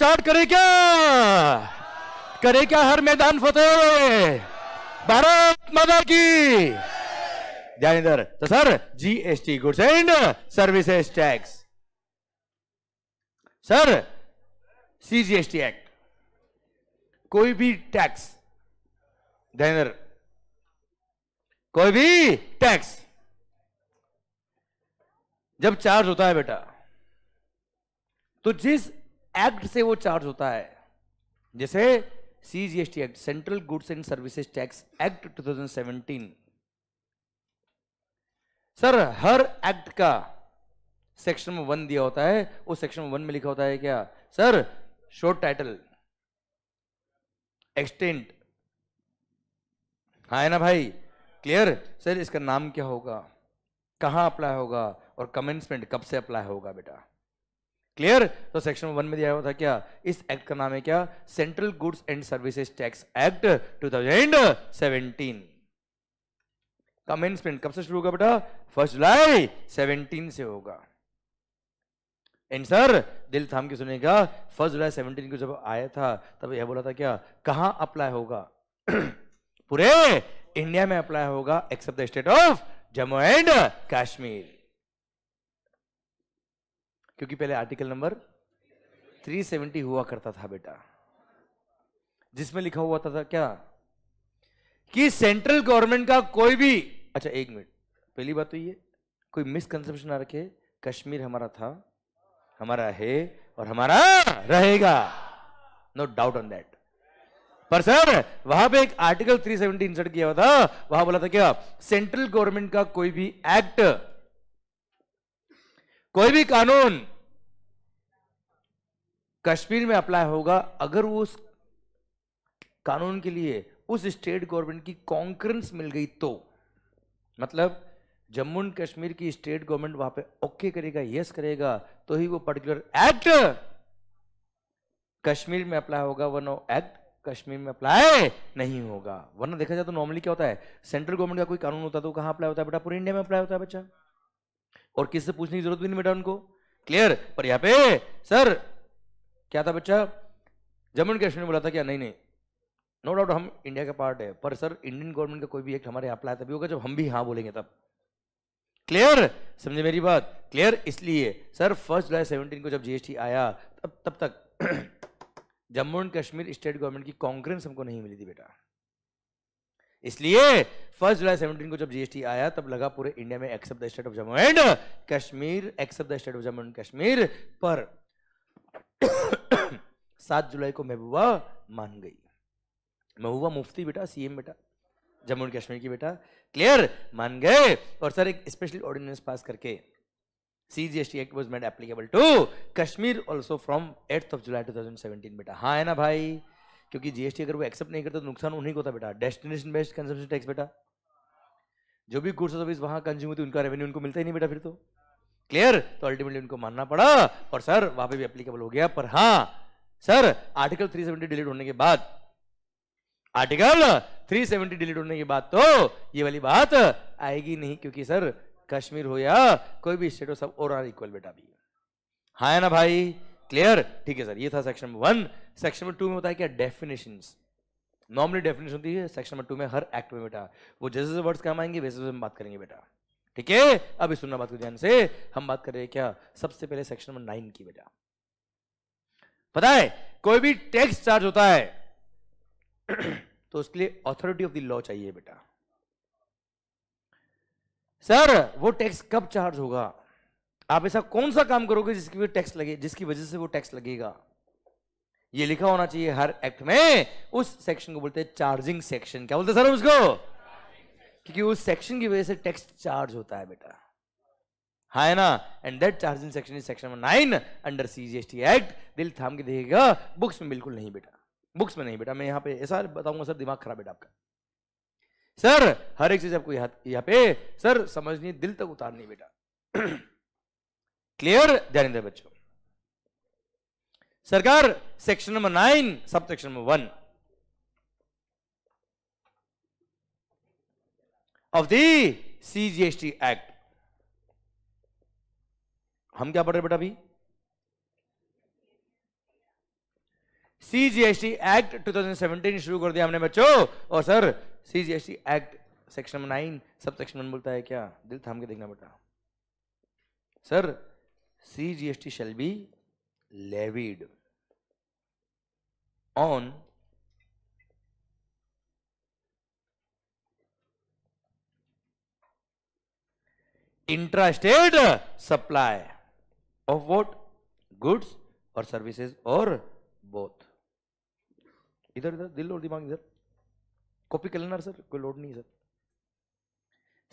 Start करे क्या करे क्या हर मैदान फतेह भारत माता की ज्ञानेंद्र तो sir GST goods and services tax sir CGST act कोई भी टैक्स ध्यानेंद्र कोई भी टैक्स जब चार्ज होता है बेटा तो जिस एक्ट से वो चार्ज होता है जैसे CGST act central goods and services tax act 2017 sir हर एक्ट का सेक्शन में वन दिया होता है उस सेक्शन में वन में लिखा होता है क्या सर शॉर्ट टाइटल एक्सटेंट हाँ है ना भाई क्लियर सर इसका नाम क्या होगा कहां अप्लाई होगा और कमेंसमेंट कब से अप्लाई होगा बेटा क्लियर तो सेक्शन वन में दिया हुआ था क्या इस एक्ट का नाम है क्या central goods and services tax act 2017 commencement कब से शुरू होगा बेटा फर्स्ट जुलाई 17 से होगा आंसर दिल थाम के सुने का फर्स्ट जुलाई 17 को जब आया था तब यह बोला था क्या कहां अप्लाई होगा पूरे इंडिया में अप्लाई होगा except the state of Jammu and Kashmir क्योंकि पहले आर्टिकल नंबर 370 हुआ करता था बेटा जिसमें लिखा हुआ था, था क्या कि सेंट्रल गवर्नमेंट का कोई भी अच्छा एक मिनट पहली बात तो ये कोई मिसकंसेप्शन ना रखे कश्मीर हमारा था हमारा है और हमारा रहेगा नो डाउट ऑन दैट पर सर वहां पे एक आर्टिकल 370 इंसर्ट किया हुआ था वहां बोला था क्या सेंट्रल गवर्नमेंट का कोई भी एक्ट कोई भी कानून कश्मीर में अप्लाई होगा अगर वो उस कानून के लिए उस स्टेट गवर्नमेंट की कॉन्क्रेंस मिल गई तो मतलब जम्मू एंड कश्मीर की स्टेट गवर्नमेंट वहां पे ओके करेगा यस करेगा तो ही वो पर्टिकुलर एक्ट कश्मीर में अप्लाई होगा वन एक्ट कश्मीर में अप्लाई नहीं होगा वरना देखा जाए तो नॉर्मली क्या होता है सेंट्रल गवर्नमेंट का कोई कानून होता है तो कहां अप्लाई होता है बेटा पूरे इंडिया में अप्लाई होता है बच्चा और किससे पूछने की जरूरत भी नहीं बेटा उनको क्लियर पर यहाँ पे सर क्या था बच्चा जम्मू एंड कश्मीर बोला था क्या नहीं नहीं नो डाउट हम इंडिया का पार्ट है पर सर इंडियन गवर्नमेंट का कोई भी एक्ट हमारे यहाँ अप्लाई तभी होगा जब हम भी हाँ बोलेंगे तब क्लियर समझे मेरी बात क्लियर इसलिए सर फर्स्ट जुलाई सेवनटीन को जब जीएसटी आया तब तब तक Jammu and Kashmir state government की कॉन्ग्रेंस हमको नहीं मिली थी बेटा इसलिए फर्स्ट जुलाई सेवेंटीन को जब जीएसटी आया तब लगा पूरे इंडिया में except the state of Jammu and Kashmir except the state of Jammu and Kashmir पर सात जुलाई को महबूबा मान गई महबूबा मुफ्ती बेटा सीएम बेटा जम्मू एंड कश्मीर की बेटा क्लियर मान गए और सर एक स्पेशल ऑर्डिनेंस पास करके C G S T act was made applicable to Kashmir also from eighth of July two seventeen बेटा हाँ है ना भाई क्योंकि जीएसटी अगर वो एक्सेप्ट नहीं करता तो नुकसान उन्हीं को था बेटा डेस्टिनेशन बेस्ड कंजम्पशन टैक्स बेटा जो भी गुड्स और सर्विस वहां कंज्यूम होती उनका रेवेन्यू उनको मिलता ही नहीं बेटा फिर तो क्लियर तो अल्टीमेटली उनको मानना पड़ा और सर वहां पर भी एप्लीकेबल हो गया पर हाँ सर आर्टिकल थ्री डिलीट होने के बाद आर्टिकल 370 डिलीट होने के बाद तो ये वाली बात आएगी नहीं क्योंकि सर कश्मीर हो या कोई भी स्टेट हो सब और इक्वल बेटा भी हाँ है ना भाई क्लियर ठीक है सर ये था section one section number two में होता है क्या डेफिनेशन नॉर्मली डेफिनेशन होती है सेक्शन नंबर टू में हर एक्ट में बेटा वो जैसे जैसे वर्ड्स काम आएंगे वैसे वैसे हम बात करेंगे बेटा ठीक है अभी सुनना बात को ध्यान से हम बात कर रहे हैं क्या सबसे पहले सेक्शन नंबर नाइन की बेटा पता है कोई भी टैक्स चार्ज होता है तो उसके लिए अथॉरिटी ऑफ द लॉ चाहिए बेटा सर वो टैक्स कब चार्ज होगा आप ऐसा कौन सा काम करोगे जिसकी वजह टैक्स लगे जिसकी वजह से वो टैक्स लगेगा ये लिखा होना चाहिए हर एक्ट में उस सेक्शन को बोलते हैं चार्जिंग सेक्शन क्या बोलते हैं सर उसको क्योंकि उस सेक्शन की वजह से टेक्स्ट चार्ज होता है बेटा हाँ है ना and that charging section is section number nine under CGST act दिल थाम के देखेगा बुक्स में बिल्कुल नहीं बेटा बुक्स में नहीं बेटा मैं यहाँ पे ऐसा बताऊंगा सर दिमाग खराब बेटा आपका सर हर एक चीज आपको यहाँ पे सर समझनी दिल तक उतारनी बेटा क्लियर ध्यान बच्चों सरकार section number nine sub section number one of the CGST act हम क्या पढ़ रहे बेटा अभी सीजीएसटी एक्ट 2017 शुरू कर दिया हमने बच्चों और sir CGST act section number nine sub section one बोलता है क्या दिल थाम के देखना बेटा sir C G S T shall be levied on intrastate supply of what goods or services or both इधर इधर दिल और दिमाग इधर कॉपी कर लेना सर कोई लोड नहीं sir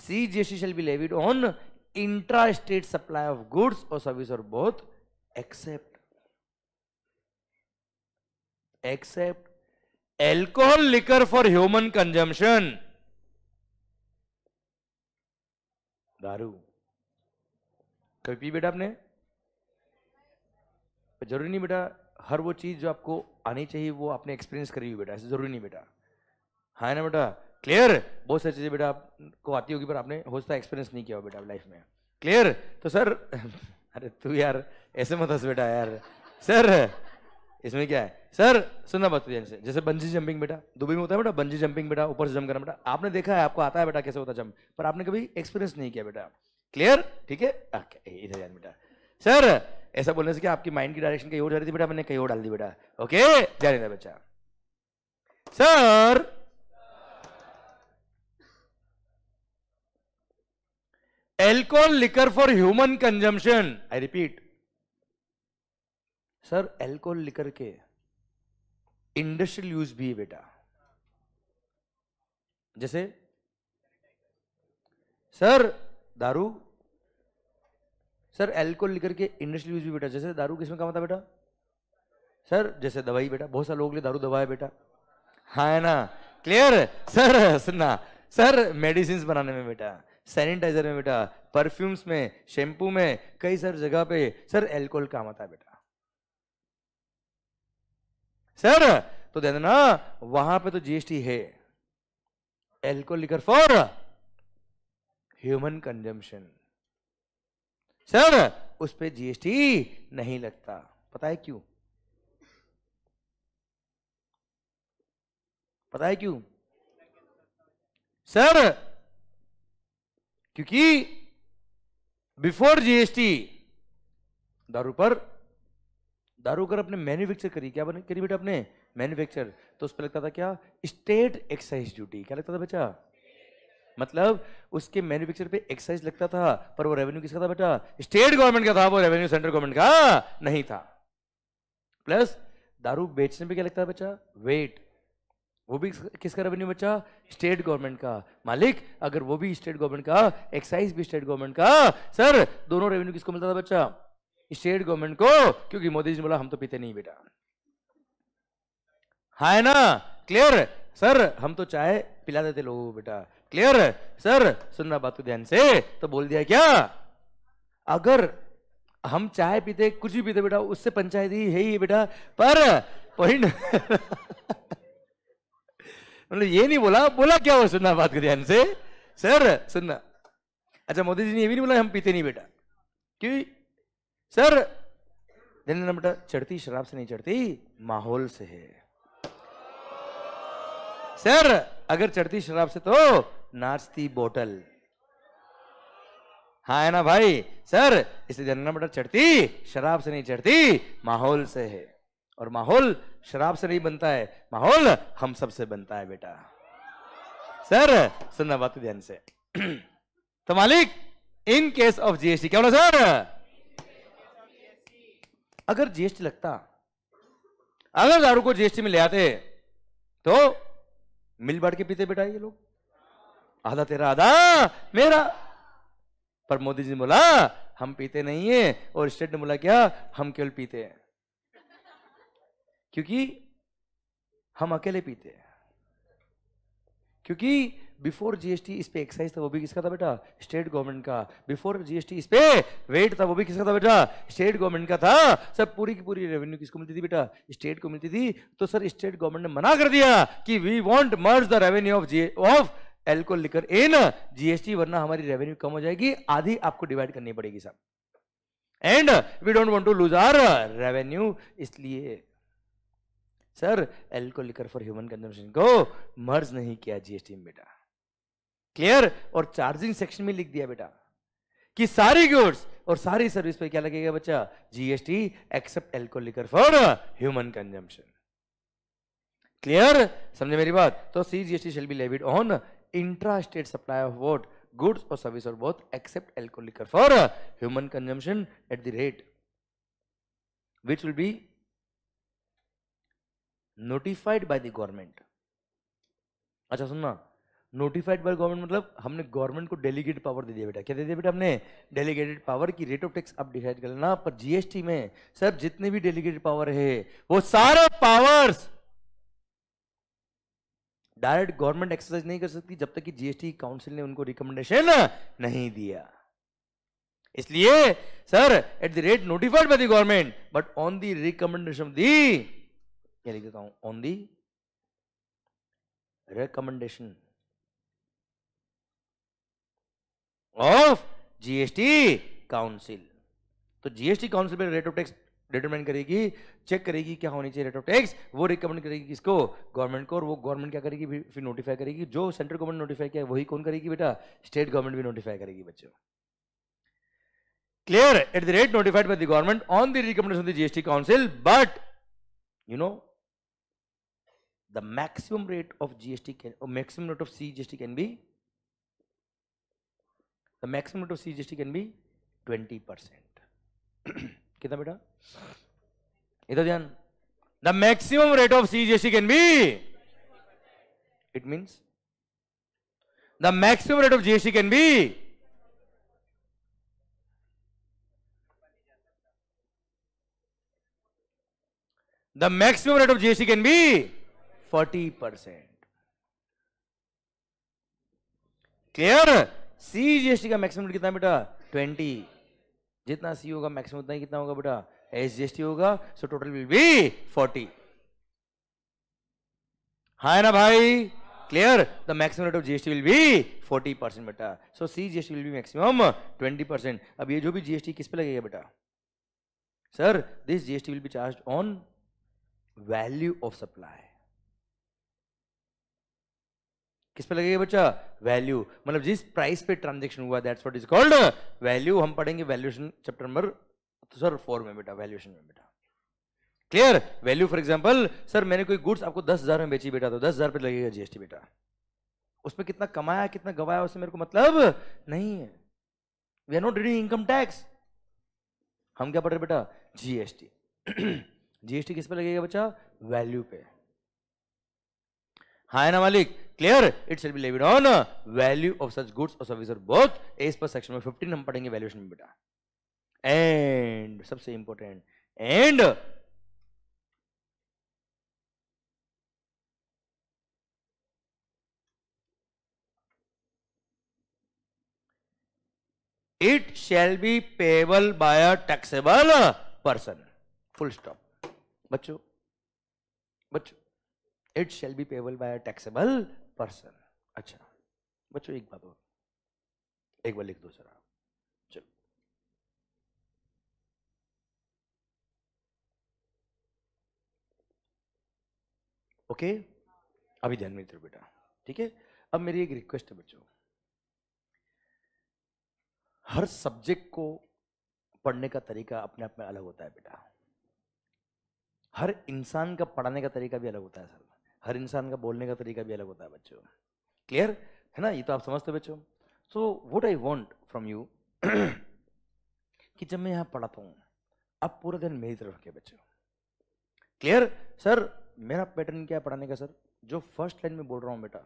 C GST shall be levied on intra state supply of goods और सर्विस और both except except alcohol liquor for human consumption दारू कभी पी बेटा आपने जरूरी नहीं बेटा हर वो चीज जो आपको आनी चाहिए वो आपने एक्सपीरियंस करी हुई बेटा ऐसे जरूरी नहीं बेटा हाँ ना बेटा क्लियर बहुत सारी चीजें बेटा आपको आती होगी पर आपने हो सकता एक्सपीरियंस नहीं किया हो बेटा लाइफ में क्लियर तो सर अरे तू यार ऐसे मत हंस बेटा यार सर इसमें क्या है सर सुनना बात ध्यान से जैसे बंजी जंपिंग बेटा दुबई में होता है बेटा बंजी जंपिंग बेटा ऊपर से जंप करना बेटा आपने देखा है आपको आता है बेटा कैसे होता है जंप पर आपने कभी एक्सपीरियंस नहीं किया बेटा क्लियर ठीक है इधर ध्यान बेटा सर ऐसा बोलने से क्या आपकी माइंड की डायरेक्शन कहीं और जा रही थी बेटा मैंने कहीं और डाल दी बेटा ओके जा रही बच्चा sir alcohol liquor for human consumption I repeat sir alcohol लेकर के इंडस्ट्रियल यूज भी है बेटा जैसे सर दारू सर एल्कोहल लेकर के इंडस्ट्रियल यूज भी बेटा जैसे दारू किसमें काम आता बेटा सर जैसे दवाई बेटा बहुत सारे लोग लिए दारू दवा है बेटा हाँ है ना क्लियर सर सुनना सर मेडिसिन बनाने में बेटा सैनिटाइजर में बेटा परफ्यूम्स में शैम्पू में कई सर जगह पे सर एल्कोहल काम आता है बेटा सर तो ध्यान देना वहां पे तो जीएसटी है alcohol liquor for human consumption sir उस पर जीएसटी नहीं लगता पता है क्यों पता है क्यों सर क्योंकि बिफोर जीएसटी दारू पर दारू अगर अपने मैन्युफैक्चर करी क्या बने करी बेटा आपने मैन्युफैक्चर तो उस पर लगता था क्या स्टेट एक्साइज ड्यूटी क्या लगता था बच्चा मतलब उसके मैन्युफैक्चर पे एक्साइज लगता था पर वो रेवेन्यू किसका था बेटा स्टेट गवर्नमेंट का था वो रेवेन्यू सेंट्रल गवर्नमेंट का नहीं था प्लस दारू बेचने पे क्या लगता है बच्चा वेट वो भी किसका रेवेन्यू बच्चा स्टेट गवर्नमेंट का मालिक अगर वो भी स्टेट गवर्नमेंट का एक्साइज भी स्टेट गवर्नमेंट का सर दोनों रेवेन्यू किसको मिलता था बच्चा स्टेट गवर्नमेंट को क्योंकि मोदी जी ने बोला हम तो पीते नहीं बेटा हाँ है ना क्लियर सर हम तो चाय पिला देते लोगों को बेटा क्लियर सर सुन रहा बात को ध्यान से तो बोल दिया क्या अगर हम चाय पीते कुछ भी पीते बेटा उससे पंचायत ही है ही बेटा पर पॉइंट मतलब ये नहीं बोला बोला क्या वो सुनना बात को ध्यान से सर सुनना अच्छा मोदी जी ने ये भी नहीं बोला हम पीते नहीं बेटा क्यों सर देने ना बेटा चढ़ती शराब से नहीं चढ़ती माहौल से है सर अगर चढ़ती शराब से तो नाचती बोतल हाँ है ना भाई सर इसे जनना बेटा चढ़ती शराब से नहीं चढ़ती माहौल से है और माहौल शराब से नहीं बनता है माहौल हम सब से बनता है बेटा सर सुनना बात ध्यान से तो मालिक इन केस ऑफ जीएसटी क्या बोला सर अगर जीएसटी लगता अगर दारू को जीएसटी में ले आते तो मिल बांट के पीते बेटा ये लोग आधा तेरा आधा मेरा पर मोदी जी ने बोला हम पीते नहीं है और स्टेट ने बोला क्या हम केवल पीते हैं क्योंकि हम अकेले पीते हैं क्योंकि बिफोर जीएसटी इस पे एक्साइज था वो भी किसका था बेटा स्टेट गवर्नमेंट का बिफोर जीएसटी इस पे वेट था वो भी किसका था बेटा स्टेट गवर्नमेंट का था सर पूरी की पूरी रेवेन्यू किसको मिलती थी बेटा स्टेट को मिलती थी तो सर स्टेट गवर्नमेंट ने मना कर दिया कि we want merge the revenue of G of alcohol liquor in GST वरना हमारी रेवेन्यू कम हो जाएगी आधी आपको डिवाइड करनी पड़ेगी sir and we don't want to lose our revenue इसलिए sir alcohol liquor for human consumption को मर्ज नहीं किया जीएसटी में बेटा क्लियर और चार्जिंग सेक्शन में लिख दिया बेटा कि सारी गुड्स और सारी सर्विस पे क्या लगेगा बच्चा GST except alco liquor for human consumption clear समझे मेरी बात तो C GST shall be levied on intra state supply of vote goods और सर्विस और both except alco liquor for human consumption at the rate which will be notified by the government अच्छा सुनना notified by government मतलब हमने government को delegate power दे दिया बेटा क्या दे दिया बेटा हमने डेलीगेटेड पावर की रेट ऑफ टैक्स आप डिसाइड कर लेना पर जीएसटी में सर जितने भी डेलीगेटेड पावर है वो सारे पावर्स डायरेक्ट गवर्नमेंट एक्सरसाइज नहीं कर सकती जब तक कि जीएसटी काउंसिल ने उनको रिकमेंडेशन नहीं दिया इसलिए sir at the rate notified by the government but on the recommendation of the क्या लिख देता हूं on the recommendation of GST council तो जीएसटी काउंसिल पर रेट ऑफ टैक्स डिटरमाइन करेगी चेक करेगी क्या होनी चाहिए रेट ऑफ टैक्स वो रिकमेंड करेगी किसको गवर्नमेंट को और वो गवर्नमेंट क्या करेगी फिर नोटिफाई करेगी जो सेंट्रल गवर्नमेंट नोटिफाई किया वही कौन करेगी बेटा स्टेट गवर्नमेंट भी नोटिफाई करेगी बच्चों clear at the rate notified by the government on the recommendation of the GST Council, but you know the maximum rate of maximum rate of C GST can be the maximum to CGST can be 20 percent. Kita बेटा इधर ध्यान the maximum rate of CGST can be it means the maximum rate of GST can be the maximum rate of GST can be 40 percent clear C CGST का maximum कितना बेटा twenty जितना सी होगा maximum उतना ही कितना होगा बेटा एस एसजीएसटी होगा so total will be forty है ना भाई clear the maximum rate of GST will be forty percent बेटा so C GST will be maximum twenty percent अब ये जो भी जीएसटी किस पे लगेगा बेटा sir this GST will be charge on value of supply किस पे लगेगा बच्चा वैल्यू मतलब जिस प्राइस पे ट्रांजेक्शन हुआ that's what is called value हम पढ़ेंगे valuation chapter number sir four में बेटा वैल्यूएशन में बेटा clear value for example sir मैंने कोई गुड्स आपको दस हजार में बेची बेटा तो दस हजार पे लगेगा जीएसटी बेटा उसमें कितना कमाया कितना गवाया उससे मेरे को मतलब नहीं है we are not reading income tax हम क्या पढ़ रहे बेटा जीएसटी जीएसटी किस पे लगेगा बच्चा वैल्यू पे हाँ ना मालिक clear it will be levied on value of such goods और सर्विस और बोथ एज पर सेक्शन में फिफ्टीन हम पढ़ेंगे वैल्यूएशन में बेटा एंड सबसे important and it shall be payable by a taxable person full stop बच्चों बच्चों it shall be payable by a taxable person अच्छा बच्चों एक बात और एक बार लिख दो जरा चलो ओके अभी ध्यान में तेरे बेटा ठीक है अब मेरी एक रिक्वेस्ट है बच्चों हर सब्जेक्ट को पढ़ने का तरीका अपने आप में अलग होता है बेटा हर इंसान का पढ़ाने का तरीका भी अलग होता है सर हर इंसान का बोलने का तरीका भी अलग होता है बच्चों क्लियर है ना ये तो आप समझते बच्चों so what I want from you कि जब मैं यहाँ पढ़ाता हूँ आप पूरा ध्यान मेरी तरफ रखे बच्चों क्लियर सर मेरा पैटर्न क्या है पढ़ाने का सर जो फर्स्ट लाइन में बोल रहा हूँ बेटा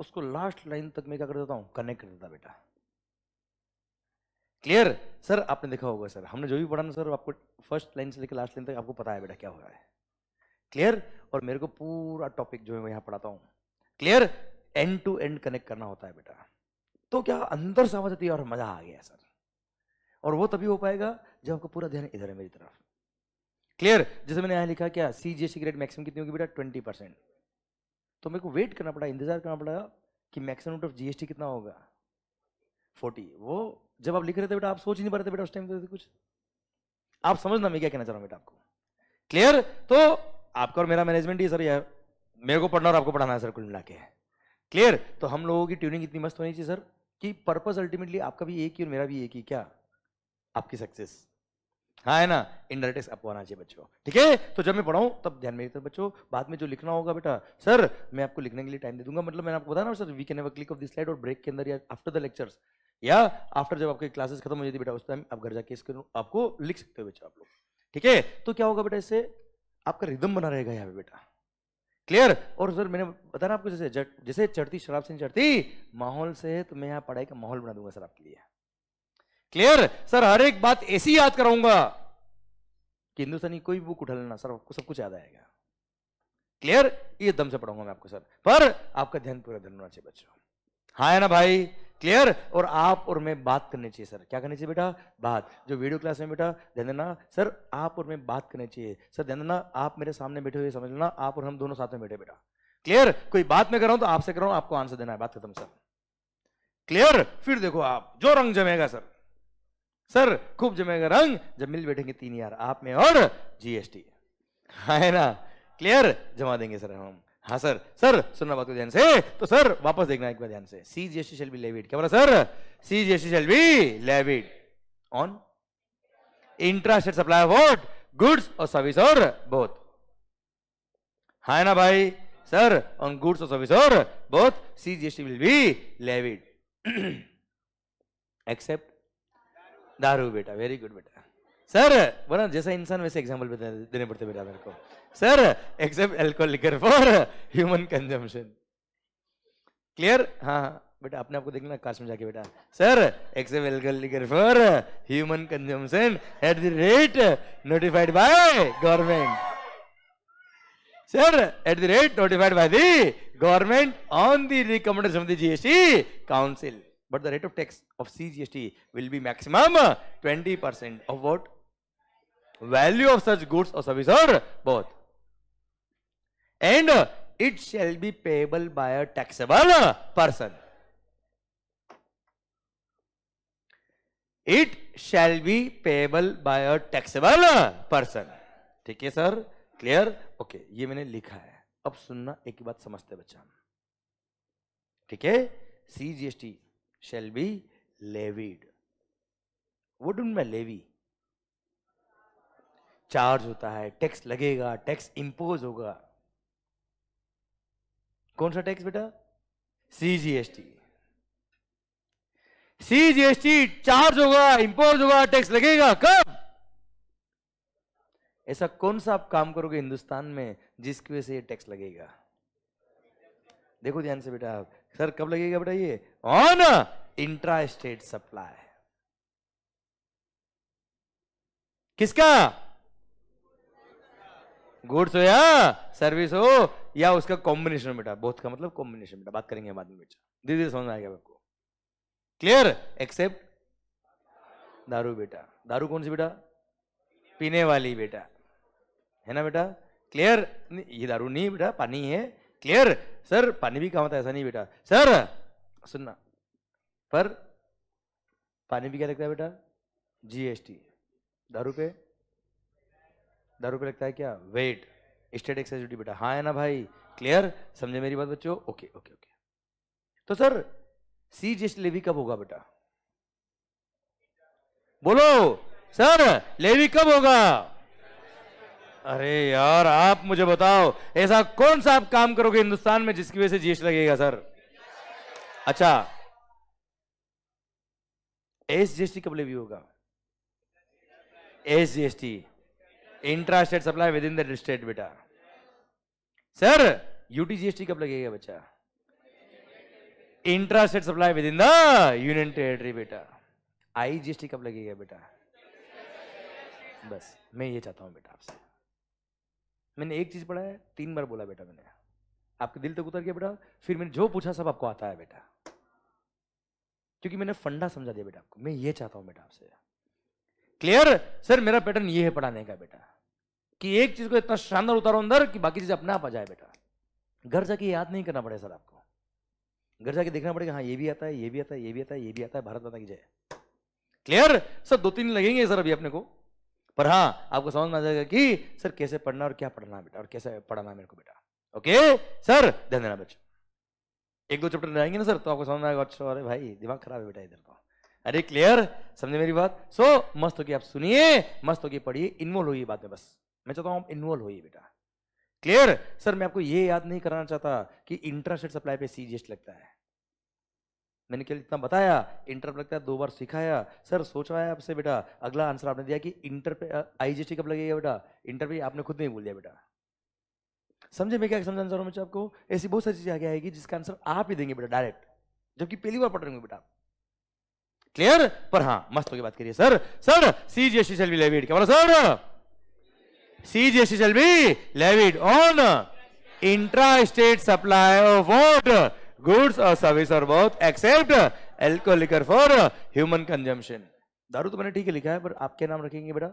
उसको लास्ट लाइन तक मैं क्या कर देता हूँ कनेक्ट कर देता बेटा क्लियर सर आपने देखा होगा सर हमने जो भी पढ़ा ना सर आपको फर्स्ट लाइन से लेकर लास्ट लाइन तक आपको पता है बेटा क्या हो रहा है क्लियर और मेरे को पूरा टॉपिक जो है मैं यहां पढ़ाता हूं clear end to end connect करना होता है बेटा तो क्या अंदर समझ आती है और मजा आ गया सर और वो तभी हो पाएगा जब आपका पूरा ध्यान इधर है मेरी तरफ क्लियर जैसे मैंने यहां लिखा क्या सी जी सिगरेट मैक्सिमम कितनी होगी बेटा ट्वेंटी परसेंट तो मेरे को वेट करना पड़ा इंतजार करना पड़ा कि मैक्सिमम ऑफ जीएसटी कितना होगा फोर्टी वो जब आप लिख रहे थे बेटा आप सोच नहीं पा रहे थे बेटा उस टाइम कुछ आप समझना मैं क्या कहना चाह रहा हूँ बेटा आपको क्लियर तो आपका और मेरा मैनेजमेंट ही सर यार मेरे को पढ़ना और आपको पढ़ाना है सर कुल मिला के क्लियर तो हम लोगों की ट्यूनिंग इतनी मस्त होनी चाहिए सर कि पर्पज अल्टीमेटली आपका भी एक ही और मेरा भी एक ही क्या आपकी सक्सेस हाँ है ना इंडरटेक्स आपको आना चाहिए बच्चों ठीक है तो जब मैं पढ़ाऊँ तब ध्यान में रखते बच्चों बाद में जो लिखना होगा बेटा सर मैं आपको लिखने के लिए टाइम दे दूंगा मतलब मैंने आपको बताया ना sir we can have click of this slide और ब्रेक के अंदर या आफ्टर द लेक्चर्स या आफ्टर जब आपकी क्लासेस खत्म हो जाती बेटा उस टाइम आप घर जाके इसके आपको लिख सकते हो बच्चों आप लोग ठीक है तो क्या होगा बेटा इससे आपका रिदम बना रहेगा यहाँ पे बेटा क्लियर और सर मैंने बताया आपको जैसे जैसे चढ़ती शराब से चढ़ती माहौल से तो मैं यहाँ पढ़ाई का माहौल बना दूंगा सर आपके लिए क्लियर सर हर एक बात ऐसी याद कराऊंगा कि हिंदुस्तानी कोई बुक उठा लेना सर आपको सब कुछ याद आएगा क्लियर ये दम से पढ़ाऊंगा मैं आपको सर पर आपका ध्यान पूरा ध्यान होना चाहिए बच्चों हाँ है ना भाई क्लियर और आप और मैं बात करनी चाहिए सर क्या करनी चाहिए बेटा बात जो वीडियो क्लास में बेटा ध्यान देना सर आप और मैं बात करनी चाहिए सर ध्यान देना आप मेरे सामने बैठे हुए समझ लेना आप और हम दोनों साथ में बैठे बेटा क्लियर कोई बात मैं कर रहा हूं तो आपसे कर रहा हूं आपको आंसर देना है बात खत्म सर क्लियर फिर देखो आप जो रंग जमेगा सर सर खूब जमेगा रंग जब मिल बैठेंगे तीन यार आप में और जीएसटी है ना क्लियर जमा देंगे सर हम हाँ सर सर सुनना बात को ध्यान से तो सर वापस देखना एक बार ध्यान से C GST shall be levied क्या बोला sir C GST shall be levied on intrastate supply of vote goods और सर्विस और बोथ है हाँ ना भाई सर ऑन गुड्स और सर्विस और both C GST will be levied except दारू बेटा वेरी गुड बेटा सर बोला जैसा इंसान वैसे एग्जाम्पल देने पड़ते बेटा मेरे को sir except alcohol liquor for human consumption clear हाँ बेटा अपने आपको देखना काश में जाके बेटा sir except alcohol liquor for human consumption at the rate notified by government sir at the rate notified by the government on the recommendation of the GST council but the rate of tax of CGST will be maximum 20% of what value of such goods और service और बहुत and it shall be payable by a taxable person it shall be payable by a taxable person ठीक है sir clear okay ये मैंने लिखा है अब सुनना एक बात समझते बच्चा ठीक है C G S T shall be levied वो डूंट मैं लेवी चार्ज होता है टैक्स लगेगा टैक्स इंपोज होगा कौन सा टैक्स बेटा सीजीएसटी सीजीएसटी चार्ज होगा इंपोज होगा टैक्स लगेगा कब ऐसा कौन सा आप काम करोगे हिंदुस्तान में जिसकी वजह से ये टैक्स लगेगा देखो ध्यान से बेटा आप सर कब लगेगा बेटा ये ऑन इंट्रा स्टेट सप्लाई किसका गुड्स हो या सर्विस हो या उसका कॉम्बिनेशन बेटा बोथ का मतलब कॉम्बिनेशन बेटा बात करेंगे बाद में बेटा धीरे धीरे समझ आएगा आपको क्लियर एक्सेप्ट दारू बेटा दारू कौन सी बेटा पीने वाली बेटा है ना बेटा क्लियर ये दारू नहीं बेटा पानी है क्लियर सर पानी भी कहा होता है ऐसा नहीं बेटा सर सुनना पर पानी भी क्या लगता है बेटा जीएसटी दारू पे दारू पे लगता है क्या वेट स्टेट एक्साइज ड्यूटी बेटा हाँ है ना भाई क्लियर समझे मेरी बात बच्चों ओके ओके ओके तो सर सी जीएसटी लेवी कब होगा बेटा बोलो सर लेवी कब होगा अरे यार आप मुझे बताओ ऐसा कौन सा आप काम करोगे हिंदुस्तान में जिसकी वजह से जीएसटी लगेगा सर अच्छा एस जीएसटी कब लेवी होगा S GST intra state supply within the state बेटा सर यूटी जीएसटी कब लगेगा बच्चा intra state supply within the union territory बेटा आई जीएसटी कब लगेगा बेटा बस मैं ये चाहता हूं बेटा आपसे मैंने एक चीज पढ़ा है तीन बार बोला बेटा मैंने आपके दिल तक उतर गया बेटा फिर मैंने जो पूछा सब आपको आता है बेटा क्योंकि मैंने फंडा समझा दिया बेटा आपको मैं ये चाहता हूं बेटा आपसे क्लियर सर मेरा पैटर्न ये है पढ़ाने का बेटा कि एक चीज को इतना शानदार उतारो अंदर कि बाकी चीज अपने आप आ जाए बेटा घर जाके याद नहीं करना पड़ेगा सर आपको घर जाके देखना पड़ेगा हाँ ये भी आता है ये भी आता है ये भी आता है ये भी आता है भारत माता की जय क्लियर सर दो तीन लगेंगे सर अभी अपने को पर हाँ आपको समझ में आ जाएगा कि सर कैसे पढ़ना और क्या पढ़ना बेटा और कैसे पढ़ाना मेरे को बेटा ओके सर ध्यान देना बच्चों एक दो चैप्टर जाएंगे ना सर तो आपको समझ में आएगा अच्छा अरे भाई दिमाग खराब है बेटा इधर तो अरे क्लियर समझे मेरी बात सो so, मस्त होगी आप सुनिए मस्त होगी पढ़िए इन्वॉल्व होगी बात में बस मैं चाहता हूँ आप इन्वॉल्व होइए बेटा क्लियर सर मैं आपको ये याद नहीं कराना चाहता कि इंटरेस्ट सप्लाई पे सीजीएस लगता है मैंने केवल इतना बताया इंटर लगता है दो बार सिखाया सर है आपसे बेटा अगला आंसर आपने दिया कि इंटर पे आईजीएसटी कब लगेगा बेटा इंटर पे आपने खुद नहीं बोल दिया बेटा समझे मैं क्या समझा चाह मुझे आपको ऐसी बहुत सारी चीजें आगे आएगी जिसका आंसर आप ही देंगे बेटा डायरेक्ट जबकि पहली बार पढ़ रहे होंगे बेटा क्लियर पर हाँ मस्त होगी बात करिए sir sir CGST shall be levied क्या बोला sir CGST shall be levied on intra-state supply of what? Goods or service or both except alcohol liquor for human consumption. दारू तो मैंने ठीक है लिखा है पर आपके नाम रखेंगे बेटा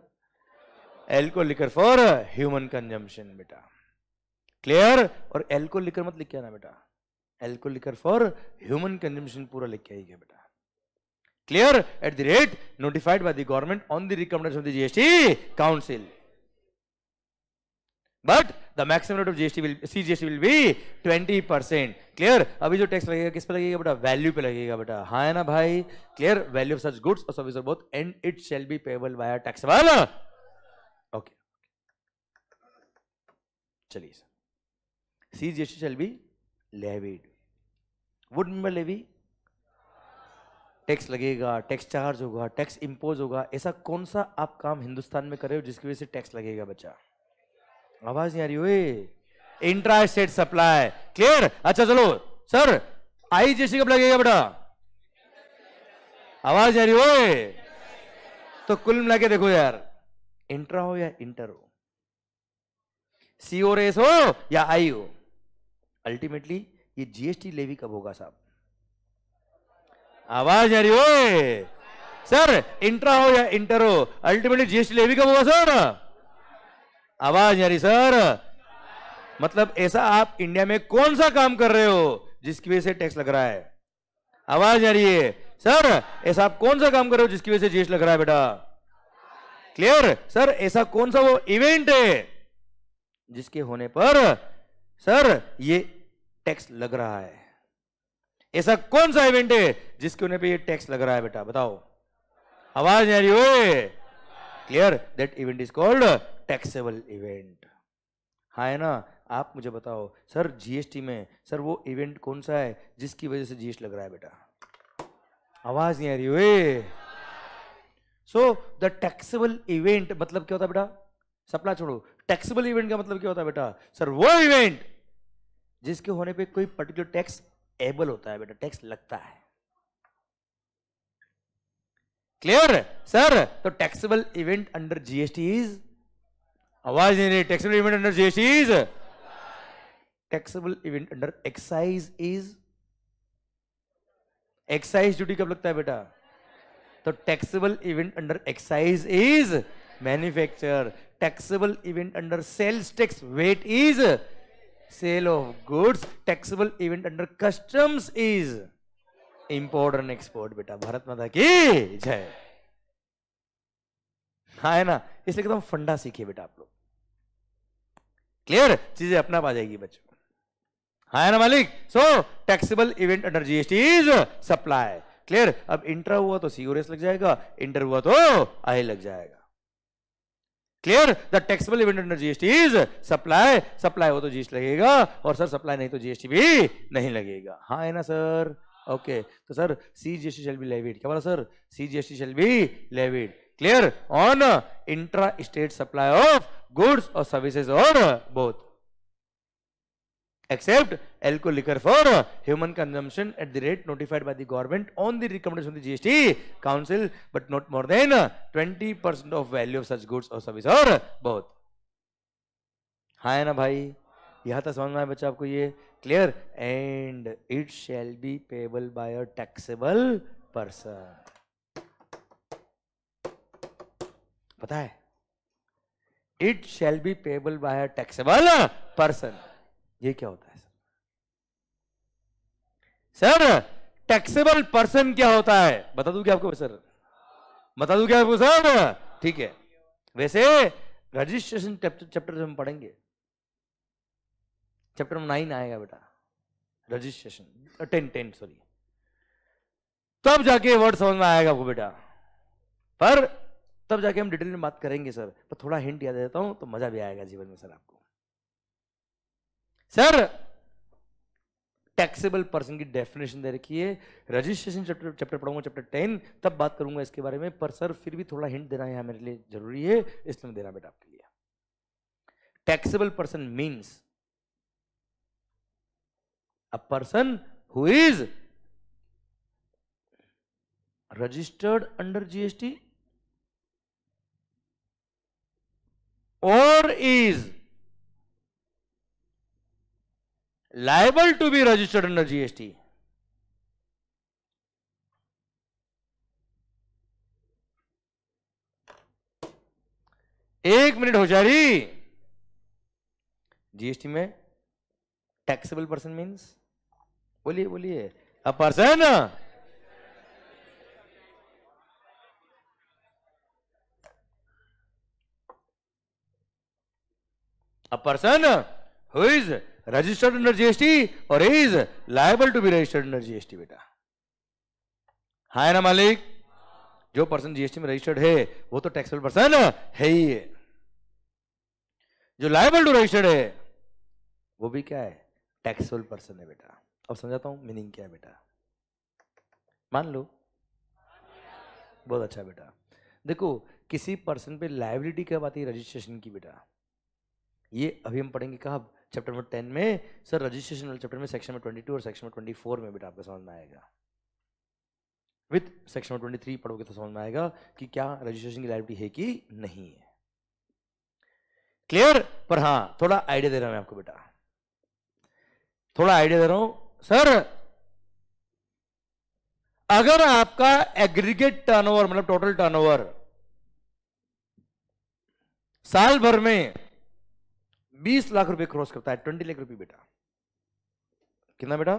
alcohol liquor for human consumption बेटा क्लियर और एल्कोहल लिकर मत लिख के आना बेटा alcohol liquor for human consumption पूरा लिख के आइए बेटा clear at the rate notified by the government on the recommendation of the GST council but the maximum rate of GST will C GST will be twenty percent clear अभी जो tax लगेगा किस पे लगेगा बेटा वैल्यू पे लगेगा बेटा हा है ना भाई clear value of such goods और service both and it shall be payable by taxable okay चलिए sir C GST shall be levied would member levy tax लगेगा टैक्स चार्ज होगा टैक्स इंपोज होगा ऐसा कौन सा आप काम हिंदुस्तान में कर रहे हो जिसकी वजह से टैक्स लगेगा बच्चा आवाज नहीं आ रही हुई इंट्रा स्टेट सप्लाई क्लियर अच्छा चलो सर आई जेसी कब लगेगा बेटा आवाज आ रही हो तो कुल मिला के देखो यार इंट्रा हो या इंटर हो सीओ रेस हो या आई हो अल्टीमेटली ये जीएसटी लेवी कब होगा साहब आवाज आ रही हो सर इंट्रा हो या इंटर हो अल्टीमेटली जीएसटी लेवी कब होगा सर आवाज यारी सर मतलब ऐसा आप इंडिया में कौन सा काम कर रहे हो जिसकी वजह से टैक्स लग रहा है आवाज आ रही है सर ऐसा आप कौन सा काम कर रहे हो जिसकी वजह से जीएसटी लग रहा है बेटा क्लियर सर ऐसा कौन सा वो इवेंट है जिसके होने पर सर ये टैक्स लग रहा है ऐसा कौन सा इवेंट है जिसके होने पर ये टैक्स लग रहा है बेटा बताओ आवाज आ रही हो clear that event is called taxable event हाँ है ना आप मुझे बताओ सर जीएसटी में सर वो इवेंट कौन सा है जिसकी वजह से जीएसटी लग रहा है बेटा आवाज नहीं आ रही हुए सो द टैक्सेबल इवेंट मतलब क्या होता है बेटा सपना छोड़ो टैक्सेबल इवेंट का मतलब क्या होता है बेटा सर वो इवेंट जिसके होने पे कोई पर्टिकुलर टैक्स एबल होता है बेटा टैक्स लगता है क्लियर सर तो taxable event under GST is आवाज नहीं रही taxable event under GST is taxable event under excise is excise duty कब लगता है बेटा तो taxable event under excise is manufacture taxable event under sales tax VAT is sale of goods taxable event under customs is import and export बेटा भारत माता की जय हाँ है ना इसलिए एकदम तो फंडा सीखिए बेटा आप लोग क्लियर चीजें अपना आ जाएगी बच्चों हाँ ना मालिक so taxable event under GST is supply clear अब इंटर हुआ तो सीओरेस लग जाएगा इंटर हुआ तो आई लग जाएगा clear the taxable event under GST is supply supply हो तो जीएसटी लगेगा और सर सप्लाई नहीं तो जीएसटी भी नहीं लगेगा हाँ है ना सर ओके तो sir C GST shall be levied क्या बोला sir C GST shall be levied clear on intra state supply of goods or services or both except alcohol liquor for human consumption at the rate notified by the government on the recommendation of the GST council but not more than 20% of value of such goods or service or both हाँ है ना भाई यहाँ तक समझ में आया बच्चा आपको ये clear and it shall be payable by a taxable person पता है it shall be payable by a taxable person ये क्या होता है सर टैक्सेबल पर्सन क्या होता है बता दू क्या आपको सर बता दू क्या आपको सर ठीक है वैसे रजिस्ट्रेशन चैप्टर हम पढ़ेंगे चैप्टर नाइन आएगा बेटा रजिस्ट्रेशन टेन टेन सॉरी तब जाके वर्ड समझ में आएगा आपको बेटा पर तब जाके हम डिटेल में बात करेंगे सर पर तो थोड़ा हिंट याद देता हूं तो मजा भी आएगा जीवन में सर आपको सर टैक्सेबल पर्सन की डेफिनेशन दे रखी है रजिस्ट्रेशन चैप्टर चैप्टर पढ़ूंगा चैप्टर टेन तब बात करूंगा इसके बारे में पर सर फिर भी थोड़ा हिंट देना यहां मेरे लिए जरूरी है इसलिए देना बेटा आपके लिए taxable person means a person who is registered under GST or is liable to be registered under GST. एक मिनट रही जीएसटी में टैक्सेबल पर्सन मींस बोलिए बोलिए a person A person who is registered under GST or is liable to be registered under GST beta है na मालिक जो person GST में रजिस्टर्ड है वो तो taxable person है hi jo liable to to hai wo वो भी क्या है person पर्सन है ab samjhata hu meaning kya hai beta मान लो बहुत अच्छा बेटा देखो किसी पर्सन पे लाइबिलिटी कब आती है रजिस्ट्रेशन की बेटा ये अभी हम पढ़ेंगे कहा चैप्टर नंबर टेन में सर रजिस्ट्रेशन वाले चैप्टर में सेक्शन ट्वेंटी टू और सेक्शन ट्वेंटी फोर में बेटा आपका समझ में आएगा विथ सेक्शन ट्वेंटी थ्री पढ़ोगे तो समझ में आएगा कि क्या रजिस्ट्रेशन की लाइबिलिटी है कि नहीं है क्लियर पर हाँ थोड़ा आइडिया दे रहा हूं मैं आपको बेटा थोड़ा आइडिया दे रहा हूं सर अगर आपका एग्रीगेट टर्नओवर मतलब टोटल टर्नओवर साल भर में बीस लाख रुपए क्रॉस करता है ट्वेंटी लाख रुपए बेटा कितना बेटा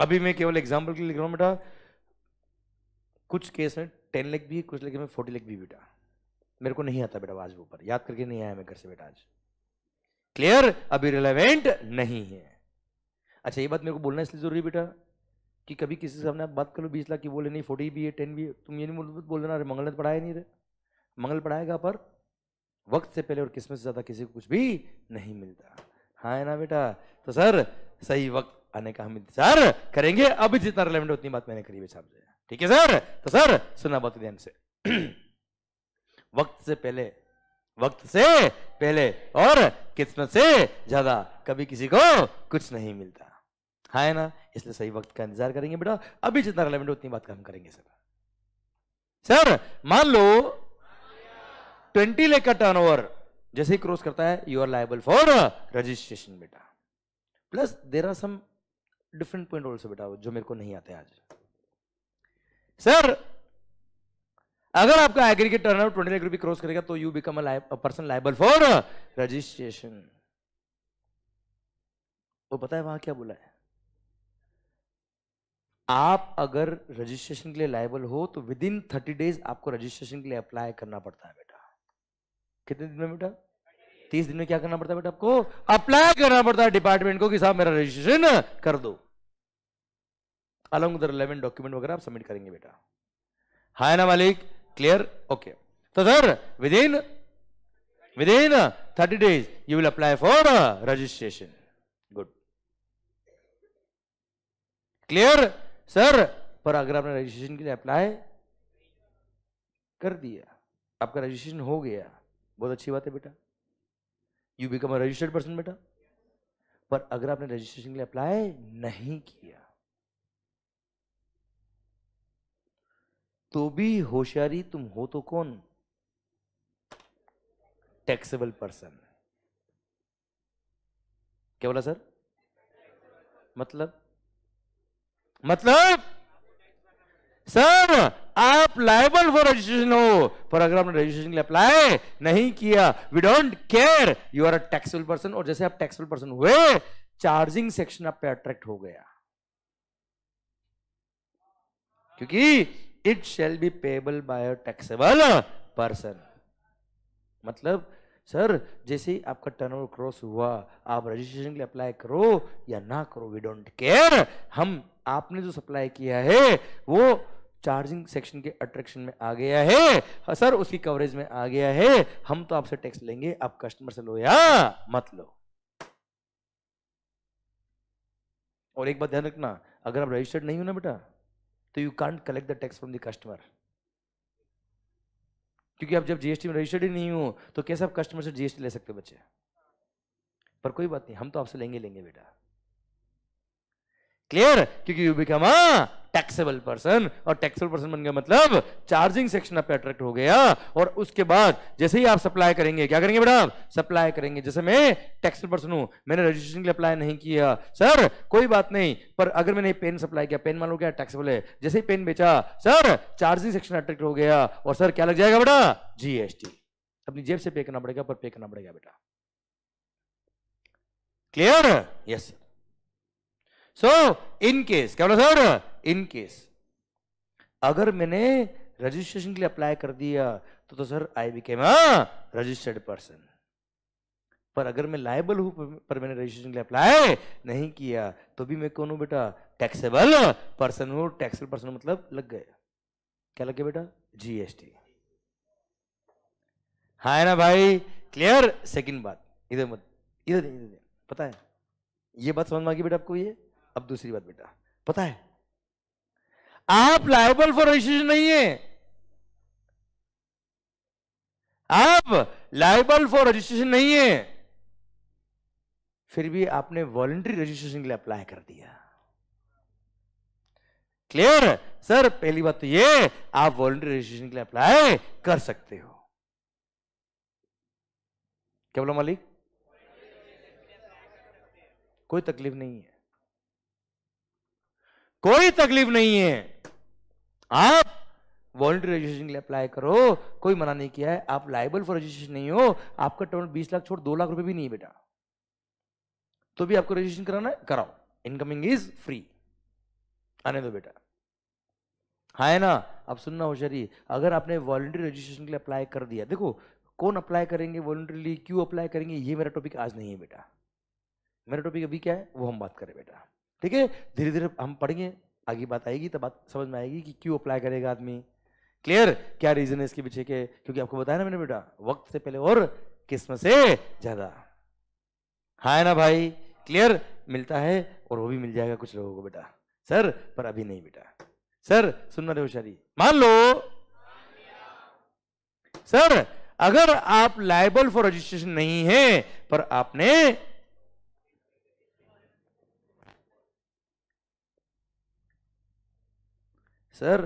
अभी मैं केवल एग्जाम्पल के लिए लिख रहा हूं बेटा कुछ केस में टेन लेख भी कुछ लेख में फोर्टी लेख भी बेटा मेरे को नहीं आता बेटा आज वो ऊपर याद करके नहीं आया मैं घर से बेटा आज क्लियर अभी रिलेवेंट नहीं है अच्छा ये बात मेरे को बोलना इसलिए जरूरी बेटा कि कभी किसी से हमने बात कर लो बीस लाख की बोले नहीं फोर्टी भी है टेन भी है तुम ये नहीं बोल बोल देना अरे मंगल ने तो पढ़ाया नहीं रे मंगल पढ़ाएगा पर वक्त से पहले और किस्मत से ज़्यादा किसी को कुछ भी नहीं मिलता हाँ है ना बेटा तो सर सही वक्त आने का हम इंतजार करेंगे अब जितना रिलेवेंट उतनी बात मैंने करी साहब से ठीक है सर तो सर सुना बहुत ध्यान से वक्त से पहले वक्त से पहले और किस्मत से ज्यादा कभी किसी को कुछ नहीं मिलता है ना इसलिए सही वक्त का इंतजार करेंगे बेटा अभी जितना रिलेवेंट उतनी बात हम करेंगे सर सर मान लो ट्वेंटी लेख का ओवर जैसे ही क्रॉस करता है you are liable for registration बेटा plus there are some different point also बेटा जो मेरे को नहीं आते आज सर अगर आपका एग्रीगेट टर्नआउट ट्वेंटी लेख रुपए क्रॉस करेगा तो you become person liable for registration वो पता है वहां क्या बोला है आप अगर रजिस्ट्रेशन के लिए लाइबल हो तो विद इन थर्टी डेज आपको रजिस्ट्रेशन के लिए अप्लाई करना पड़ता है बेटा कितने दिन में बेटा तीस दिन में क्या करना पड़ता है बेटा आपको अप्लाई करना पड़ता है डिपार्टमेंट को कि साहब मेरा रजिस्ट्रेशन कर दो अलॉन्ग विद रिलेवेंट डॉक्यूमेंट वगैरह आप सबमिट करेंगे बेटा हाय ना मालिक क्लियर ओके तो sir within within thirty days you will apply for registration good clear sir पर अगर आपने रजिस्ट्रेशन के लिए अप्लाई कर दिया आपका रजिस्ट्रेशन हो गया बहुत अच्छी बात है बेटा you become a registered person बेटा पर अगर आपने रजिस्ट्रेशन के लिए अप्लाई नहीं किया तो भी होशियारी तुम हो तो कौन टैक्सेबल पर्सन क्या बोला सर मतलब मतलब सर आप लाइबल फॉर रजिस्ट्रेशन हो पर अगर आपने रजिस्ट्रेशन के लिए अप्लाई नहीं किया we don't care you are a taxable person और जैसे आप टैक्सेबल पर्सन हुए चार्जिंग सेक्शन आप पे अट्रैक्ट हो गया क्योंकि it shall be payable by a taxable person मतलब सर जैसे ही आपका टर्न क्रॉस हुआ आप रजिस्ट्रेशन के लिए अप्लाई करो या ना करो वी डोंट केयर हम आपने जो सप्लाई किया है वो चार्जिंग सेक्शन के अट्रैक्शन में आ गया है सर हाँ, उसकी कवरेज में आ गया है हम तो आपसे टैक्स लेंगे आप कस्टमर से लो या मत लो और एक बात ध्यान रखना अगर आप रजिस्टर्ड नहीं हो ना बेटा तो you can't collect the tax from the customer क्योंकि आप जब जीएसटी में रजिस्टर्ड ही नहीं हो तो कैसे आप कस्टमर से जीएसटी ले सकते हो बच्चे पर कोई बात नहीं हम तो आपसे लेंगे लेंगे बेटा क्लियर क्योंकि you become a taxable person और टैक्सेबल पर्सन बन गया मतलब चार्जिंग सेक्शन आप अट्रैक्ट हो गया और उसके बाद जैसे ही आप सप्लाई करेंगे क्या करेंगे बेटा सप्लाई करेंगे जैसे मैं टैक्सेबल पर्सन हूं मैंने रजिस्ट्रेशन के लिए अप्लाई नहीं किया सर कोई बात नहीं पर अगर मैंने पेन सप्लाई किया पेन मान लो क्या टैक्सेबल है जैसे ही पेन बेचा सर चार्जिंग सेक्शन अट्रैक्ट हो गया और सर क्या लग जाएगा बेटा जीएसटी अपनी जेब से पे करना पड़ेगा पर पे करना पड़ेगा बेटा clear yes yes, so in case क्या बोला सर इन केस अगर मैंने रजिस्ट्रेशन के लिए अप्लाई कर दिया तो तो sir I became a registered person पर अगर मैं लाइबल हूं पर मैंने रजिस्ट्रेशन के लिए अप्लाई नहीं किया तो भी मैं कौन हूं बेटा टैक्सेबल पर्सन हूं टैक्सेबल पर्सन मतलब लग गए क्या लग गया बेटा जीएसटी हा है ना भाई क्लियर सेकंड बात इधर मत इधर इधर पता है ये बात समझ में आ गई बेटा आपको ये अब दूसरी बात बेटा पता है आप लाइबल फॉर रजिस्ट्रेशन नहीं है आप लाइबल फॉर रजिस्ट्रेशन नहीं है फिर भी आपने वॉलंटरी रजिस्ट्रेशन के लिए अप्लाई कर दिया क्लियर सर पहली बात तो ये आप वॉलंटरी रजिस्ट्रेशन के लिए अप्लाई कर सकते हो क्या बोला मालिक कोई तकलीफ नहीं है कोई तकलीफ नहीं है आप वॉलंटरी रजिस्ट्रेशन के लिए अप्लाई करो कोई मना नहीं किया है आप लाइबल फॉर रजिस्ट्रेशन नहीं हो आपका टोटल बीस लाख छोड़ दो लाख रुपए भी नहीं है बेटा तो भी आपको रजिस्ट्रेशन कराना है कराओ इनकमिंग इज फ्री आने दो बेटा हाँ है ना आप सुनना होशियारी अगर आपने वॉलंटरी रजिस्ट्रेशन के लिए अप्लाई कर दिया देखो कौन अप्लाई करेंगे वॉलंटरीली क्यों अप्लाई करेंगे ये मेरा टॉपिक आज नहीं है बेटा मेरा टॉपिक अभी क्या है वो हम बात करें बेटा ठीक है धीरे धीरे हम पढ़ेंगे आगे बात आएगी तो बात समझ में आएगी कि क्यों अप्लाई करेगा आदमी क्लियर क्या रीजन है इसके पीछे के क्योंकि आपको बताया ना मैंने बेटा वक्त से पहले और किस्म से ज्यादा हाँ है ना भाई क्लियर मिलता है और वो भी मिल जाएगा कुछ लोगों को बेटा सर पर अभी नहीं बेटा सर सुनना रहे होशारी मान लो सर अगर आप लाइबल फॉर रजिस्ट्रेशन नहीं है पर आपने सर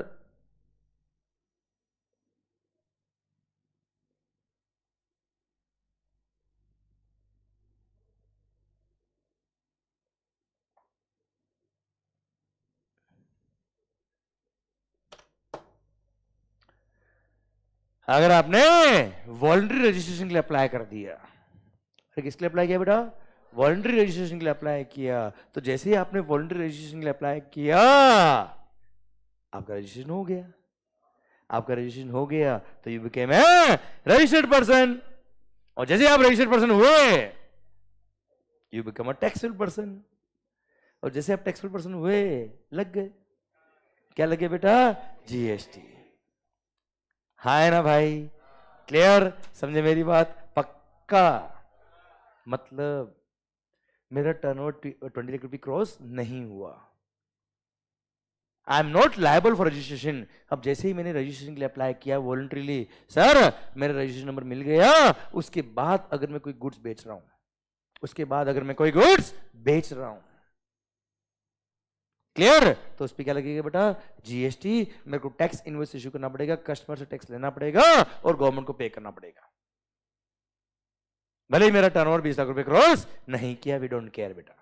अगर आपने वॉलंटरी रजिस्ट्रेशन के लिए अप्लाई कर दिया अरे किसके लिए अप्लाई किया बेटा वॉलंटरी रजिस्ट्रेशन के लिए अप्लाई किया तो जैसे ही आपने वॉलंटरी रजिस्ट्रेशन के लिए अप्लाई किया आपका रजिस्ट्रेशन हो गया आपका रजिस्ट्रेशन हो गया तो you became a registered person और जैसे आप रजिस्टर्ड पर्सन हुए you become a taxable person और जैसे आप टैक्सेबल पर्सन हुए लग गए क्या लगे बेटा जीएसटी हाँ है ना भाई क्लियर समझे मेरी बात पक्का मतलब मेरा टर्नओवर ट्वेंटी लाख रुपये क्रॉस नहीं हुआ I am not liable for registration अब जैसे ही मैंने रजिस्ट्रेशन के लिए अप्लाई किया वॉलंटरीली सर मेरा रजिस्ट्रेशन नंबर मिल गया उसके बाद अगर मैं कोई गुड्स बेच रहा हूं उसके बाद अगर मैं कोई गुड्स बेच रहा हूं क्लियर तो उस पर क्या लगेगा बेटा जीएसटी मेरे को टैक्स इन्वेस्ट इश्यू करना पड़ेगा कस्टमर से टैक्स लेना पड़ेगा और गवर्नमेंट को पे करना पड़ेगा भले ही मेरा टर्न ओवर बीस लाख रुपए क्रॉस नहीं किया वी डोंट केयर बेटा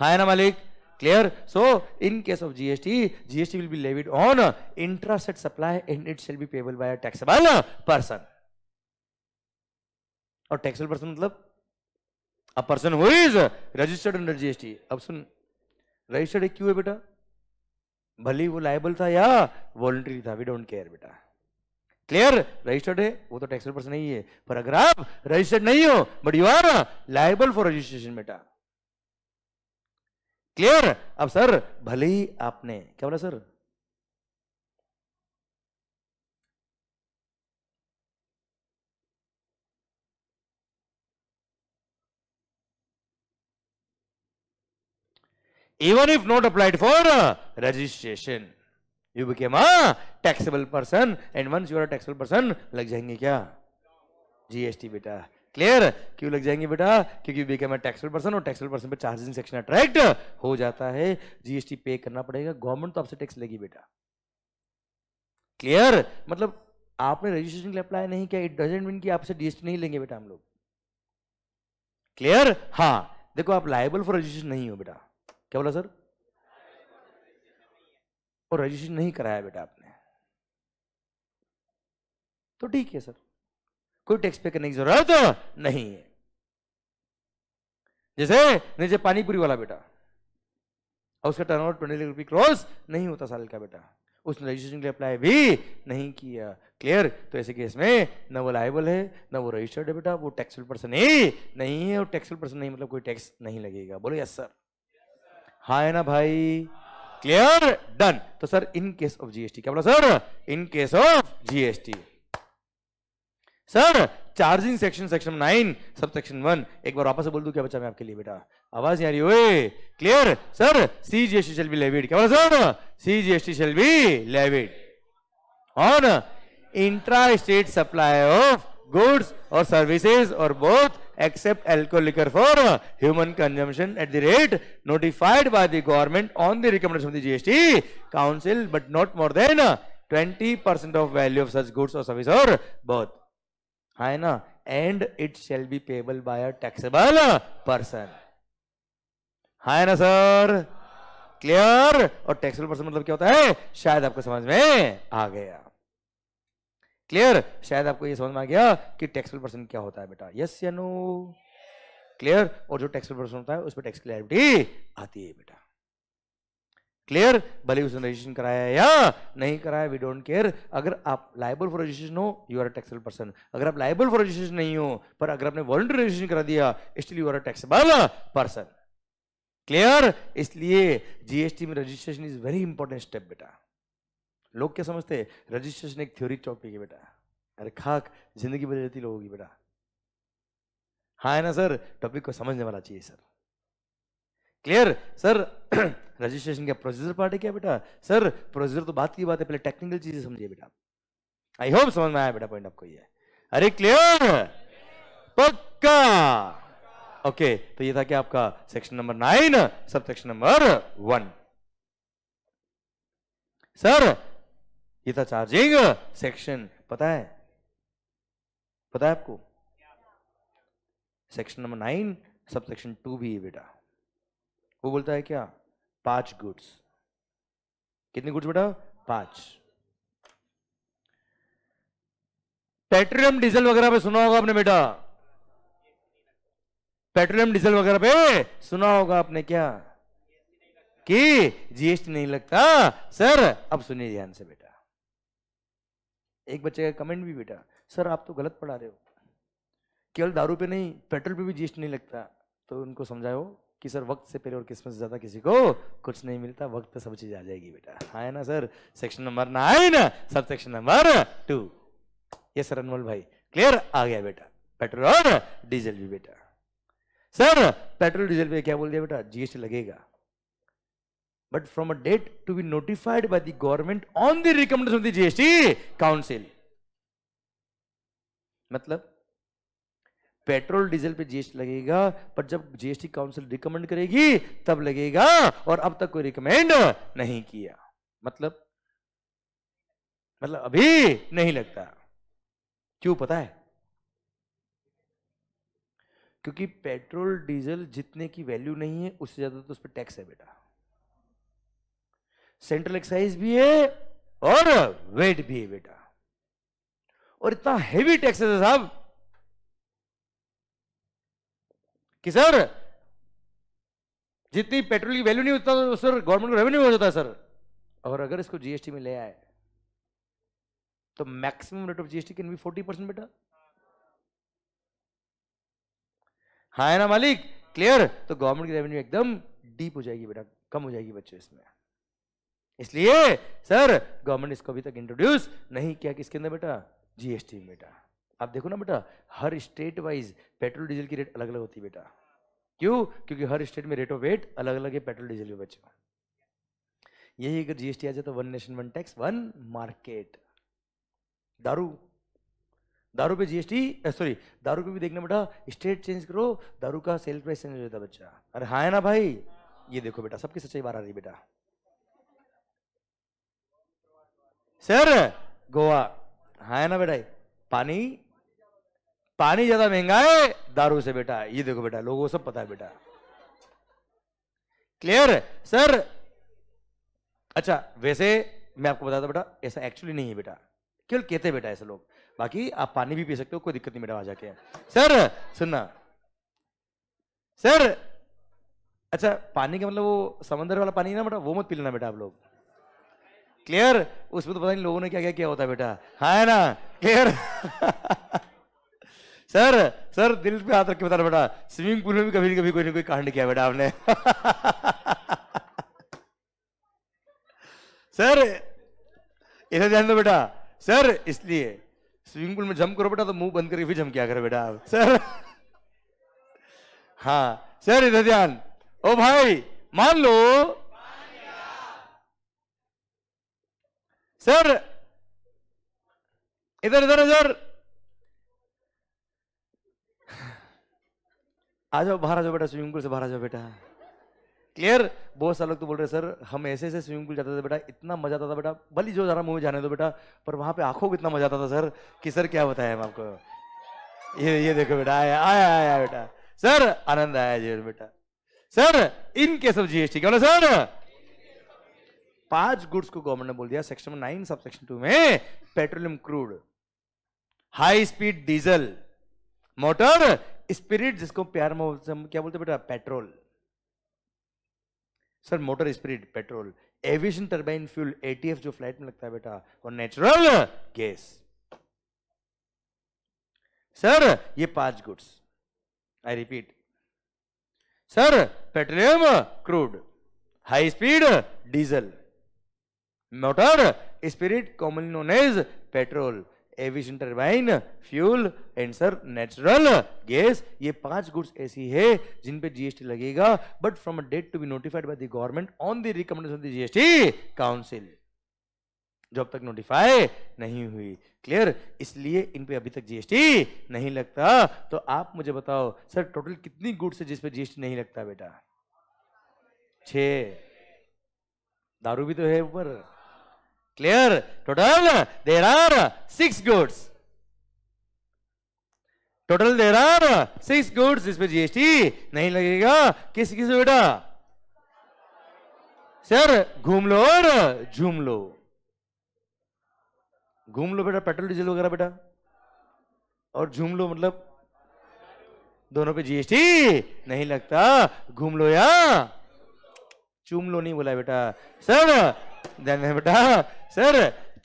हाय ना मालिक Clear? So, in case of GST, GST will be levied on intraset supply and it shall be payable by a taxable person. और टैक्सेबल पर्सन मतलब a person who is registered under GST अब सुन registered क्यों है बेटा भले वो liable था या वॉलंटरी था वी डोंट केयर बेटा क्लियर रजिस्टर्ड है वो तो टैक्सेबल पर्सन नहीं है पर अगर आप रजिस्टर्ड नहीं हो but you are liable for registration बेटा क्लियर अब सर भले ही आपने क्या बोला sir even if not applied for registration you became a taxable person and once you are taxable person लग जाएंगे क्या जीएसटी बेटा क्लियर क्यों लग जाएंगे बेटा क्योंकि बिकम टैक्सेबल पर्सन और टैक्सेबल पर्सन पर चार्जेस इन सेक्शन अट्रैक्ट हो जाता है जीएसटी पे करना पड़ेगा गवर्नमेंट तो आपसे टैक्स लेगी बेटा क्लियर मतलब आपने रजिस्ट्रेशन के लिए अप्लाई नहीं किया इट डजेंट मीन कि आपसे जीएसटी नहीं लेंगे बेटा हम लोग क्लियर हाँ देखो आप लाइबल फॉर रजिस्ट्रेशन नहीं हो बेटा क्या बोला सर और रजिस्ट्रेशन नहीं कराया बेटा आपने तो ठीक है सर कोई टैक्स पे करने की जरूरत नहीं है जैसे नीचे पानीपुरी वाला बेटा और उसका turnover twenty rupee cross नहीं होता साल का बेटा उसने रजिस्ट्रेशन के लिए अप्लाई भी नहीं किया क्लियर तो ऐसे केस में न वो लाइबल है न वो रजिस्टर्ड है बेटा वो टैक्सेबल पर्सन ही नहीं है और टैक्सेबल पर्सन नहीं मतलब कोई टैक्स नहीं लगेगा बोलो यस सर हा है ना भाई क्लियर डन तो sir in case of GST क्या बोला sir in case of GST sir charging section section nine sub section one एक बार वापस बोल दू क्या बच्चा मैं आपके लिए बेटा आवाज यार clear sir C G S T shall be levied क्या बोला sir C G S T shall be levied on intra state supply of goods और सर्विसेज और both except alcohol liquor for human consumption at the rate notified by the government on the recommendation of the GST council but not more than twenty percent of value of such goods और service और both है ना and it shall be payable by a taxable person है ना sir clear और taxable person मतलब क्या होता है शायद आपको समझ में आ गया क्लियर शायद आपको ये समझ में आ गया कि टैक्सेबल पर्सन क्या होता है बेटा यस या नो क्लियर और जो टैक्सेबल पर्सन होता है उस पर टैक्स क्लियरिटी आती है बेटा क्लियर भले उसने रजिस्ट्रेशन कराया है या नहीं कराया वी डोंट केयर अगर आप लाइबल फॉर रजिस्ट्रेशन हो you are a taxable person अगर आप लाइबल फॉर रजिस्ट्रेशन नहीं हो पर अगर आपने वॉलंटरी रजिस्ट्रेशन करा दिया still you are a taxable person clear इसलिए जीएसटी में registration is very important step बेटा लोग क्या समझते हैं रजिस्ट्रेशन एक थ्योरी टॉपिक है बेटा अरे खाक जिंदगी बदल जाती लोगों की बेटा हाँ है ना सर टॉपिक को समझने वाला चाहिए सर क्लियर सर रजिस्ट्रेशन का प्रोसीजर पार्ट है क्या बेटा सर प्रोसीजर तो बात की बात है पहले टेक्निकल चीजें समझिए बेटा आई होप समझ में आया बेटा पॉइंट आपको ये अरे क्लियर पक्का ओके तो ये था क्या आपका section number nine sub section number one sir ये था चार्जिंग सेक्शन पता है पता है आपको section number nine sub section two भी है बेटा वो बोलता है क्या पांच गुड्स कितने गुड्स बेटा पांच पेट्रोलियम डीजल वगैरह पे सुना होगा आपने बेटा पेट्रोलियम डीजल वगैरह पे सुना होगा आपने क्या कि जीएसटी नहीं लगता सर अब सुनिए ध्यान से बेटा एक बच्चे का कमेंट भी बेटा सर आप तो गलत पढ़ा रहे हो केवल दारू पे नहीं पेट्रोल पे भी जीएसटी नहीं लगता तो उनको समझाओ कि सर वक्त से पहले और किस्मत से ज़्यादा किसी को कुछ नहीं मिलता वक्त पे सब चीज़ आ जाएगी बेटा हाँ है ना sir section number nine sub section number two ये सर अनमोल भाई क्लियर आ गया बेटा पेट्रोल और डीजल भी बेटा सर पेट्रोल डीजल पे क्या बोल दिया बेटा जीएसटी लगेगा but from a date to be notified by the government on the recommendation of the GST council मतलब पेट्रोल डीजल पे जीएसटी लगेगा पर जब जीएसटी काउंसिल रिकमेंड करेगी तब लगेगा और अब तक कोई रिकमेंड नहीं किया मतलब मतलब अभी नहीं लगता क्यों पता है क्योंकि पेट्रोल डीजल जितने की वैल्यू नहीं है उससे ज्यादा तो उस पर टैक्स है बेटा सेंट्रल एक्साइज भी है और वेट भी है बेटा और इतना हेवी टैक्स है साहब कि सर जितनी पेट्रोल की वैल्यू नहीं होता तो सर गवर्नमेंट को रेवेन्यू हो जाता है सर और अगर इसको जीएसटी में ले आए तो maximum rate of GST can be forty percent बेटा हाँ है ना मालिक क्लियर तो गवर्नमेंट की रेवेन्यू एकदम डीप हो जाएगी बेटा कम हो जाएगी बच्चों इसमें इसलिए सर गवर्नमेंट इसको अभी तक इंट्रोड्यूस नहीं किया किसके अंदर बेटा जीएसटी में बेटा आप देखो ना बेटा हर स्टेट वाइज पेट्रोल डीजल की रेट अलग अलग होती है बेटा क्यों क्योंकि हर स्टेट में रेट ऑफ वेट अलग अलग है पेट्रोल डीजल के बच्चों यही अगर जीएसटी आ जाए तो one nation one tax one market दारू दारू पे जीएसटी सॉरी दारू पे भी देखना बेटा स्टेट चेंज करो दारू का सेल प्राइस चेंज हो जाता बच्चा अरे हाँ है ना भाई ये देखो बेटा सबकी सच्चाई बार आ रही बेटा सर गोवा हाँ है ना बेटा पानी पानी ज्यादा महंगा है दारू से बेटा ये देखो बेटा लोगों सब पता है बेटा क्लियर सर अच्छा वैसे मैं आपको बताता बेटा ऐसा एक्चुअली नहीं है बेटा केवल कहते बेटा ऐसे लोग बाकी आप पानी भी पी सकते हो कोई दिक्कत नहीं बेटा आ जाके सर सुनना सर अच्छा पानी का मतलब वो समंदर वाला पानी ना बेटा वो मत पी लेना बेटा आप लोग क्लियर उसमें तो पता नहीं लोगों ने क्या क्या किया होता बेटा हाँ ना क्लियर सर सर दिल पे हाथ रख के बता बेटा स्विमिंग पूल में भी कभी ना कभी कोई ना कोई कांड किया बेटा आपने सर इधर ध्यान दो बेटा सर इसलिए स्विमिंग पूल में जम करो बेटा तो मुंह बंद करके भी जम क्या करो बेटा आप सर हाँ सर इधर ध्यान ओ भाई मान लो सर इधर इधर इधर आ जाओ बाहर आ जाओ बेटा स्विमिंग पूल से बाहर आ जाओ बेटा क्लियर बहुत सारे लोग तो बोल रहे सर हम ऐसे ऐसे स्विमिंग पूल जाते थे बेटा इतना मजा आता था बेटा भली जो जरा मुँह जाने दो बेटा पर वहां पे आंखों को इतना मजा आता था सर कि सर क्या बताया हम आपको ये ये देखो बेटा आया आया आया बेटा सर आनंद आया जी बेटा sir in case of GST क्या सर पांच गुड्स को गवर्नमेंट ने बोल दिया section nine sub section two में petroleum crude high speed diesel motor spirit जिसको प्यार मोहब्बत क्या बोलते बेटा petrol sir motor spirit petrol aviation turbine fuel ATF जो फ्लाइट में लगता है बेटा और नेचुरल गैस सर ये पांच goods I repeat sir petroleum crude high speed diesel motor spirit commonly known as petrol aviation turbine fuel and sir natural gas ये पांच गुड्स ऐसी है जिन पे जीएसटी लगेगा but from a date to be notified by the government on the recommendation of the GST council जो अब तक नोटिफाई नहीं हुई क्लियर इसलिए इन पे अभी तक जीएसटी नहीं लगता तो आप मुझे बताओ सर टोटल कितनी गुड्स है जिस पे जीएसटी नहीं लगता बेटा छ दारू भी तो है ऊपर Clear? Total, there are six goods. Total there are six goods इस पे जीएसटी नहीं लगेगा किस किस बेटा सर घूम लो और झूम लो घूम लो बेटा पेट्रोल डीजल वगैरह बेटा और झूम लो मतलब दोनों पे जीएसटी नहीं लगता घूम लो या चूम लो नहीं बोला बेटा सर ध्यान बेटा सर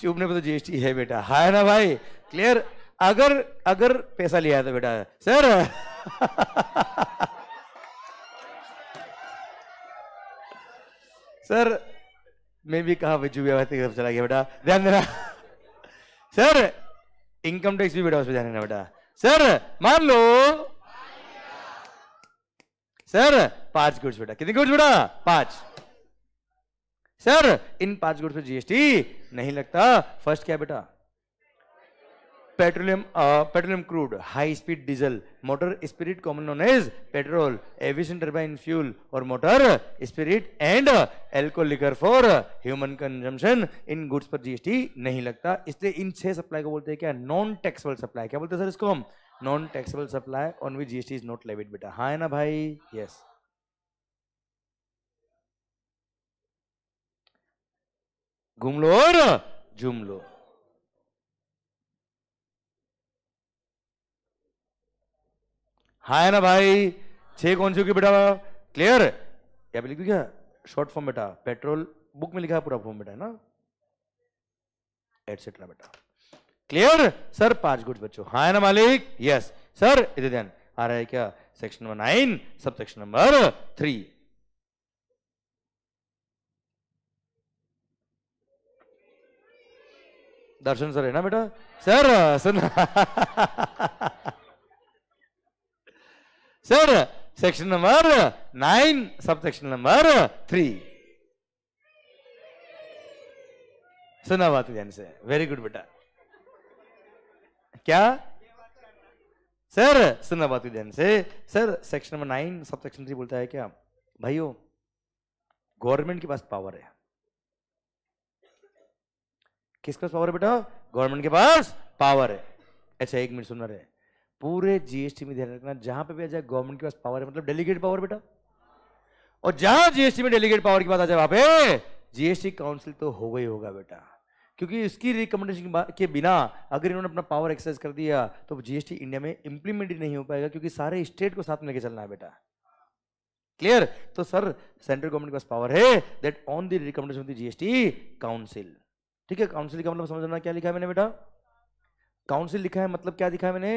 चुपने पर तो जीएसटी है बेटा हाँ है ना भाई क्लियर अगर अगर पैसा लिया तो बेटा सर सर मैं भी कहा बच्चू की तरफ चला गया बेटा ध्यान देना सर इनकम टैक्स भी बेटा उस पर ध्यान देना बेटा सर मान लो सर पांच गुड्स बेटा कितने गुड्स बेटा पांच सर इन पांच गुड्स पर जीएसटी नहीं लगता फर्स्ट क्या बेटा petroleum petroleum crude high speed diesel motor spirit common known as petrol aviation turbine fuel और motor spirit and alcohol liquor for human consumption इन गुड्स पर जीएसटी नहीं लगता इसलिए इन छह सप्लाई को बोलते हैं क्या नॉन टैक्सेबल सप्लाई क्या बोलते हैं सर इसको हम non taxable supply on which GST is not levied बेटा हाँ है ना भाई यस yes. घूम लो और झूम लो हाँ है ना भाई छे कौन सी बेटा क्लियर क्या लिख क्या शॉर्ट फॉर्म बेटा पेट्रोल बुक में लिखा है पूरा फॉर्म बेटा है ना एटसेट्रा बेटा क्लियर सर पांच गुट बच्चों हाँ है ना मालिक यस सर इधर ध्यान आ रहा है क्या section number nine sub section number three Darshan sir है ना बेटा सर सुन sir section number nine sub section number three सुना बात ध्यान से वेरी गुड बेटा क्या सर सुना बात ध्यान से sir section number nine sub section three बोलता है क्या भाइयों गवर्नमेंट के पास पावर है किसके पास पावर है बेटा गवर्नमेंट के पास पावर है अच्छा एक मिनट सुनना रहे पूरे जीएसटी में ध्यान रखना जहां पे भी आ जाए गवर्नमेंट के पास पावर है मतलब डेलीगेट पावर बेटा और जहां जीएसटी में डेलीगेट पावर की बात आ जाए वहां पे जीएसटी काउंसिल तो हो गई होगा बेटा क्योंकि इसकी रिकमेंडेशन के बिना अगर इन्होंने अपना पावर एक्सरसाइज कर दिया तो जीएसटी इंडिया में इंप्लीमेंट ही नहीं हो पाएगा क्योंकि सारे स्टेट को साथ में लेके चलना है बेटा क्लियर तो सर सेंट्रल गवर्नमेंट के पास पावर है that on the recommendation of the GST council ठीक है काउंसिल का मतलब समझना क्या लिखा है मैंने बेटा काउंसिल लिखा है मतलब क्या लिखा है मैंने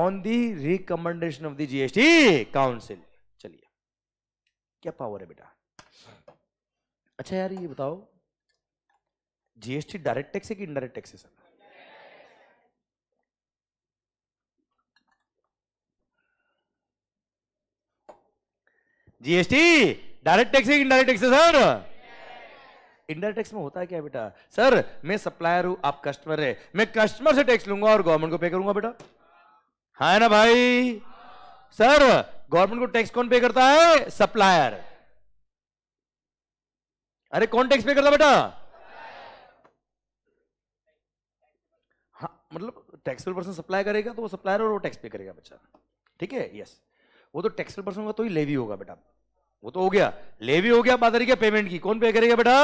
on the recommendation of the GST council चलिए क्या पावर है बेटा अच्छा यार ये बताओ जीएसटी डायरेक्ट टैक्स है कि इनडायरेक्ट टैक्स है सर जीएसटी डायरेक्ट टैक्स है इनडायरेक्ट टैक्स है सर इंडर टैक्स में होता है क्या बेटा सर मैं सप्लायर हूं आप कस्टमर है मैं कस्टमर से टैक्स लूंगा और गवर्नमेंट को पे करूंगा बेटा है हाँ ना भाई सर गवर्नमेंट को टैक्स कौन पे करता है सप्लायर अरे कौन टैक्स पे करता बेटा हाँ मतलब टैक्सेबल पर्सन सप्लाई करेगा तो वो सप्लायर और वो टैक्स पे करेगा बच्चा ठीक है यस वो तो टैक्सेबल पर्सन का तो ही लेवी होगा बेटा वो तो हो गया लेवी हो गया बात रही पेमेंट की कौन पे करेगा बेटा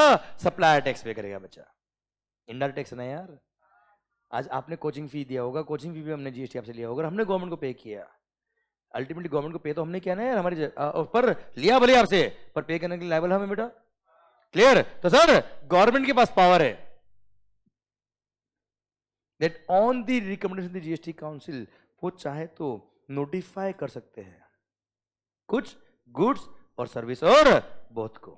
सप्लायर टैक्स पे करेगा बच्चा इंडर टैक्स ना यार आज आपने कोचिंग फी दिया होगा कोचिंग फी भी हमने जीएसटी आपसे लिया होगा हमने गवर्नमेंट को पे किया अल्टीमेटली गवर्नमेंट को पे तो हमने किया ना यार हमारी पर लिया भले आपसे पर पे करने के लिए लाइबल हमें बेटा क्लियर तो सर गवर्नमेंट के पास पावर है that on the recommendation GST council वो चाहे तो नोटिफाई कर सकते हैं कुछ गुड्स और सर्विस और बोथ को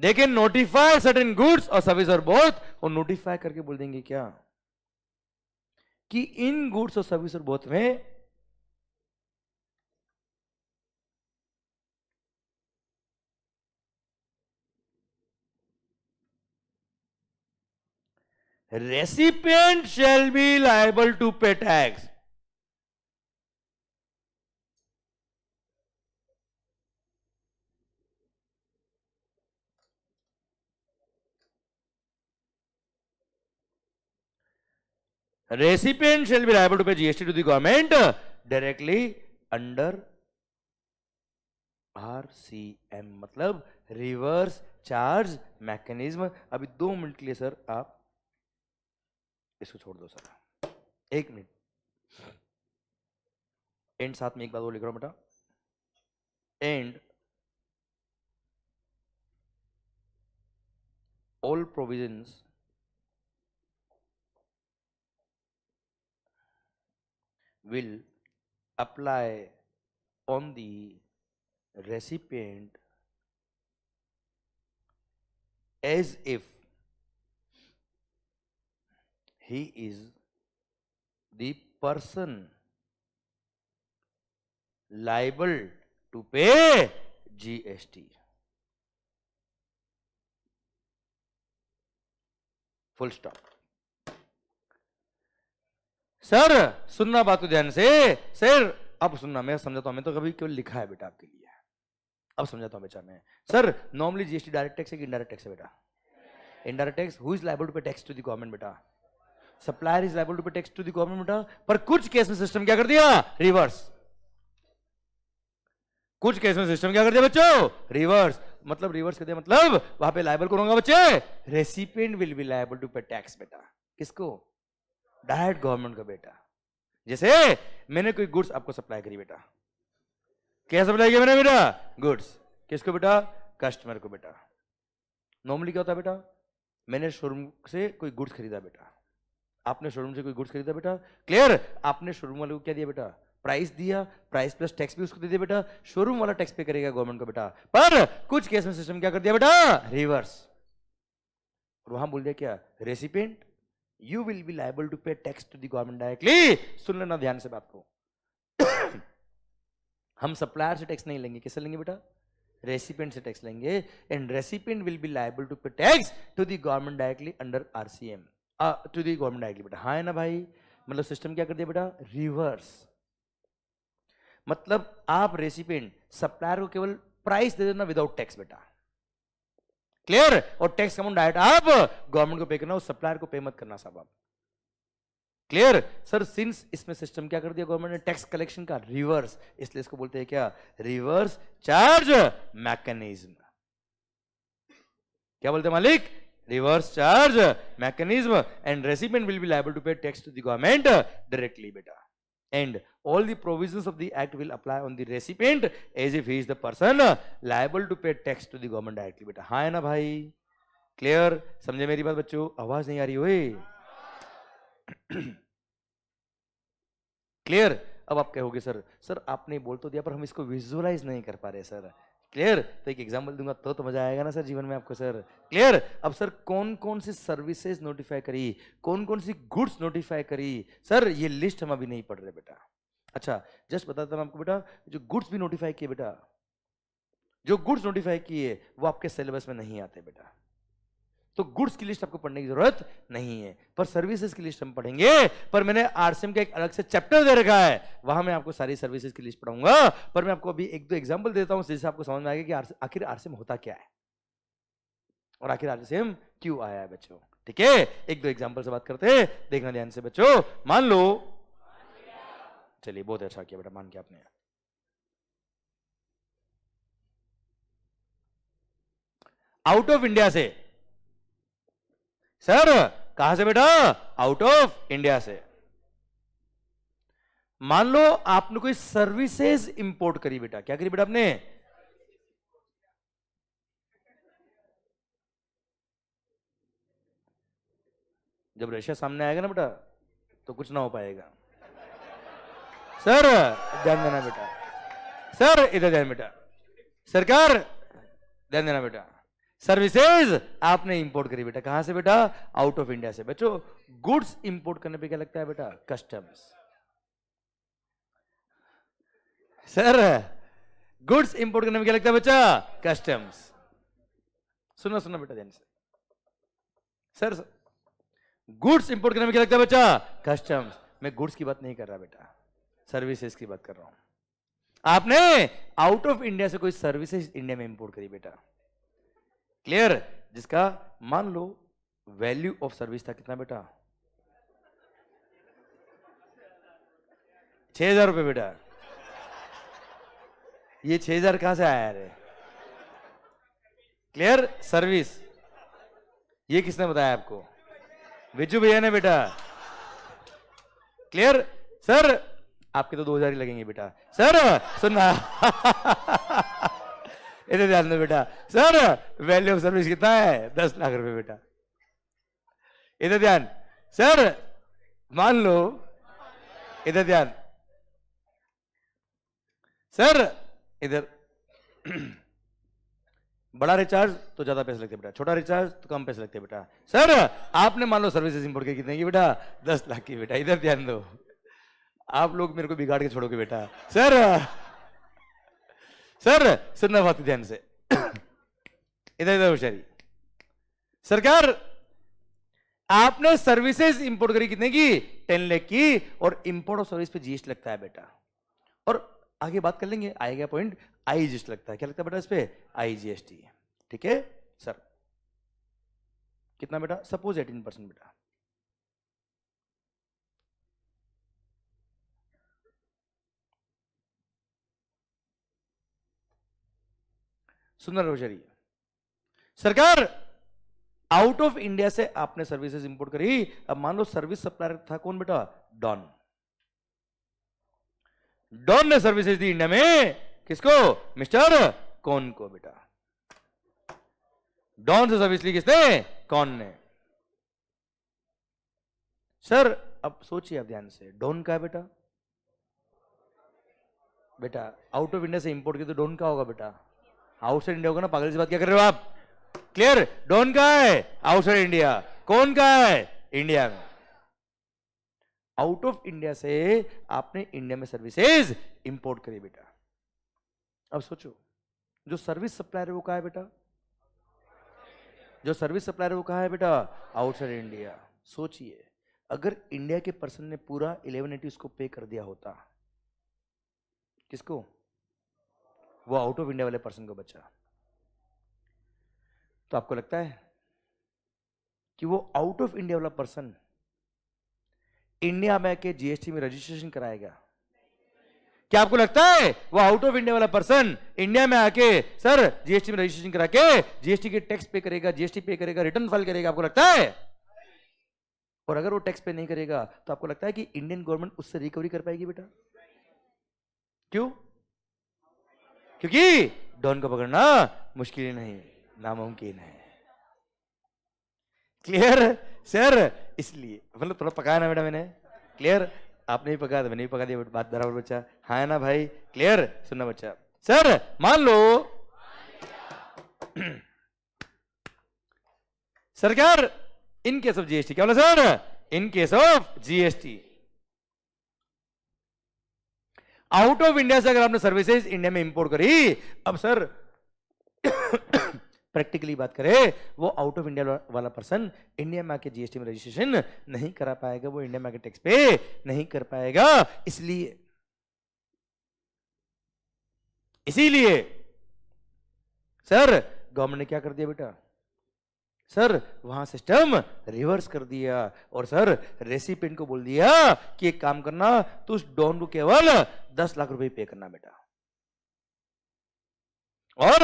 देखे नोटिफाई सर्टेन गुड्स और सर्विस और बोथ और नोटिफाई करके बोल देंगे क्या कि इन गुड्स और सर्विस और बोथ में recipient shall be liable to pay tax recipient shall be liable to pay GST to the government directly under RCM मतलब रिवर्स चार्ज मैकेनिज्म अभी दो मिनट के लिए सर आप इसको छोड़ दो सर एक मिनट एंड साथ में एक बात वो लिख रहा हूं बेटा and all provisions will apply on the recipient as if he is the person liable to pay GST. Full stop. Sir सुनना बात तो ध्यान से सर अब सुनना मैं समझाता हूं मैं तो कभी केवल लिखा है बेटा आपके लिए अब समझाता हूं बेटा मैं sir normally GST direct tax है कि इनडायरेक्ट टैक्स है बेटा indirect tax who is liable to pay tax to the government बेटा supplier is liable to pay tax to the government बेटा पर कुछ केस में सिस्टम क्या कर दिया रिवर्स कुछ केस में सिस्टम क्या कर दिया बच्चों रिवर्स मतलब रिवर्स कर दिया मतलब वहां पे लाइबल करूंगा बच्चे recipient will be liable to pay tax बेटा किसको डायरेक्ट गवर्नमेंट का बेटा जैसे मैंने कोई गुड्स आपको सप्लाई करी बेटा क्या सप्लाई किया मैंने बेटा गुड्स किसको बेटा कस्टमर को बेटा नॉर्मली क्या होता है बेटा मैंने शोरूम से कोई गुड्स खरीदा बेटा आपने शोरूम से कोई गुड्स खरीदा बेटा क्लियर आपने शोरूम वाले को क्या दिया बेटा प्राइस दिया प्राइस प्लस टैक्स भी उसको दे दिया बेटा शोरूम वाला टैक्स पे करेगा गवर्नमेंट को बेटा पर कुछ केस में सिस्टम क्या कर दिया बेटा रिवर्स और वहां बोल दिया क्या recipient you will be liable to pay tax to the government directly सुन लेना ध्यान से बात को हम सप्लायर से टैक्स नहीं लेंगे कैसे लेंगे बेटा रेसिपेंट से टैक्स लेंगे and recipient will be liable to pay tax to the government directly under RCM to the government directly बेटा हाँ है ना भाई मतलब सिस्टम क्या कर दिया बेटा रिवर्स मतलब आप रेसिपेंट सप्लायर को केवल प्राइस दे देना विदाउट टैक्स बेटा क्लियर और टैक्स अमाउंट डायरेक्ट आप गवर्नमेंट को पे करना सप्लायर को पे मत करना साहब आप क्लियर सर सिंस इसमें सिस्टम क्या कर दिया गवर्नमेंट ने टैक्स कलेक्शन का रिवर्स इसलिए इसको बोलते हैं क्या रिवर्स चार्ज मैकेनिज्म क्या बोलते मालिक reverse charge mechanism and recipient will be liable to pay tax to the government directly बेटा and all the provisions of the act will apply on the recipient as if he is the person liable to pay tax to the government directly beta ha hai na bhai clear samjhe meri baat bachcho awaaz nahi aa rahi oye clear अब आप कहोगे sir sir आपने बोल तो दिया पर हम इसको विजुअलाइज नहीं कर पा रहे सर क्लियर तो एक एग्जाम्पल दूंगा तो तो मजा आएगा ना सर जीवन में आपको सर क्लियर अब सर कौन कौन सी सर्विसेज नोटिफाई करी कौन कौन सी गुड्स नोटिफाई करी सर ये लिस्ट हम अभी नहीं पढ़ रहे बेटा अच्छा जस्ट बताता हूँ आपको बेटा जो गुड्स भी नोटिफाई किए बेटा जो गुड्स नोटिफाई किए वो आपके सिलेबस में नहीं आते बेटा तो गुड्स की लिस्ट आपको पढ़ने की जरूरत नहीं है पर सर्विसेज की लिस्ट हम पढ़ेंगे पर मैंने आरसीएम का एक अलग से चैप्टर दे रखा है वहां मैं आपको सारी सर्विसेज की लिस्ट पढ़ाऊंगा पर मैं आपको अभी एक दो एग्जाम्पल देता हूं जिससे आपको समझ में आएगा कि आखिर आरसीएम होता क्या है और आखिर आरसीएम क्यों आया है बच्चों ठीक है एक दो एग्जाम्पल से बात करते हैं देखना ध्यान से बच्चों मान लो चलिए बहुत अच्छा किया बेटा मान के आपने आउट ऑफ इंडिया से सर कहां से बेटा आउट ऑफ इंडिया से मान लो आपने कोई सर्विसेज इंपोर्ट करी बेटा क्या करी बेटा आपने जब रशिया सामने आएगा ना बेटा तो कुछ ना हो पाएगा सर ध्यान देना बेटा सर इधर ध्यान बेटा सरकार ध्यान देना बेटा सर्विसेज आपने इंपोर्ट करी बेटा कहां से बेटा आउट ऑफ इंडिया से बच्चों गुड्स इंपोर्ट करने पे क्या लगता है बेटा कस्टम्स सर गुड्स इंपोर्ट करने में क्या लगता है बच्चा कस्टम्स सुनो सुनो बेटा ध्यान से सर गुड्स इंपोर्ट करने में क्या लगता है बच्चा कस्टम्स मैं गुड्स की बात नहीं कर रहा बेटा सर्विसेज की बात कर रहा हूं आपने आउट ऑफ इंडिया से कोई सर्विसेज इंडिया में इंपोर्ट करी बेटा क्लियर जिसका मान लो वैल्यू ऑफ सर्विस था कितना बेटा छह हजार रुपये बेटा ये छह हजार कहां से आया रे क्लियर सर्विस ये किसने बताया आपको विजू भैया ने बेटा क्लियर सर आपके तो दो हजार ही लगेंगे बेटा सर सुनना इधर ध्यान दो बेटा सर वैल्यू ऑफ सर्विस कितना है दस लाख रुपए बेटा इधर ध्यान सर मान लो इधर ध्यान सर इधर बड़ा रिचार्ज तो ज्यादा पैसे लगते बेटा छोटा रिचार्ज तो कम पैसे लगते बेटा सर आपने मान लो सर्विसेज इंपोर्ट की कितने की बेटा दस लाख की बेटा इधर ध्यान दो आप लोग मेरे को बिगाड़ के छोड़ोगे बेटा सर सर सुनना बहुत ध्यान से इधर इधर होशियारी सरकार आपने सर्विसेज इंपोर्ट करी कितने की टेन लेख की और इंपोर्ट ऑफ सर्विस पे जीएसटी लगता है बेटा और आगे बात कर लेंगे आएगा पॉइंट आई जीएसटी लगता है क्या लगता है बेटा इस पे आई जीएसटी ठीक है सर कितना बेटा सपोज एटीन परसेंट बेटा सुंदर रोजरी सरकार आउट ऑफ इंडिया से आपने सर्विसेज इंपोर्ट करी अब मान लो सर्विस सप्लायर था कौन बेटा डॉन डॉन ने सर्विसेज दी इंडिया में किसको मिस्टर कौन को बेटा डॉन से सर्विस ली किसने कौन ने सर अब सोचिए आप ध्यान से डॉन का है बेटा बेटा आउट ऑफ इंडिया से इंपोर्ट किया तो डॉन का होगा बेटा आउटसाइड इंडिया होगा ना पागल से बात क्या कर रहे हो आप क्लियर डोन का है आउटसाइड इंडिया कौन का है इंडिया में आउट ऑफ इंडिया से आपने इंडिया में सर्विसेज इंपोर्ट करी बेटा अब सोचो जो सर्विस सप्लायर वो कहा है बेटा जो सर्विस सप्लायर वो कहा है बेटा आउटसाइड इंडिया सोचिए अगर इंडिया के पर्सन ने पूरा इलेवन एटी उसको पे कर दिया होता किसको वो आउट ऑफ इंडिया वाले पर्सन को बचा तो आपको लगता है कि वो आउट ऑफ इंडिया वाला पर्सन इंडिया में के जीएसटी में रजिस्ट्रेशन कराएगा क्या आपको लगता है वो आउट ऑफ इंडिया वाला पर्सन इंडिया में आके सर जीएसटी में रजिस्ट्रेशन करा के जीएसटी के टैक्स पे करेगा जीएसटी पे करेगा रिटर्न फाइल करेगा आपको लगता है और अगर वो टैक्स पे नहीं करेगा तो आपको लगता है कि इंडियन गवर्नमेंट उससे रिकवरी कर पाएगी बेटा क्यों क्योंकि डॉन को पकड़ना मुश्किल नहीं नामुमकिन है क्लियर सर इसलिए मतलब थोड़ा पकाया ना बेटा मैंने क्लियर आपने भी पकाया तो मैंने भी पका दिया बात बराबर बच्चा हाँ ना भाई क्लियर सुनना बच्चा सर मान लो सरकार इन केस ऑफ जीएसटी क्या बोला sir in case of GST out of India से अगर आपने सर्विसेज इंडिया में इंपोर्ट करी अब सर प्रैक्टिकली बात करें वो आउट ऑफ इंडिया वाला पर्सन इंडिया में आके जीएसटी में रजिस्ट्रेशन नहीं करा पाएगा वो इंडिया में आके टैक्स पे नहीं कर पाएगा इसलिए इसीलिए सर गवर्नमेंट ने क्या कर दिया बेटा सर वहां सिस्टम रिवर्स कर दिया और सर रेसिपेंट को बोल दिया कि एक काम करना तो उस डॉन को केवल दस लाख रुपए पे करना बेटा और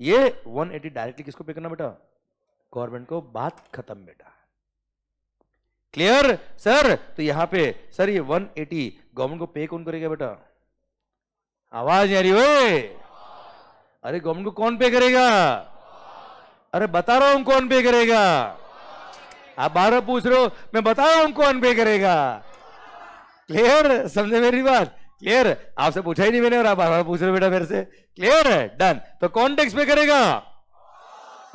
ये 180 डायरेक्टली किसको पे करना बेटा गवर्नमेंट को बात खत्म बेटा क्लियर सर तो यहां पे सर ये 180 गवर्नमेंट को पे कौन करेगा बेटा आवाज आ रही हो अरे गवर्नमेंट को कौन पे करेगा अरे बता रहा हूं कौन पे करेगा आप बारह पूछ रहे हो मैं बता रहा हूं कौन पे करेगा क्लियर समझे मेरी बात क्लियर आपसे पूछा ही नहीं मैंने और आप बार बार पूछ रहे हो बेटा मेरे से क्लियर है डन तो कौन टैक्स पे करेगा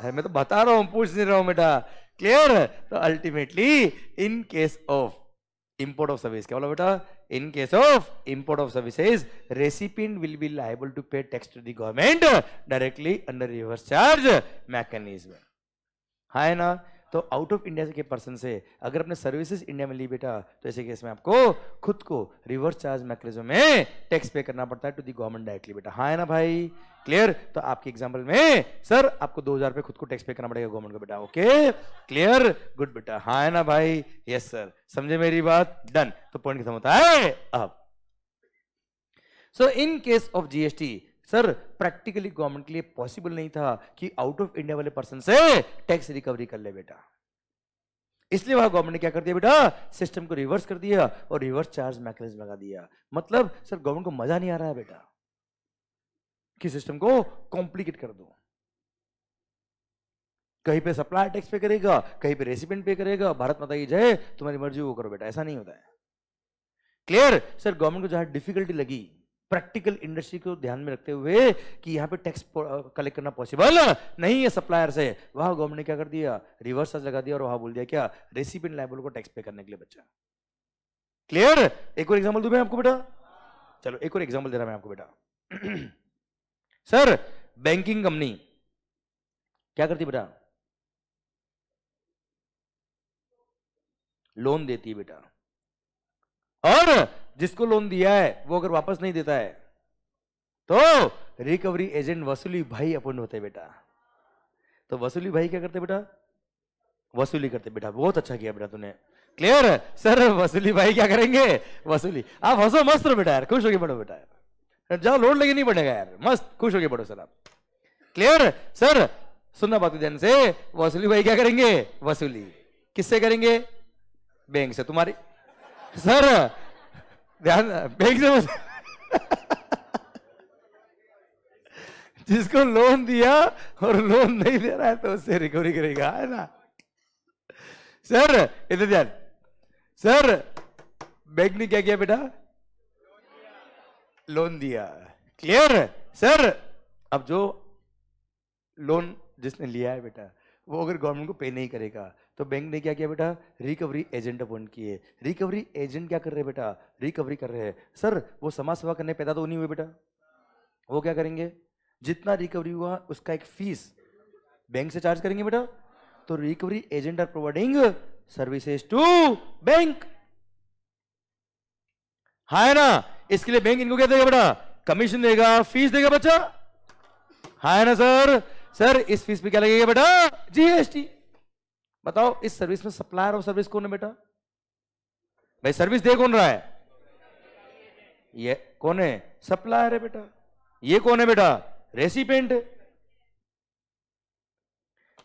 है मैं तो बता रहा हूं पूछ नहीं रहा हूं बेटा क्लियर तो ultimately in case of import of service क्या बोला बेटा in case of import of services, recipient will be liable to pay tax to the government directly under reverse charge mechanism. Hai na? तो out of India के person से अगर अपने services India में ली बेटा तो ऐसे केस में आपको खुद को रिवर्स चार्ज मैकेनिज्म में टैक्स पे करना पड़ता है टू दी गवर्नमेंट डायरेक्टली बेटा हाँ है ना भाई क्लियर तो आपके एग्जाम्पल में सर आपको दो हजार खुद को टैक्स पे करना पड़ेगा गवर्नमेंट को बेटा ओके क्लियर गुड बेटा हाँ है ना भाई यस सर समझे मेरी बात डन तो पॉइंट खत्म होता है अब so in case of GST sir practically government के लिए पॉसिबल नहीं था कि आउट ऑफ इंडिया वाले पर्सन से टैक्स रिकवरी कर ले बेटा इसलिए वहां गवर्नमेंट ने क्या कर दिया बेटा सिस्टम को रिवर्स कर दिया और रिवर्स चार्ज मैकेनिज्म लगा दिया मतलब सर गवर्नमेंट को मजा नहीं आ रहा है बेटा कि सिस्टम को कॉम्प्लिकेट कर दो कहीं पे सप्लायर टैक्स पे करेगा कहीं पे रेसिपेंट पे करेगा भारत माता की जय तुम्हारी मर्जी वो करो बेटा ऐसा नहीं होता है क्लियर सर गवर्नमेंट को जहां डिफिकल्टी लगी प्रैक्टिकल इंडस्ट्री को ध्यान में रखते हुए कि यहाँ पे टैक्स कलेक्ट करना पॉसिबल नहीं है सप्लायर से वहां गवर्नमेंट ने क्या कर दिया रिवर्स लगा दिया और वहां बोल दिया क्या रेसिपेंट लाइबल को टैक्स पे करने के लिए बच्चा क्लियर एक और एग्जाम्पल दू मैं आपको बेटा चलो एक और एग्जाम्पल दे रहा मैं आपको बेटा सर बैंकिंग कंपनी क्या करती बेटा लोन देती है बेटा और जिसको लोन दिया है वो अगर वापस नहीं देता है तो रिकवरी एजेंट वसूली भाई अपॉइंट होते बेटा तो वसूली भाई क्या करते बेटा वसूली करते बेटा बहुत अच्छा किया बेटा तूने क्लियर सर वसूली भाई क्या करेंगे वसूली आप हंसो मस्त रहो बेटा यार खुश होके पढ़ो बेटा यार जाओ लोड लेके नहीं पड़ेगा यार मस्त खुश होके पढ़ो सर आप क्लियर सर सुनना बात ध्यान से वसूली भाई क्या करेंगे वसूली किससे करेंगे बैंक से तुम्हारी सर ध्यान बैंक से मत जिसको लोन दिया और लोन नहीं दे रहा है तो उससे रिकवरी करेगा है ना सर इधर ध्यान सर बैंक ने क्या किया बेटा लोन दिया क्लियर सर अब जो लोन जिसने लिया है बेटा वो अगर गवर्नमेंट को पे नहीं करेगा तो बैंक ने क्या किया बेटा रिकवरी एजेंट अपॉइंट किए रिकवरी एजेंट क्या कर रहे हैं बेटा रिकवरी कर रहे हैं सर वो समाज सेवा करने पैदा तो नहीं हुए बेटा वो क्या करेंगे जितना रिकवरी हुआ उसका एक फीस बैंक से चार्ज करेंगे बेटा तो recovery agent are providing services to bank हा है ना इसके लिए बैंक इनको क्या देगा बेटा कमीशन देगा फीस देगा बच्चा हा है ना सर सर इस फीस पे क्या लगेगा बेटा जीएसटी बताओ इस सर्विस में सप्लायर ऑफ सर्विस कौन है बेटा भाई सर्विस दे कौन रहा है ये कौन है सप्लायर है बेटा ये कौन है बेटा रेसिपेंट है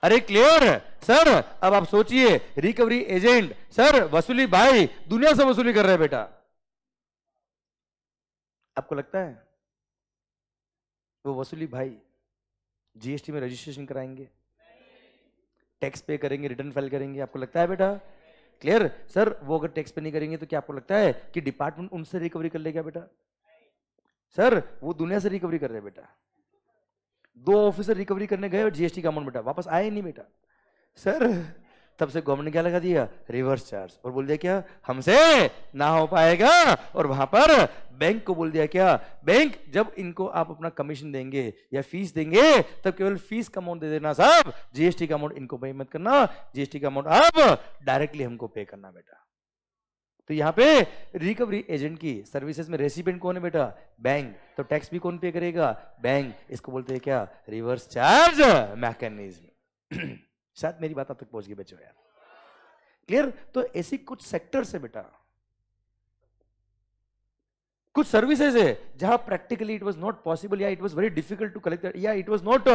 अरे क्लियर सर अब आप सोचिए रिकवरी एजेंट सर वसूली भाई दुनिया से वसूली कर रहे हैं बेटा आपको लगता है वो वसूली भाई जीएसटी में रजिस्ट्रेशन कराएंगे टैक्स पे करेंगे रिटर्न फाइल करेंगे आपको लगता है बेटा क्लियर सर वो अगर टैक्स पे नहीं करेंगे तो क्या आपको लगता है कि डिपार्टमेंट उनसे रिकवरी कर लेगा बेटा सर वो दुनिया से रिकवरी कर रहे हैं बेटा दो ऑफिसर रिकवरी करने गए और जीएसटी का अमाउंट बेटा वापस आए नहीं बेटा सर तब से गवर्नमेंट ने क्या लगा दिया रिवर्स चार्ज और बोल दिया क्या हमसे ना हो पाएगा और वहां पर बैंक को बोल दिया क्या बैंक जब इनको आप अपना कमीशन देंगे या फीस देंगे तब केवल फीस का अमाउंट दे देना साहब जीएसटी का अमाउंट इनको पे मत करना जीएसटी का अमाउंट आप डायरेक्टली हमको पे करना बेटा तो यहां पे रिकवरी एजेंट की सर्विसेज में रेसिपेंट कौन है बेटा बैंक तो टैक्स भी कौन पे करेगा बैंक इसको बोलते हैं क्या रिवर्स चार्ज मैकेनिज्म शायद मेरी बात अब तक पहुंच गई बच्चों यार क्लियर तो ऐसी कुछ सेक्टर्स से है बेटा कुछ सर्विसेज है जहां practically it was not possible या it was very difficult to collect या it was not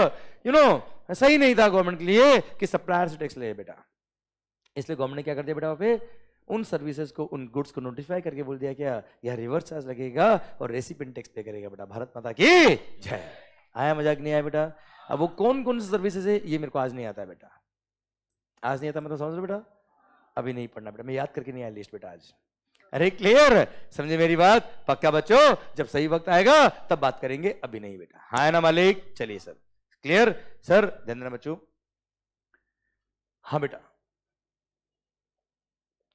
you know सही नहीं था गवर्नमेंट के लिए कि सप्लायर से टैक्स ले बेटा इसलिए गवर्नमेंट ने क्या कर दिया बेटा वहां पे उन सर्विसेज को उन गुड्स को नोटिफाई करके बोल दिया क्या हाँ, यह रिवर्स चार्ज लगेगा और रेसिपेंट टैक्स पे करेगा बेटा भारत माता की जय आया मजाक नहीं आया बेटा अब वो कौन कौन सी सर्विसेज है ये मेरे को आज नहीं आता है बेटा आज नहीं आता मतलब समझ लो बेटा अभी नहीं पढ़ना बेटा मैं याद करके नहीं आया लिस्ट बेटा आज अरे क्लियर समझे मेरी बात पक्का बच्चों जब सही वक्त आएगा तब बात करेंगे अभी नहीं बेटा हाँ है ना मालिक चलिए सर क्लियर सर ध्यान बच्चो बच्चों हाँ बेटा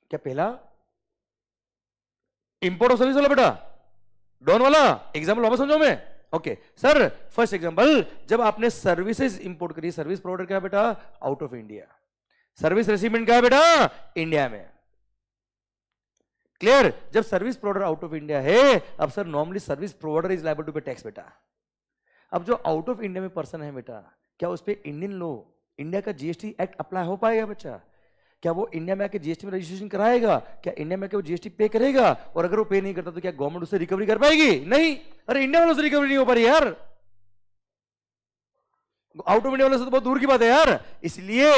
क्या पहला इंपोर्ट ऑफ सर्विस वाला बेटा डोन वाला एग्जाम्पल वापस समझो मैं ओके सर फर्स्ट एग्जाम्पल जब आपने सर्विसेज इंपोर्ट करी सर्विस प्रोवाइडर क्या बेटा out of India service recipient क्या है बेटा इंडिया में क्लियर जब service provider out of India है अब sir normally service provider is liable to pay tax बेटा अब जो आउट ऑफ इंडिया में पर्सन है बेटा क्या उस पर इंडियन लो इंडिया का जीएसटी एक्ट अप्लाई हो पाएगा बच्चा क्या वो इंडिया में आके जीएसटी में रजिस्ट्रेशन कराएगा क्या इंडिया में आके वो जीएसटी पे करेगा और अगर वो पे नहीं करता तो क्या गवर्नमेंट उसे रिकवरी कर पाएगी नहीं अरे इंडिया वालों से रिकवरी नहीं हो पा रही यार आउट ऑफ इंडिया वालों से तो बहुत दूर की बात है यार इसलिए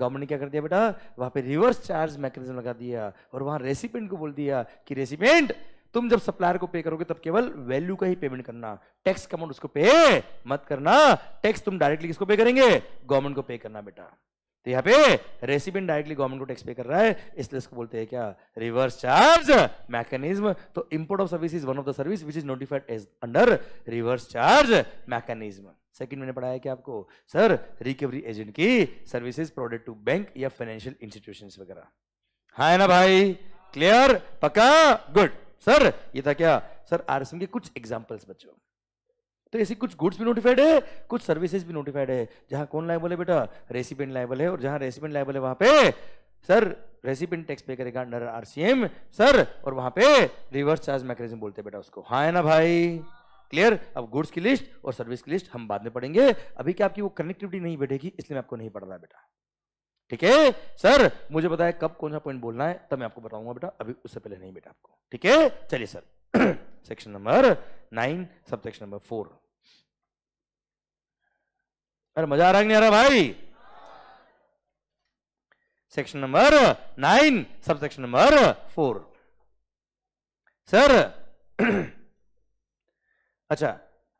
गवर्नमेंट ने क्या कर दिया बेटा वहां पे रिवर्स चार्ज मैकेनिज्म लगा दिया और वहां रेसिपेंट को बोल दिया कि रेसिपेंट तुम जब सप्लायर को पे करोगे तब केवल वैल्यू का ही पेमेंट करना टैक्स का अमाउंट उसको पे मत करना टैक्स तुम डायरेक्टली किसको पे करेंगे गवर्नमेंट को पे करना बेटा तो यहाँ पे रेसिपेंट डायरेक्टली गवर्नमेंट को टैक्स पे कर रहा है इसलिए इसको बोलते हैं क्या रिवर्स चार्ज मैकेनिज्म तो import of service is one of the service which is notified as under reverse charge mechanism second मैंने पढ़ाया कि आपको सर रिकवरी एजेंट की सर्विसेज प्रोवाइडेड टू बैंक या फाइनेंशियल इंस्टीट्यूशंस वगैरह हाँ है ना भाई क्लियर पक्का गुड सर ये था क्या सर आरएसएम के कुछ एग्जांपल्स बच्चों तो ऐसी कुछ गुड्स भी नोटिफाइड है कुछ सर्विसेज भी नोटिफाइड है जहां कौन लाइबल है बेटा रेसिपेंट लाइबल है और जहां रेसिपेंट लाइबल है वहां पे सर रेसिपेंट टैक्स पे करेगा अंडर आरसीएम सर और वहां पे रिवर्स चार्ज मैकेनिज्म बोलते हैं बेटा उसको हाँ है ना भाई क्लियर अब गुड्स की लिस्ट और सर्विस की लिस्ट हम बाद में पढ़ेंगे अभी क्या आपकी वो कनेक्टिविटी नहीं बैठेगी इसलिए मैं आपको नहीं पढ़ रहा बेटा ठीक है सर मुझे बताया कब कौन सा पॉइंट बोलना है तब मैं आपको बताऊंगा बेटा अभी उससे पहले नहीं बेटा आपको ठीक है चलिए sir section number nine sub section number four अरे मजा आ रहा नहीं आ रहा भाई section number nine sub section number four sir अच्छा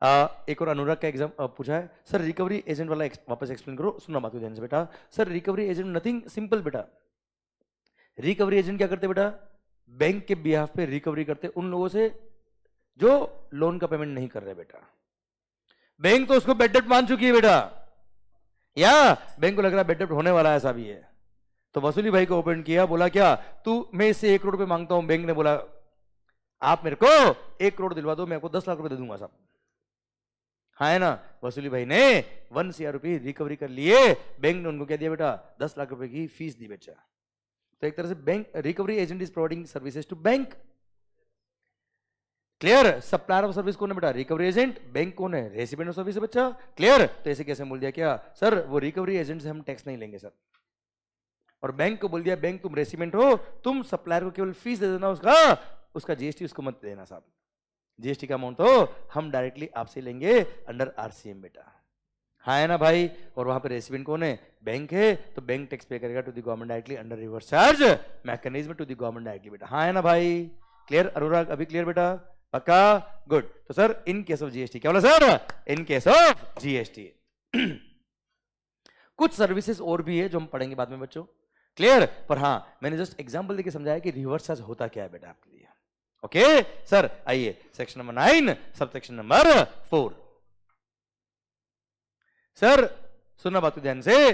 आ, एक और अनुराग का एग्जाम पूछा है सर रिकवरी एजेंट वाला एक्स, वापस एक्सप्लेन करो सुनना बात ध्यान से बेटा sir recovery agent nothing simple बेटा रिकवरी एजेंट क्या करते बेटा बैंक के बिहाफ पे रिकवरी करते उन लोगों से जो लोन का पेमेंट नहीं कर रहे बेटा बैंक तो उसको बेड मान चुकी है बेटा या बैंक को लग रहा है बेड होने वाला है ऐसा भी है तो वसूली भाई को ओपन किया बोला क्या तू मैं इससे एक करोड़ रुपए मांगता हूं बैंक ने बोला आप मेरे को एक करोड़ दिलवा दो मैं आपको दस लाख रुपए दे दूंगा साहब हाँ है ना वसूली भाई ने वन सी आर रुपये रिकवरी कर लिए बैंक ने उनको क्या दिया बेटा दस लाख रुपए की फीस दी बेटा तो एक तरह से bank recovery agent is providing services to bank clear supplier of service कौन है बेटा रिकवरी एजेंट बैंक कौन है रेसिपेंट ऑफ सर्विस है बच्चा क्लियर तो ऐसे कैसे बोल दिया क्या सर वो रिकवरी एजेंट से हम टैक्स नहीं लेंगे सर और बैंक को बोल दिया बैंक तुम रेसिपेंट हो तुम सप्लायर को केवल फीस दे देना उसका उसका जीएसटी उसको मत देना साहब जीएसटी का अमाउंट तो हम डायरेक्टली आपसे लेंगे अंडर आरसीएम बेटा हाँ है ना भाई और वहां पर रेसिडेंट कौन है बैंक है तो बैंक टैक्स पे करेगा to the government directly under reverse charge mechanism to the government directly बेटा हाँ है ना भाई क्लियर अरोरा अभी क्लियर बेटा पक्का गुड तो sir in case of GST क्या बोला sir in case of GST कुछ सर्विसेज और भी है जो हम पढ़ेंगे बाद में बच्चों क्लियर पर हाँ मैंने जस्ट एग्जाम्पल देके समझाया कि रिवर्स चार्ज होता क्या है बेटा आपके लिए ओके सर आइए section number nine sub section number four sir सुनना बात ध्यान से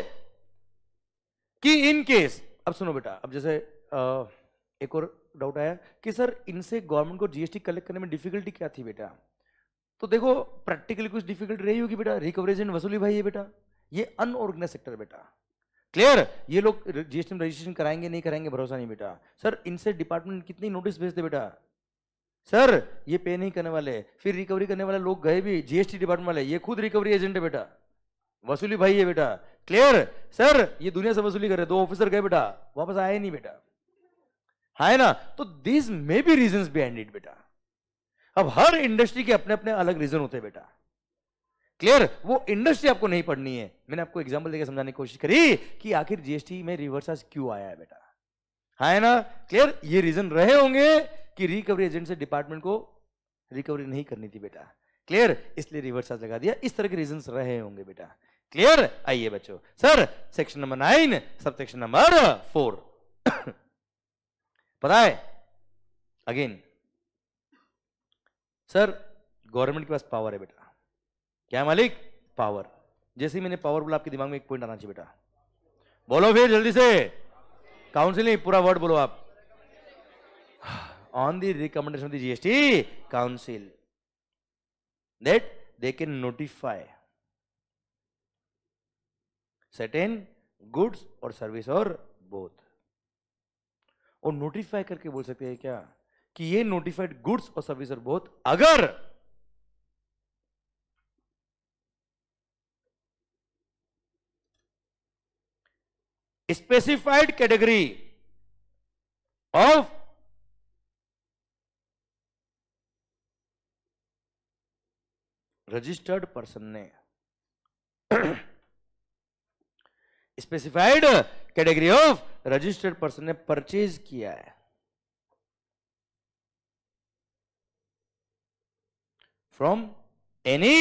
कि इन केस अब सुनो बेटा अब जैसे आ, एक और डाउट आया कि सर इनसे गवर्नमेंट को जीएसटी कलेक्ट करने में डिफिकल्टी क्या थी बेटा तो देखो प्रैक्टिकली कुछ डिफिकल्टी रही होगी बेटा रिकवरी वसूली भाई ये बेटा ये अनऑर्गेनाइज सेक्टर बेटा क्लियर ये लोग जीएसटी में रजिस्ट्रेशन कराएंगे नहीं कराएंगे भरोसा नहीं बेटा सर इनसे डिपार्टमेंट कितनी नोटिस भेजते बेटा सर ये पे नहीं करने वाले फिर रिकवरी करने वाले लोग गए भी जीएसटी डिपार्टमेंट वाले ये खुद रिकवरी एजेंट है बेटा वसूली भाई है बेटा क्लियर सर ये दुनिया से वसूली कर रहे दो ऑफिसर गए बेटा वापस आए नहीं बेटा हाँ है ना तो this may be reason behind it बेटा अब हर इंडस्ट्री के अपने अपने अलग रीजन होते हैं बेटा क्लियर वो इंडस्ट्री आपको नहीं पढ़नी है मैंने आपको एग्जाम्पल देकर समझाने की कोशिश करी कि आखिर जीएसटी में रिवर्स क्यों आया है बेटा है हाँ ना क्लियर ये रीजन रहे होंगे कि रिकवरी एजेंट से डिपार्टमेंट को रिकवरी नहीं करनी थी बेटा क्लियर इसलिए रिवर्स चार्ज लगा दिया इस तरह के रीजन रहे होंगे बेटा क्लियर आइए बच्चों sir section number nine sub section number four पता है अगेन सर गवर्नमेंट के पास पावर है बेटा क्या मालिक पावर जैसे ही मैंने पावर बोला आपके दिमाग में एक पॉइंट आना चाहिए बेटा बोलो फिर जल्दी से काउंसिलिंग पूरा वर्ड बोलो आप on the recommendation of the GST council that they can notify certain goods और सर्विस और बोथ और नोटिफाई करके बोल सकते हैं क्या कि ये नोटिफाइड गुड्स और सर्विस और बोथ अगर specified category of registered person ने specified category of registered person ने परचेज किया है फ्रॉम एनी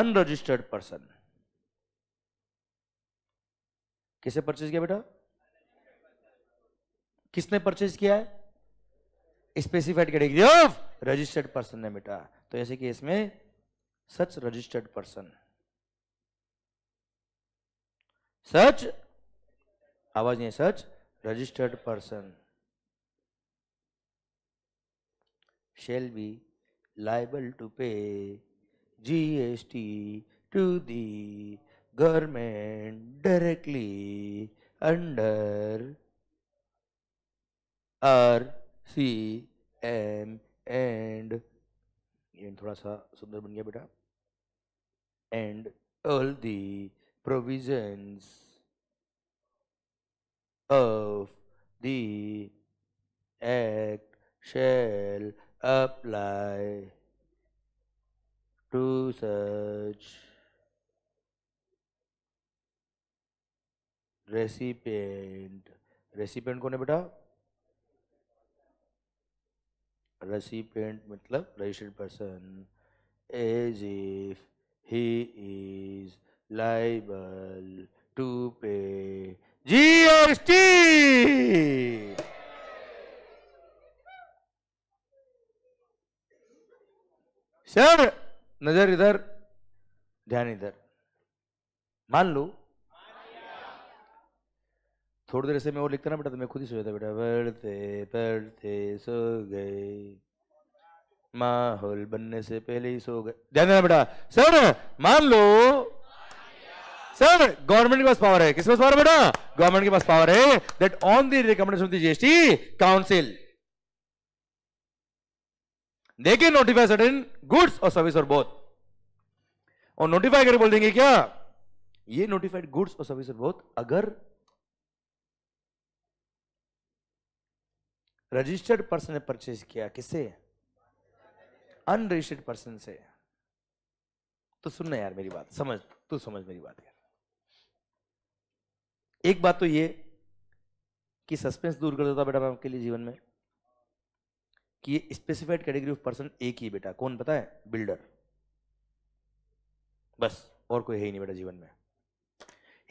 अनरजिस्टर्ड पर्सन किसे परचेज किया बेटा किसने परचेज किया है specified category of registered person ने बेटा तो ऐसे केस में सच रजिस्टर्ड पर्सन सच आवाज नहीं such registered person shall be liable to pay GST to the government directly under R C M and ये थोड़ा सा सुंदर बन गया बेटा and all the provisions of the act shall apply to such recipient recipient कौन है बेटा रेसिपेंट मतलब registered person as if he is liable to pay G GST sir नजर इधर ध्यान इधर मान लो थोड़ी देर से मैं वो लिखता ना बेटा तो मैं खुद ही सोचा था बेटा पढ़ते पढ़ते सो गए माहौल बनने से पहले ही सो गए ध्यान देना बेटा सर मान लो सर गवर्नमेंट के पास पावर है किसके पास पावर बेटा गवर्नमेंट के पास पावर है that on the recommendation of the GST council they can notify certain goods और सर्विस और बोथ और नोटिफाई करके बोल देंगे क्या ये नोटिफाइड गुड्स और सर्विस और बोथ अगर रजिस्टर्ड पर्सन ने परचेज किया किससे अनरजिस्टर्ड पर्सन से तो सुनना यार मेरी बात समझ तू समझ मेरी बात यार एक बात तो ये कि सस्पेंस दूर कर देता बेटा मैं आपके लिए जीवन में कि ये स्पेसिफाइड कैटेगरी ऑफ पर्सन एक ही बेटा कौन पता है बिल्डर बस और कोई है ही नहीं बेटा जीवन में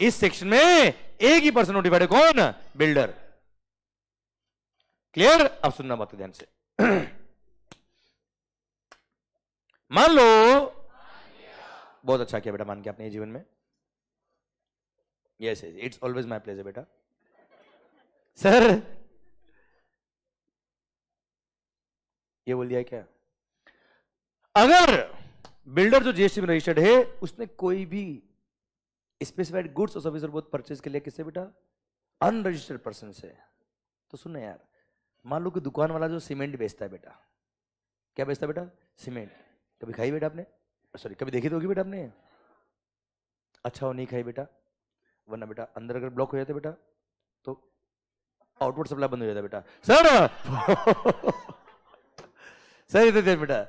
इस सेक्शन में एक ही पर्सन नोटिफाइड है कौन बिल्डर क्लियर अब सुनना मत ध्यान से मान लो बहुत अच्छा किया बेटा मान के आपने ये जीवन में yes yes it's always my pleasure बेटा सर ये बोल दिया क्या अगर बिल्डर जो जीएसटी में रजिस्टर्ड है उसने कोई भी स्पेसिफाइड गुड्स और सर्विस बहुत परचेज के लिए किससे बेटा अनरजिस्टर्ड पर्सन से तो सुनना यार मान लो कि दुकान वाला जो सीमेंट बेचता है बेटा क्या बेचता है बेटा सीमेंट कभी खाई बेटा आपने सॉरी कभी देखी तो होगी बेटा आपने अच्छा हो नहीं खाई बेटा वरना बेटा अंदर अगर ब्लॉक हो जाता बेटा तो आउटवर्ड सप्लाई बंद हो जाता बेटा सर सर इधर ध्यान बेटा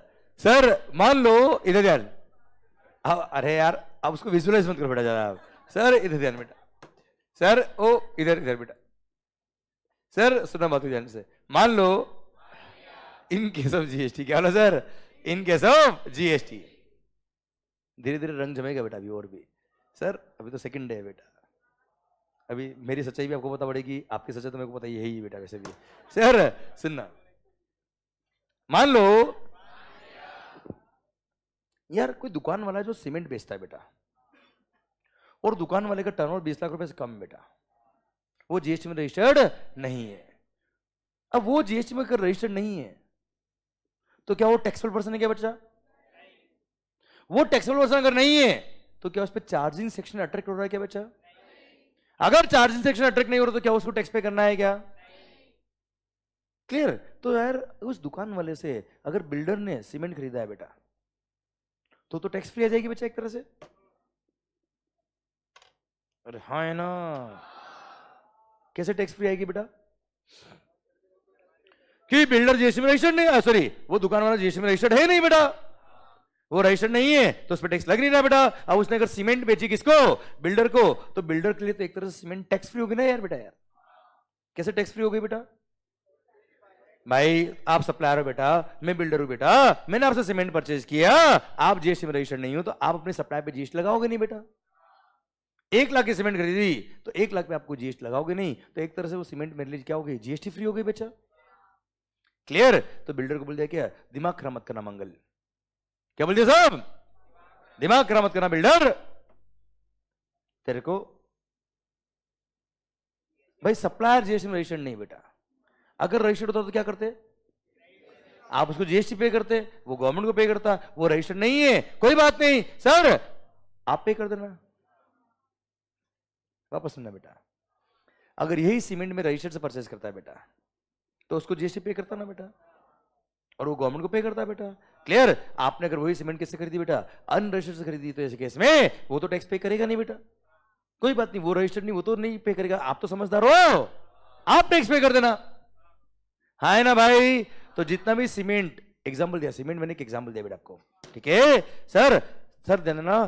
सर मान लो इधर ध्यान अरे यार आप उसको विजुअलाइज मत करो बेटा ज्यादा आप सर इधर ध्यान बेटा सर ओ इधर इधर बेटा सर सुना बात ध्यान से मान लो इनके सब जीएसटी क्या बोला सर इनके सब जीएसटी धीरे धीरे रंग जमेगा बेटा अभी और भी सर अभी तो सेकंड डे है बेटा अभी मेरी सच्चाई भी आपको पता पड़ेगी आपकी सच्चाई तो मेरे को पता यही है बेटा वैसे भी सर सुनना मान लो यार कोई दुकान वाला जो सीमेंट बेचता है बेटा और दुकान वाले का टर्नओवर बीस लाख रुपए से कम बेटा वो जीएसटी में रजिस्टर्ड नहीं है अब वो जीएसटी में रजिस्टर्ड नहीं है तो क्या वो टैक्सेबल पर्सन है क्या बच्चा वो टैक्सेबल पर्सन अगर नहीं है तो क्या उस पर चार्जिंग सेक्शन अट्रैक्ट हो रहा है क्या बच्चा अगर चार्जिंग सेक्शन अट्रैक्ट नहीं हो रहा तो क्या उसको टैक्स पे करना है क्या क्लियर तो यार उस दुकान वाले से अगर बिल्डर ने सीमेंट खरीदा है बेटा तो तो टैक्स फ्री आ जाएगी बच्चा एक तरह से अरे हाँ है ना कैसे टैक्स फ्री आएगी बेटा कि बिल्डर जेसीबी रजिस्टर्ड नहीं है सॉरी वो दुकान वाला जेसीबी रजिस्टर्ड है नहीं बेटा वो रजिस्टर्ड नहीं है तो उस पर टैक्स लग नहीं रहा बेटा अब उसने अगर सीमेंट बेची किसको बिल्डर को तो बिल्डर के लिए तो एक तरह से सीमेंट टैक्स फ्री होगी ना यार बेटा यार कैसे टैक्स फ्री हो गई बेटा भाई आप सप्लायर हो बेटा मैं बिल्डर हूं बेटा मैंने आपसे सीमेंट परचेज किया आप जीएसटी में रजिस्टर्ड नहीं हो तो आप अपने सप्लाई पे जीएसटी लगाओगे नहीं बेटा एक लाख की सीमेंट खरीदी तो एक लाख पे आपको जीएसटी लगाओगे नहीं तो एक तरह से वो सीमेंट मेरे लिए क्या हो गई जीएसटी फ्री हो गई बेटा क्लियर तो बिल्डर को बोल दिया क्या दिमाग खराब मत करना मंगल क्या बोल दिया साहब दिमाग खराब मत करना बिल्डर तेरे को भाई सप्लायर जीएसटी में रजिस्टर्ड नहीं बेटा अगर रजिस्टर्ड होता तो क्या करते आप उसको जीएसटी पे करते वो गवर्नमेंट को पे करता वो रजिस्टर्ड नहीं है कोई बात नहीं सर आप पे कर देना वापस सुनना बेटा अगर यही सीमेंट में रजिस्टर्ड से परचेज करता है बेटा तो उसको जीएसटी पे करता ना बेटा और वो गवर्नमेंट को पे करता बेटा क्लियर आपने अगर वही सीमेंट किससे खरीदी बेटा अनरजिस्टर्ड से खरीदी तो ऐसे केस में वो तो टैक्स पे करेगा नहीं बेटा कोई बात नहीं वो रजिस्टर्ड नहीं वो तो नहीं पे करेगा आप तो समझदार हो आप टैक्स पे कर देना है ना भाई तो जितना भी सीमेंट एग्जाम्पल दिया सीमेंट मैंने एक एग्जाम्पल दिया बेटा आपको ठीक है सर सर देना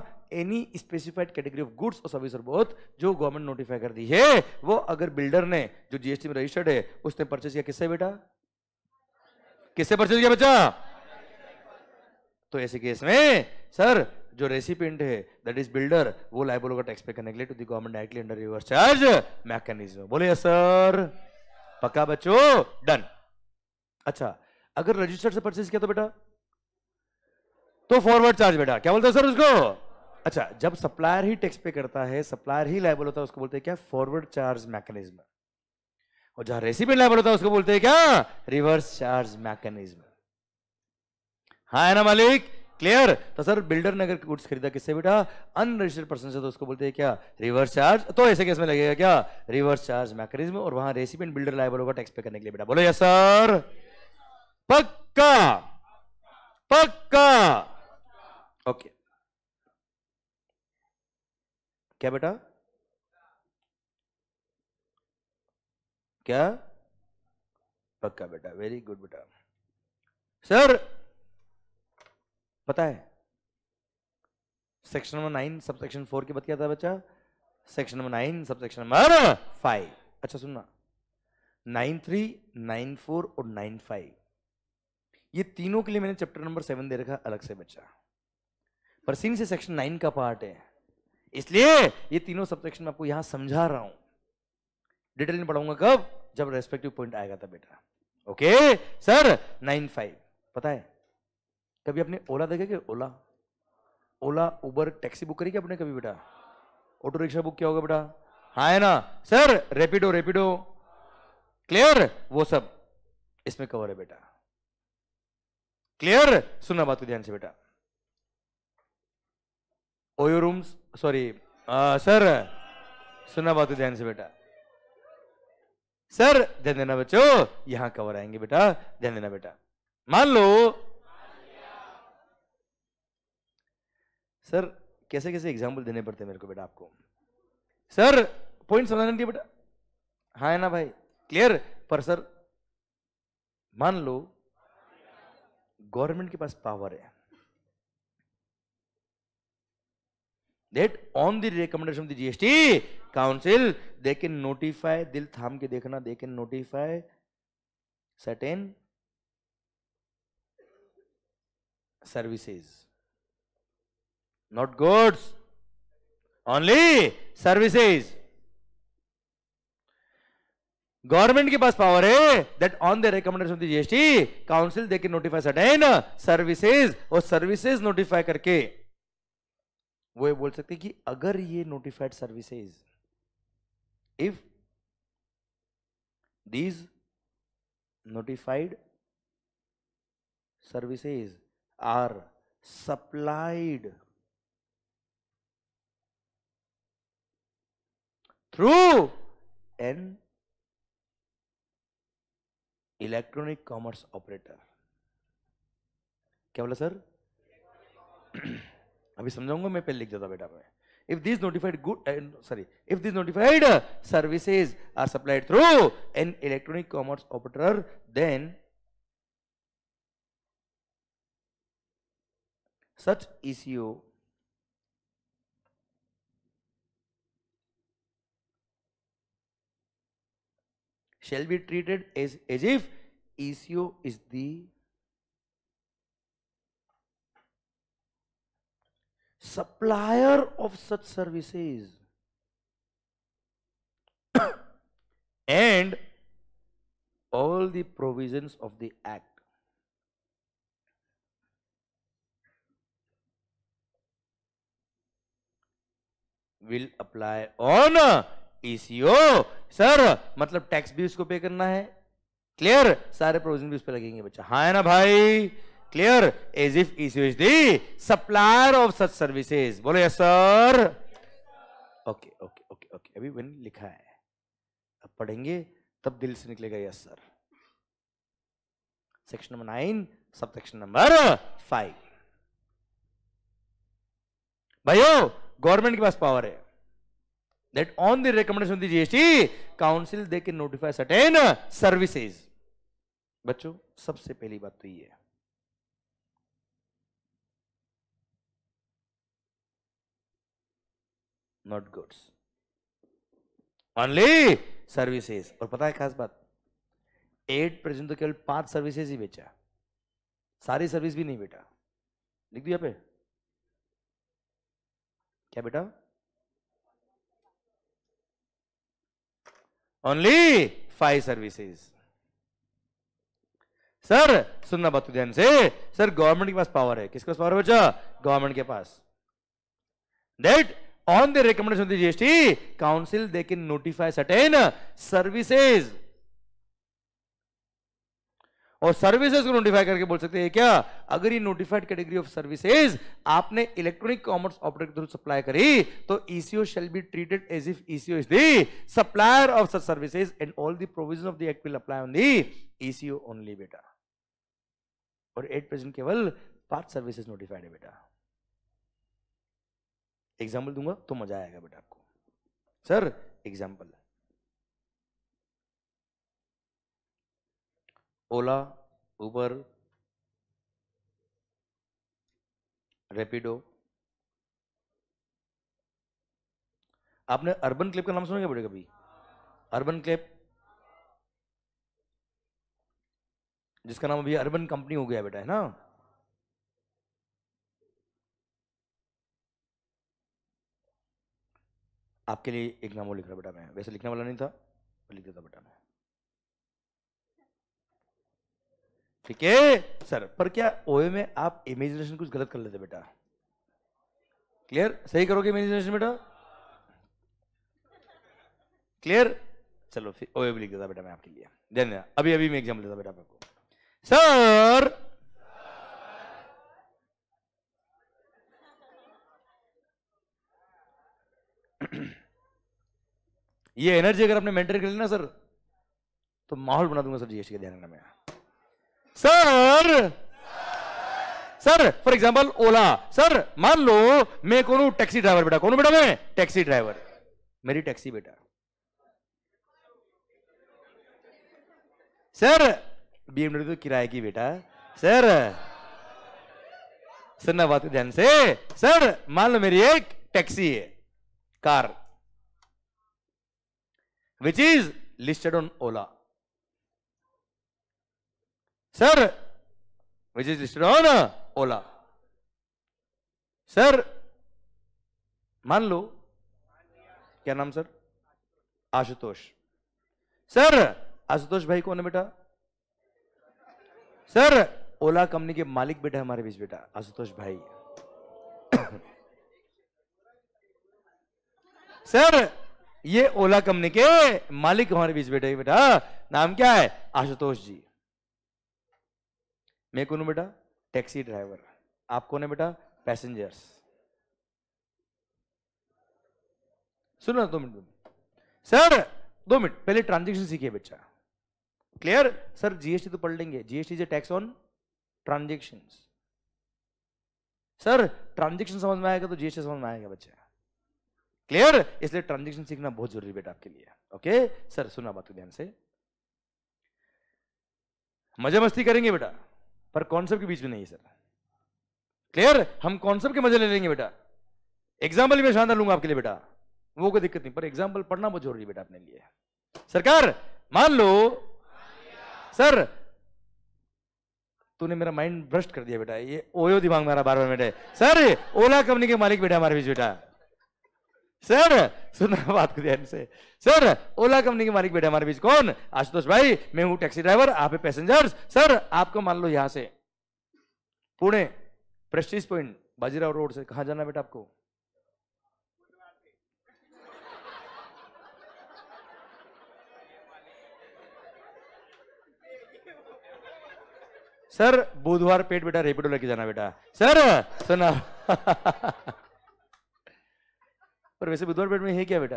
any specified category of goods और सर्विस और बोथ जो गवर्नमेंट नोटिफाई कर दी है वो अगर बिल्डर ने जो जीएसटी में रजिस्टर्ड है उसने परचेज किया किससे बेटा किससे परचेज किया बच्चा तो ऐसे केस में सर जो रेसिपेंट है दैट इज बिल्डर वो लाइबल होगा टैक्स पे करने के लिए to the government directly under reverse charge mechanism बोले सर पक्का बच्चों डन अच्छा अगर रजिस्टर से परचेज किया तो बेटा तो फॉरवर्ड चार्ज बेटा क्या बोलते हैं सर उसको अच्छा जब सप्लायर ही टैक्स पे करता है सप्लायर ही लाइबल होता है उसको बोलते हैं क्या फॉरवर्ड चार्ज मैकेनिज्म और जहां रेसिपी लाइबल होता है उसको बोलते हैं क्या रिवर्स चार्ज मैकेनिज्म हाँ है ना मालिक क्लियर तो सर बिल्डर ने अगर गुड्स खरीदा किससे बेटा अनरजिस्टर्ड पर्सन से तो उसको बोलते हैं क्या रिवर्स चार्ज तो ऐसे केस में लगेगा क्या रिवर्स चार्ज मैकेनिज्म और वहां रेसिपेंट बिल्डर लाइबल होगा टैक्स पे करने के लिए बेटा बोलो यस सर पक्का पक्का ओके क्या बेटा क्या पक्का बेटा वेरी गुड बेटा सर पता है section number nine sub section four की बात क्या था बच्चा section number nine sub section number five अच्छा सुनना नाइन थ्री नाइन फोर और नाइन फाइव ये तीनों के लिए मैंने चैप्टर नंबर सेवन दे रखा अलग से बच्चा पर सीन से सेक्शन नाइन का पार्ट है इसलिए ये तीनों सब्जेक्शन मैं आपको यहां समझा रहा हूं डिटेल में पढ़ाऊंगा कब जब रेस्पेक्टिव पॉइंट आएगा था बेटा ओके सर नाइन फाइव पता है कभी आपने ओला देखा क्या ओला ओला उबर टैक्सी बुक करी क्या आपने कभी बेटा ऑटो रिक्शा बुक किया होगा बेटा हाँ है ना सर रेपिडो रेपिडो क्लियर वो सब इसमें कवर है बेटा क्लियर सुनना बात को ध्यान से बेटा ओयो रूम्स सॉरी सर सुना बात ध्यान से बेटा सर ध्यान देना बच्चो यहां कवर आएंगे बेटा ध्यान देना बेटा मान लो सर कैसे कैसे एग्जाम्पल देने पड़ते मेरे को बेटा आपको सर पॉइंट समझाना चाहिए बेटा हाँ है ना भाई क्लियर पर सर मान लो गवर्नमेंट के पास पावर है that on the recommendation of the GST council they can notify दिल थाम के देखना they can notify certain services not goods only services government के पास पावर है that on the recommendation of the GST council they के notify certain services और services notify करके वो ये बोल सकते कि अगर ये notified services if these notified services are supplied through an electronic commerce operator क्या बोला सर अभी समझाऊंगा मैं पहले लिख देता बेटा मैं if these notified good uh, sorry if these notified services are supplied through an electronic commerce operator then such ECO shall be treated as as if ECO is the supplier of such services and all the provisions of the act will apply on ECO sir मतलब tax भी उसको पे करना है clear सारे provision भी उस पर लगेंगे बच्चा हाँ है ना भाई clear as if ECU is the supplier of such services. बोलो yes sir. Okay okay okay okay. अभी when लिखा है अब पढ़ेंगे तब दिल से निकलेगा yes sir section number nine sub section number five भाइयों गवर्नमेंट के पास पावर है that on the recommendation of the GST council they can notify certain services बच्चों सबसे पहली बात तो ये है नॉट गुड्स ओनली सर्विसेज और पता है खास बात एट प्रेजेंट तो केवल पांच सर्विसेज ही बेचा सारी सर्विस भी नहीं बेटा लिख दिया पे क्या बेटा ओनली फाइव सर्विसेज सर सुनना बात ध्यान से सर गवर्नमेंट के पास पावर है किसके पास पावर है गवर्नमेंट के पास that on the recommendation of the GST Council, they can notify certain services. और सर्विसेज को नोटिफाई करके बोल सकते हैं क्या अगर ये नोटिफाइड कैटेगरी ऑफ सर्विसेज आपने इलेक्ट्रॉनिक कॉमर्स ऑपरेटर के थ्रू सप्लाई करी तो ECO shall be treated as if ECO is the supplier of such services and all the provision of the act will apply on the ECO only बेटा और at present केवल पांच services notified है बेटा example दूंगा तो मजा आएगा बेटा आपको sir example Ola Uber Rapido आपने अर्बन क्लिप का नाम सुना क्या बेटे कभी अर्बन क्लिप जिसका नाम अभी अर्बन कंपनी हो गया बेटा है ना आपके लिए एक नाम वो लिख रहा बेटा मैं वैसे लिखने वाला नहीं था लिख देता बेटा मैं ठीक है सर पर क्या ओए में आप इमेजिनेशन कुछ गलत कर लेते बेटा क्लियर सही करोगे इमेजिनेशन बेटा क्लियर चलो फिर ओए भी लिख देता बेटा मैं आपके लिए ध्यान अभी अभी मैं एग्जाम्पल देता बेटा आपको सर ये एनर्जी अगर आपने मेंटेन कर ली ना सर तो माहौल बना दूंगा सर जीएसटी के ध्यान मैं sir sir for example Ola sir मान लो मैं कौन टैक्सी ड्राइवर बेटा कौन बेटा मैं टैक्सी ड्राइवर मेरी टैक्सी बेटा सर बीएमडब्ल्यू तो किराए की बेटा सर सर ना बात ध्यान से सर मान लो मेरी एक टैक्सी है car which is listed on Ola. Sir, which is listed on uh, Ola. Sir, मान लो क्या नाम सर आशुतोष सर आशुतोष भाई कौन है बेटा सर ओला कंपनी के मालिक बेटा हमारे बीच बेटा आशुतोष भाई सर ये ओला कंपनी के मालिक हमारे बीच बैठे बेटा नाम क्या है आशुतोष जी मैं कौन बेटा टैक्सी ड्राइवर आप कौन है बेटा पैसेंजर्स सुनो दो मिनट सर दो मिनट पहले ट्रांजेक्शन सीखिए बच्चा क्लियर सर जीएसटी तो पढ़ लेंगे GST is tax on transaction sir transaction समझ में आएगा तो जीएसटी समझ में आएगा बच्चा क्लियर इसलिए ट्रांजेक्शन सीखना बहुत जरूरी बेटा आपके लिए ओके सर सुना बात ध्यान से मजा मस्ती करेंगे बेटा पर कॉन्सेप्ट के बीच में नहीं सर क्लियर हम कॉन्सेप्ट के मजे ले लेंगे बेटा एग्जाम्पल मैं शानदार लूंगा आपके लिए बेटा वो कोई दिक्कत नहीं पर एग्जाम्पल पढ़ना बहुत जरूरी बेटा अपने लिए सरकार मान लो सर तूने मेरा माइंड भ्रष्ट कर दिया बेटा ये ओयो दिमाग मेरा बार बार बेटा सर ओला कंपनी के मालिक बेटा हमारे बीच बेटा सर सुना बात ध्यान से सर ओला कंपनी के मालिक बैठे हमारे बीच कौन आशुतोष भाई मैं हूं टैक्सी ड्राइवर आप है पैसेंजर्स सर आपको मान लो यहां से Pune prestige point Bajirao road से कहा जाना बेटा आपको सर बुधवार पेट बेटा रेपिडो लेके जाना बेटा सर सुना पर वैसे बुधवार पेट में है क्या बेटा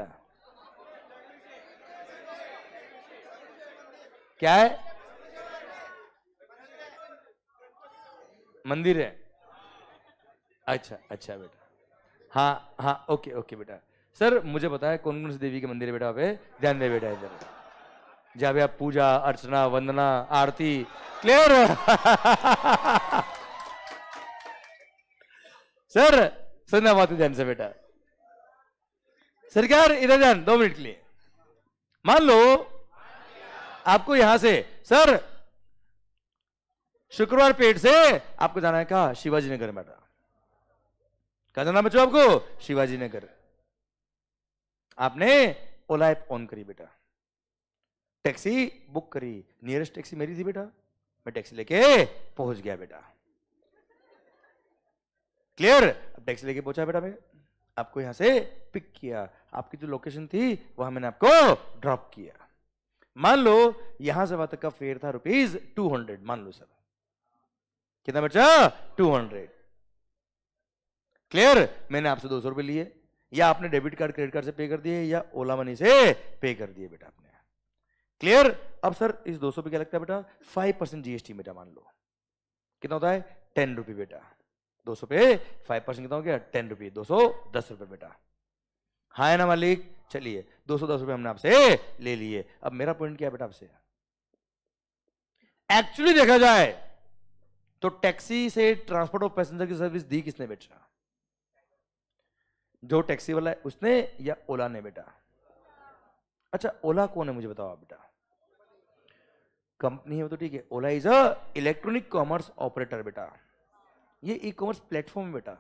क्या है मंदिर है अच्छा अच्छा बेटा हाँ हाँ ओके ओके बेटा सर मुझे पता है कौन कौन से देवी के मंदिर है बेटा पे ध्यान दे बेटा इधर जहाँ भी आप पूजा अर्चना वंदना आरती क्लियर सर सुनना बात ध्यान से बेटा सरकार इधर जान दो मिनट के लिए मान लो आपको यहां से सर शुक्रवार पेट से आपको जाना है कहा शिवाजी नगर बेटा कहा जाना बच्चों आपको शिवाजी नगर आपने ओला ऐप ऑन करी बेटा टैक्सी बुक करी नियरेस्ट टैक्सी मेरी थी बेटा मैं टैक्सी लेके पहुंच गया बेटा क्लियर अब टैक्सी लेके पहुंचा बेटा मैं आपको यहां से पिक किया आपकी जो लोकेशन थी वहां मैंने आपको ड्रॉप किया मान लो यहां से वहां तक का फेयर था रुपीज टू हंड्रेड मान लो सर कितना बचा टू हंड्रेड क्लियर मैंने आपसे दो सौ रुपए लिए या आपने डेबिट कार्ड क्रेडिट कार्ड से पे कर दिए या ओला मनी से पे कर दिए बेटा आपने क्लियर अब सर इस दो सौ पे क्या लगता है बेटा फाइव परसेंट जीएसटी बेटा मान लो कितना होता है टेन रुपी बेटा दो सौ पे फाइव परसेंट कितना हो गया टेन रुपये दो सौ दस रुपये बेटा हाँ है ना मालिक चलिए दो सौ दस रुपये हमने आपसे ले लिए अब मेरा पॉइंट क्या है बेटा आपसे एक्चुअली देखा जाए तो टैक्सी से ट्रांसपोर्ट ऑफ पैसेंजर की सर्विस दी किसने बेटा जो टैक्सी वाला है उसने या ओला ने बेटा अच्छा ओला कौन है मुझे बताओ आप बेटा कंपनी है वो तो ठीक है Ola is a electronic commerce operator बेटा ये ई कॉमर्स प्लेटफॉर्म बेटा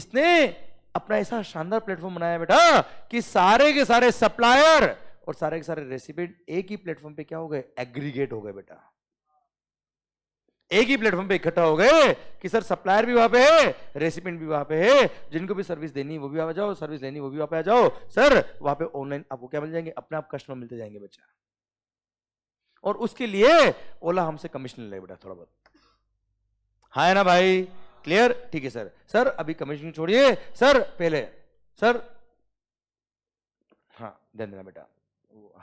इसने अपना ऐसा शानदार प्लेटफॉर्म बनाया बेटा कि सारे के सारे सप्लायर और सारे के सारे रेसिपेंट एक ही प्लेटफॉर्म पे क्या हो गए एग्रीगेट हो गए बेटा एक ही प्लेटफॉर्म पे इकट्ठा हो गए कि सर सप्लायर भी वहां पे है रेसिपेंट भी वहां पे है जिनको भी सर्विस देनी वो भी वहां जाओ सर्विस देनी वो भी वहां पे आ जाओ सर वहां पे ऑनलाइन आपको क्या मिल जाएंगे अपने आप कस्टमर मिलते जाएंगे बच्चा और उसके लिए ओला हमसे कमीशन ले बेटा थोड़ा बहुत हाँ है ना भाई क्लियर ठीक है सर सर अभी कमीशन छोड़िए सर पहले सर हाँ ध्यान देना बेटा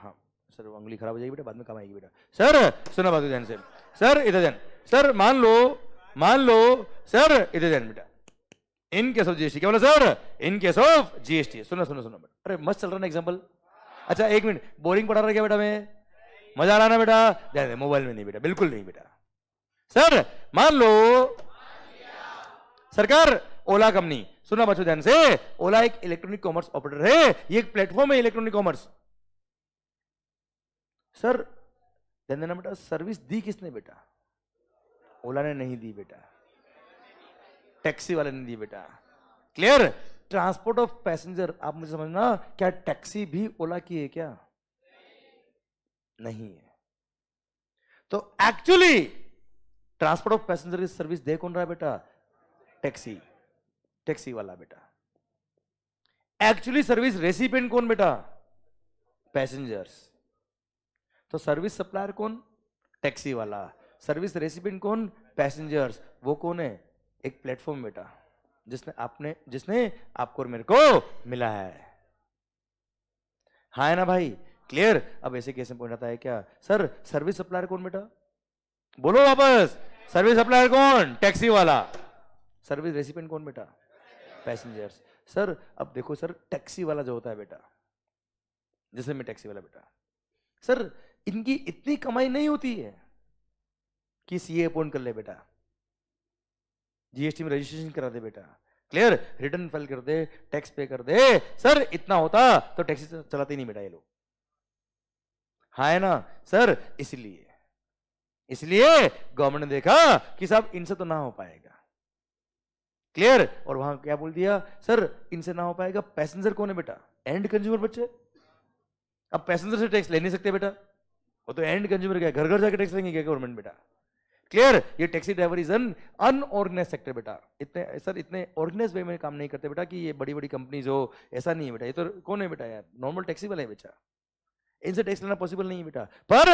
हाँ सर उंगली खराब हो जाएगी बेटा बाद में काम आएगी बेटा सर सुना बात ध्यान से सर इधर ध्यान सर मान लो मान लो सर इधर ध्यान बेटा इन केस ऑफ जीएसटी क्या बोला sir in case of GST सुना सुना सुना बेटा अरे मस्त चल रहा ना एग्जाम्पल अच्छा एक मिनट बोरिंग पढ़ा रहा क्या बेटा मैं मजा आ रहा ना बेटा ध्यान मोबाइल में नहीं बेटा बिल्कुल नहीं बेटा सर मान लो सरकार ओला कंपनी सुना बच्चों ध्यान से ओला एक इलेक्ट्रॉनिक कॉमर्स ऑपरेटर है ये एक प्लेटफॉर्म है इलेक्ट्रॉनिक कॉमर्स सर ध्यान देना बेटा सर्विस दी किसने बेटा ओला ने नहीं दी बेटा टैक्सी वाले ने दी बेटा क्लियर ट्रांसपोर्ट ऑफ पैसेंजर आप मुझे समझना क्या टैक्सी भी ओला की है क्या नहीं है तो एक्चुअली ट्रांसपोर्ट ऑफ पैसेंजर की सर्विस दे कौन रहा है बेटा टैक्सी टैक्सी वाला बेटा एक्चुअली सर्विस रेसिपेंट कौन बेटा पैसेंजर्स तो सर्विस सप्लायर कौन टैक्सी वाला सर्विस रेसिपेंट कौन पैसेंजर्स वो कौन है एक प्लेटफॉर्म बेटा जिसने आपने जिसने आपको और मेरे को मिला है हाँ है ना भाई क्लियर अब ऐसे कैसे पॉइंट आता है क्या सर सर्विस सप्लायर कौन बेटा बोलो वापस सर्विस सप्लायर कौन टैक्सी वाला सर्विस रेसिपेंट कौन बेटा पैसेंजर्स सर अब देखो सर टैक्सी वाला जो होता है बेटा जैसे मैं टैक्सी वाला बेटा सर इनकी इतनी कमाई नहीं होती है कि सीए अपॉइंट कर ले बेटा जीएसटी में रजिस्ट्रेशन करा दे बेटा क्लियर रिटर्न फाइल कर दे टैक्स पे कर दे सर इतना होता तो टैक्सी चलाते नहीं बेटा ये लोग हाँ है ना सर इसलिए इसलिए गवर्नमेंट ने देखा कि साहब इनसे तो ना हो पाएगा क्लियर और वहां क्या बोल दिया सर इनसे ना हो पाएगा पैसेंजर कौन है बेटा एंड कंज्यूमर बच्चे अब पैसेंजर से टैक्स ले नहीं सकते बेटा वो तो एंड कंज्यूमर क्या घर घर जाके टैक्स लेंगे क्या गवर्नमेंट बेटा क्लियर ये taxi driver is un unorganised sector बेटा इतने सर इतने ऑर्गेनाइज वे में काम नहीं करते बेटा कि ये बड़ी बड़ी कंपनीज हो ऐसा नहीं है बेटा ये तो कौन है बेटा यार नॉर्मल टैक्सी वाले बेटा इनसे टैक्स लेना पॉसिबल नहीं है बेटा पर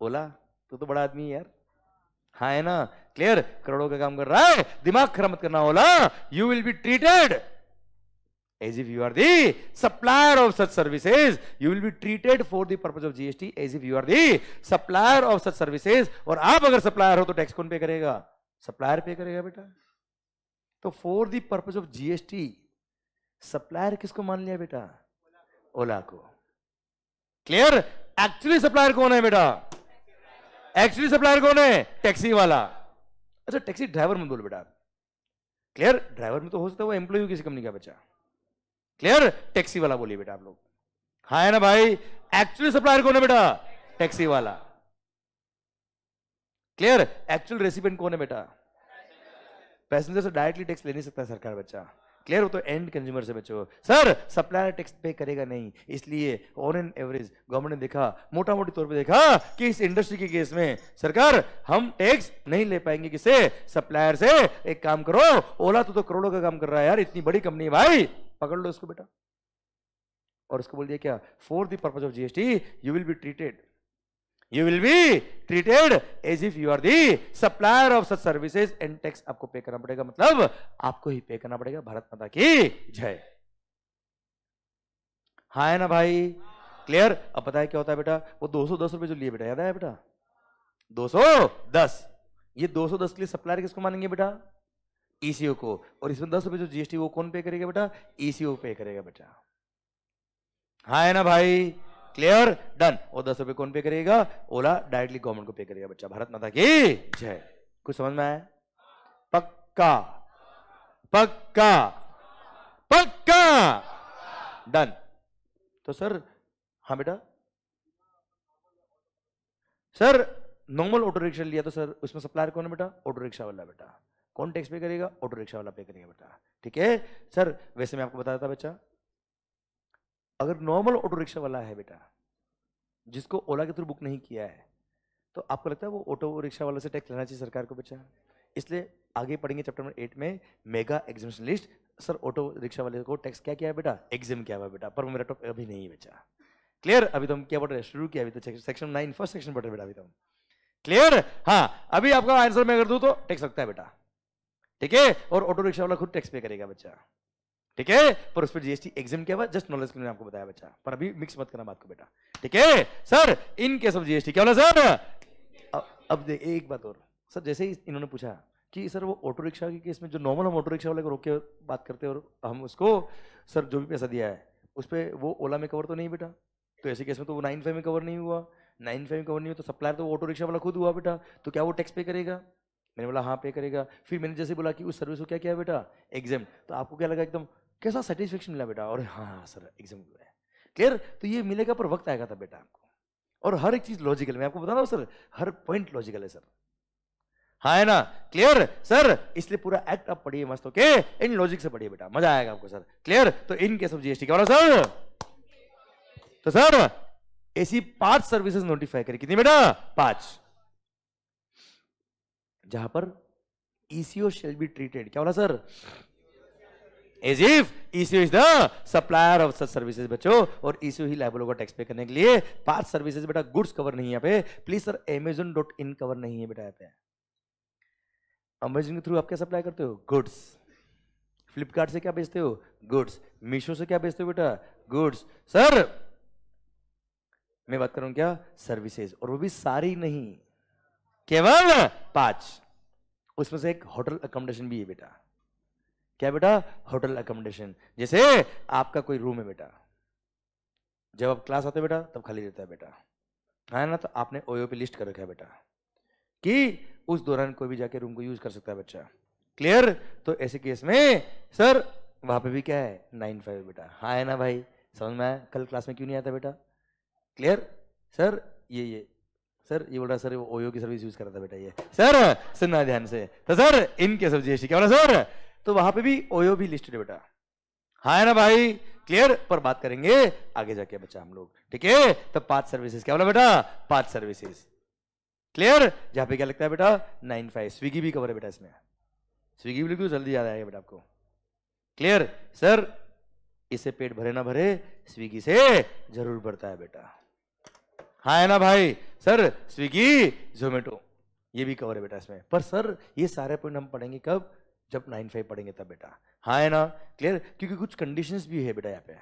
बोला तू तो बड़ा आदमी यार हा है ना क्लियर करोड़ों का काम कर रहा है दिमाग खराब मत करना Ola you will be treated as if you are the supplier of such services you will be treated for the purpose of GST as if you are the supplier of such services और आप अगर supplier हो तो tax कौन pay करेगा supplier पे करेगा बेटा तो for the purpose of GST supplier किसको मान लिया बेटा ओला को क्लियर एक्चुअली सप्लायर कौन है बेटा एक्चुअली सप्लायर कौन है टैक्सी वाला अच्छा टैक्सी ड्राइवर में बोलो बेटा क्लियर ड्राइवर में तो हो सकता है वो एम्प्लॉय किसी कंपनी का बच्चा क्लियर टैक्सी वाला बोलिए बेटा आप लोग हाँ है ना भाई एक्चुअली सप्लायर कौन है बेटा टैक्सी वाला क्लियर एक्चुअल रेसिपेंट कौन है बेटा पैसेंजर से डायरेक्टली टैक्स ले नहीं सकता सरकार बच्चा क्लियर हो तो एंड कंज्यूमर से बचो सर सप्लायर टैक्स पे करेगा नहीं इसलिए ऑन एन एवरेज गवर्नमेंट ने देखा मोटा मोटी तौर पे देखा कि इस इंडस्ट्री के केस में सरकार हम टैक्स नहीं ले पाएंगे किसे सप्लायर से एक काम करो ओला तो, तो करोड़ों का काम कर रहा है यार इतनी बड़ी कंपनी है भाई पकड़ लो उसको बेटा और उसको बोल दिया क्या for purpose of GST you will be treated you will be treated as if you are the supplier of such services and tax आपको पे करना पड़ेगा मतलब आपको ही पे करना पड़ेगा भारत माता की जय हा है ना भाई क्लियर अब पता है क्या होता है बेटा वो दो सौ दस रुपए जो लिए बेटा याद आया बेटा दो सौ दस ये दो सौ दस के लिए सप्लायर किसको मानेंगे बेटा ईसीओ e को और इसमें दस रुपए जो जीएसटी वो कौन पे करेगा बेटा ईसीओ e पे करेगा बेटा हाँ है ना भाई क्लियर डन वो दस रुपए कौन पे करेगा ओला डायरेक्टली गवर्नमेंट को पे करेगा बच्चा भारत माता की जय कुछ समझ में आया पक्का पक्का पक्का डन तो सर हाँ बेटा सर नॉर्मल ऑटो रिक्शा लिया तो सर उसमें सप्लायर कौन है बेटा ऑटो रिक्शा वाला बेटा कौन टैक्स पे करेगा ऑटो रिक्शा वाला पे करेगा बेटा ठीक है सर वैसे मैं आपको बताया था बच्चा अगर नॉर्मल ऑटो रिक्शा वाला है बेटा जिसको ओला के थ्रू बुक नहीं किया है तो आपको लगता है वो ऑटो रिक्शा वाले से टैक्स लेना चाहिए सरकार को बच्चा इसलिए आगे पढ़ेंगे चैप्टर नंबर एट में mega exhibition list sir auto rickshaw वाले को टैक्स क्या किया है बेटा एग्जिम किया हुआ बेटा पर मेरा टॉपिक अभी नहीं है क्लियर अभी तो हम क्या बढ़ रहे शुरू किया अभी तो सेक्शन नाइन फर्स्ट सेक्शन बढ़ रहे बेटा अभी तो क्लियर हाँ अभी आपका आंसर मैं अगर दूं तो टैक्स लगता है बेटा ठीक है और ऑटो रिक्शा वाला खुद टैक्स पे करेगा बच्चा ठीक है पर उस पर जीएसटी एग्जाम क्या हुआ जस्ट नॉलेज के आपको बताया बच्चा पर अभी मिक्स मत करना बात को बेटा ठीक है sir in case of GST क्या बोला सर अब, अब एक बात और सर जैसे ही इन्होंने पूछा कि सर वो ऑटो रिक्शा के केस में जो नॉर्मल हम ऑटो रिक्शा वाले को रोक के बात करते हैं और हम उसको सर जो भी पैसा दिया है उस पर वो ओला में कवर तो नहीं बेटा तो ऐसे केस में तो वो नाइन फाइव में कवर नहीं हुआ नाइन फाइव में कवर नहीं हुआ तो सप्लायर तो वो ऑटो रिक्शा वाला खुद हुआ बेटा तो क्या वो टैक्स पे करेगा मैंने बोला हाँ पे करेगा फिर मैंने जैसे बोला कि उस सर्विस को क्या किया बेटा एग्जाम तो आपको क्या लगा एकदम कैसा सेटिस्फेक्शन मिला बेटा और हाँ हाँ सर एग्जाम क्लियर तो ये मिलेगा पर वक्त आएगा था बेटा आपको और हर एक चीज लॉजिकल मैं आपको बता रहा हूँ सर हर पॉइंट लॉजिकल है सर हाँ है ना क्लियर सर इसलिए पूरा एक्ट आप पढ़िए मस्त ओके इन लॉजिक से पढ़िए बेटा मजा आएगा आपको सर क्लियर तो इन के सब जीएसटी क्या सर तो सर ऐसी पांच सर्विसेज नोटिफाई करें कितनी बेटा पांच जहां पर ईसीओ शेल बी ट्रीटेड क्या बोला sir as if ECO is the supplier of such services बच्चो और ईसू ही लाइबल का टैक्स पे करने के लिए पांच सर्विसेज बेटा गुड्स कवर नहीं है यहाँ पे please sir Amazon dot in cover नहीं है बेटा यहाँ पे अमेजोन के थ्रू आप क्या सप्लाई करते हो गुड्स फ्लिपकार्ट से क्या बेचते हो गुड्स मीशो से क्या बेचते हो बेटा गुड्स सर मैं बात करूं क्या सर्विसेज और वो भी सारी नहीं केवल पांच उसमें से एक होटल अकोमोडेशन भी है बेटा क्या बेटा होटल अकोमोडेशन जैसे आपका कोई रूम है बेटा जब आप क्लास आते बेटा तब खाली रहता है बेटा है ना तो आपने ओयो पे लिस्ट कर रखा है बेटा कि उस दौरान कोई भी जाके रूम को यूज कर सकता है बच्चा क्लियर तो ऐसे केस में सर वहां पे भी क्या है नाइन फाइव बेटा हाँ है ना भाई समझ में आया कल क्लास में क्यों नहीं आता बेटा क्लियर सर ये ये सर ये बोल रहा सर वो ओयो की सर्विस यूज कर रहा था बेटा ये सर सुनना ध्यान से तो सर इनके सब जीएसटी क्या बोला सर तो वहां पे भी ओयो भी लिस्टेड है बेटा हाँ है ना भाई क्लियर पर बात करेंगे आगे जाके बच्चा हम लोग ठीक है तो पांच सर्विसेज क्या बोला बेटा पांच सर्विसेज क्लियर जहां पे क्या लगता है बेटा नाइन फाइव स्विगी भी कवर है बेटा इसमें स्विगी भी जल्दी याद आएगा बेटा आपको क्लियर सर इसे पेट भरे ना भरे स्विगी से जरूर भरता है बेटा हाँ है ना भाई सर स्विगी जोमेटो ये भी कवर है बेटा इसमें पर सर ये सारे पॉइंट हम पढ़ेंगे कब जब नाइन फाइव पढ़ेंगे तब बेटा हाँ है ना क्लियर क्योंकि कुछ कंडीशन भी है बेटा यहाँ पे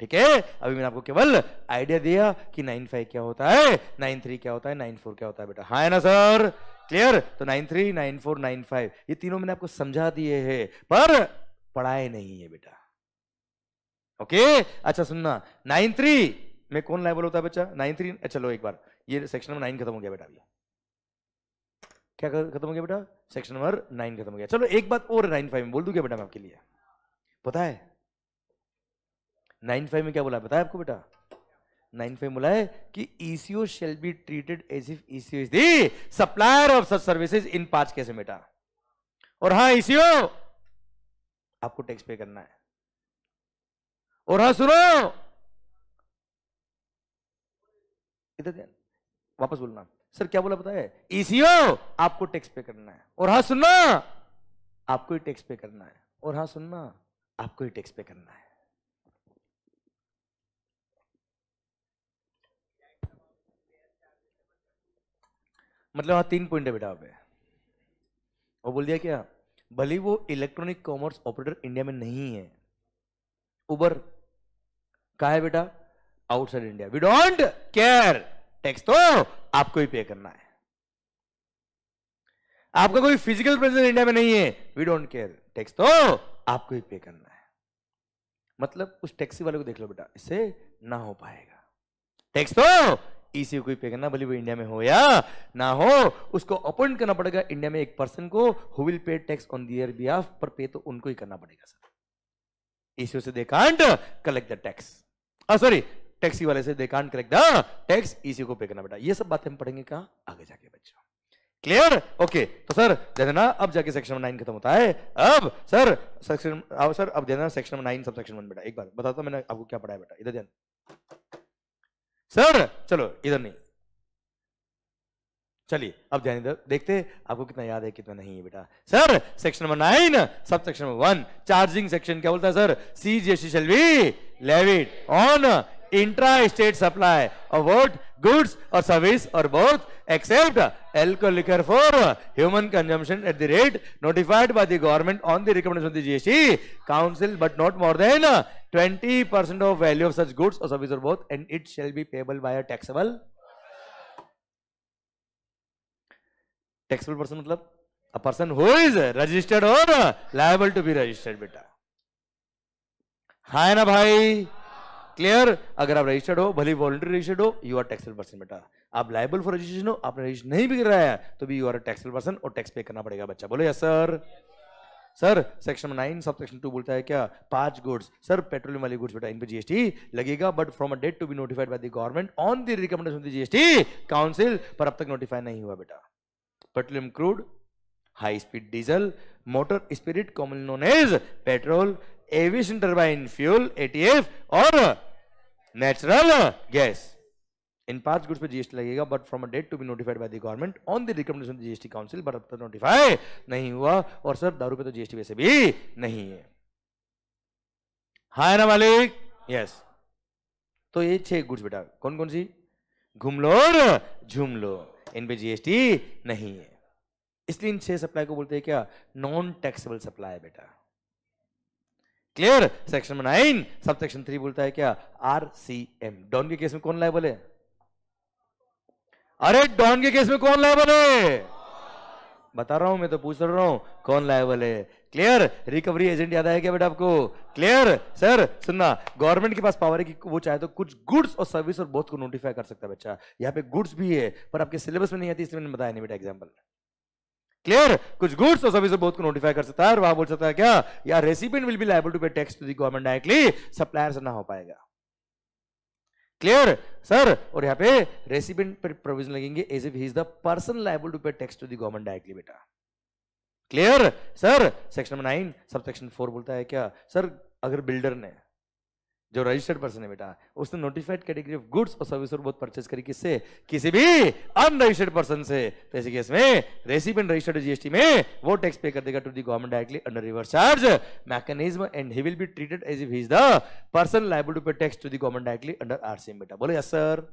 ठीक है अभी मैंने आपको केवल आइडिया दिया कि नाइन फाइव क्या होता है नाइन थ्री क्या होता है नाइन फोर क्या होता है बेटा हाँ है ना सर क्लियर तो nine three nine four nine five ये तीनों मैंने आपको समझा दिए है पर पढ़ाए नहीं है बेटा ओके अच्छा सुनना नाइन थ्री में कौन लाइबल होता है बच्चा नाइन थ्री चलो एक बार ये सेक्शन में नाइन खत्म हो गया बेटा अभी क्या खत्म हो गया बेटा सेक्शन नंबर नाइन खत्म हो गया चलो एक बात और नाइन फाइव में बोल दूंगा बेटा मैं आपके लिए पता है नाइन फाइव में क्या बोला बताया आपको बेटा नाइन फाइव बोला है कि ECO shall be treated as if ECO is the supplier of such services इन पांच कैसे बेटा और हाँ ईसीओ e आपको टैक्स पे करना है और हाँ सुनो इधर ध्यान वापस बोलना सर क्या बोला बताया ईसीओ आपको टैक्स पे करना है और हाँ सुनना आपको ही टैक्स पे करना है और हाँ सुनना आपको ही टैक्स पे करना है मतलब हाँ तीन पॉइंट है बेटा आप वो बोल दिया क्या भले वो इलेक्ट्रॉनिक कॉमर्स ऑपरेटर इंडिया में नहीं है उबर कहा है बेटा outside India we don't care tax तो आपको ही पे करना है आपका कोई फिजिकल प्रेजेंस इंडिया में नहीं है वी डोंट केयर टैक्स तो आपको ही पे करना है मतलब उस टैक्सी वाले को देख लो बेटा इससे ना हो पाएगा टैक्स तो इसी को पे करना भले वो इंडिया में हो या ना हो उसको अपॉइंट करना पड़ेगा इंडिया में एक पर्सन को who will pay tax on their of पर पे तो उनको ही करना पड़ेगा सर इसी से they can't collect the tax sorry taxi वाले से दे कांट करेक्ट टैक्स इसी को पे करना बेटा ये सब बातें हम पढ़ेंगे कहा आगे जाके बच्चों क्लियर ओके तो सर देना अब जाके सेक्शन नाइन खत्म होता है अब सर सेक्शन सर अब देना section nine sub section one बेटा एक बार बताता मैंने आपको क्या पढ़ाया बेटा इधर ध्यान सर चलो इधर नहीं चलिए अब ध्यान इधर देखते आपको कितना याद है कितना नहीं है बेटा sir section number nine sub section number one charging section क्या बोलता है sir C G S C shall be levied on intra state supply about goods और सर्विस और both except alcohol for human consumption at the rate notified by the government on the recommendation of the GST council but not more than 20% of value of such goods और service और both and it shall be payable by a taxable taxable person मतलब a person who is registered और liable to be registered बेटा हाय ना भाई clear अगर आप रजिस्टर्ड हो भले वॉलंटरी रजिस्टर्ड हो यू आर टैक्सेबल पर्सन बेटा आप लाइबल फॉर रजिस्ट्रेशन हो आपने रजिस्टर नहीं भी कर रहा है तो भी यू आर टैक्सेबल पर्सन और टैक्स पे करना पड़ेगा बच्चा बोलो yes sir sir section nine sub section two बोलता है क्या पांच गुड्स सर पेट्रोलियम वाली गुड्स बेटा इन पे जीएसटी लगेगा but from a date to be notified by the government on the recommendation of the GST council पर अब तक नोटिफाई नहीं हुआ बेटा petroleum crude high speed diesel motor spirit common known as petrol aviation turbine fuel ATF और natural gas इन पांच goods पर जीएसटी लगेगा but from a date to be notified by the government on the recommendation of GST council but अब तक notify नहीं हुआ और सर दारू पे तो जीएसटी वैसे भी नहीं है हाय ना मालिक यस तो ये छह गुड्स बेटा कौन कौन सी घूम लो और झूम लो इन पे जीएसटी नहीं है इसलिए इन छह सप्लाई को बोलते हैं क्या नॉन टैक्सेबल सप्लाई बेटा क्लियर सेक्शन में नाइन सब सेक्शन थ्री बोलता है क्या आर सी एम डॉन के केस में कौन लाइबल है अरे डॉन के केस में कौन लाइबल है बता रहा हूं मैं तो पूछ रहा हूं कौन लाइबल है क्लियर रिकवरी एजेंट याद आया क्या बेटा आपको क्लियर सर सुनना गवर्नमेंट के पास पावर है कि वो चाहे तो कुछ गुड्स और सर्विस और बहुत को नोटिफाई कर सकता है बच्चा यहाँ पे गुड्स भी है पर आपके सिलेबस में नहीं आती इसलिए मैंने बताया नहीं बेटा एग्जाम्पल क्लियर कुछ गुड्स और तो सभी से बहुत को नोटिफाई कर सकता है और वहां बोल सकता है क्या या recipient will be liable to pay tax to the government directly supplier से ना हो पाएगा क्लियर सर और यहाँ पे रेसिपेंट पर प्रोविजन लगेंगे as if he is the person liable to pay tax to the government directly बेटा clear sir section number nine sub section four बोलता है क्या सर अगर बिल्डर ने जो रजिस्टर्ड पर्सन है बेटा उसने नोटिफाइड कैटेगरी ऑफ गुड्स और सर्विस और बहुत परचेज करी किससे किसी भी अनरजिस्टर्ड पर्सन से तो ऐसे केस में रेसिपेंट रजिस्टर्ड जीएसटी में वो टैक्स पे कर देगा to the government directly under reverse charge mechanism and he will be treated as if he is the person liable to pay tax to the government directly under RCM बेटा बोले yes sir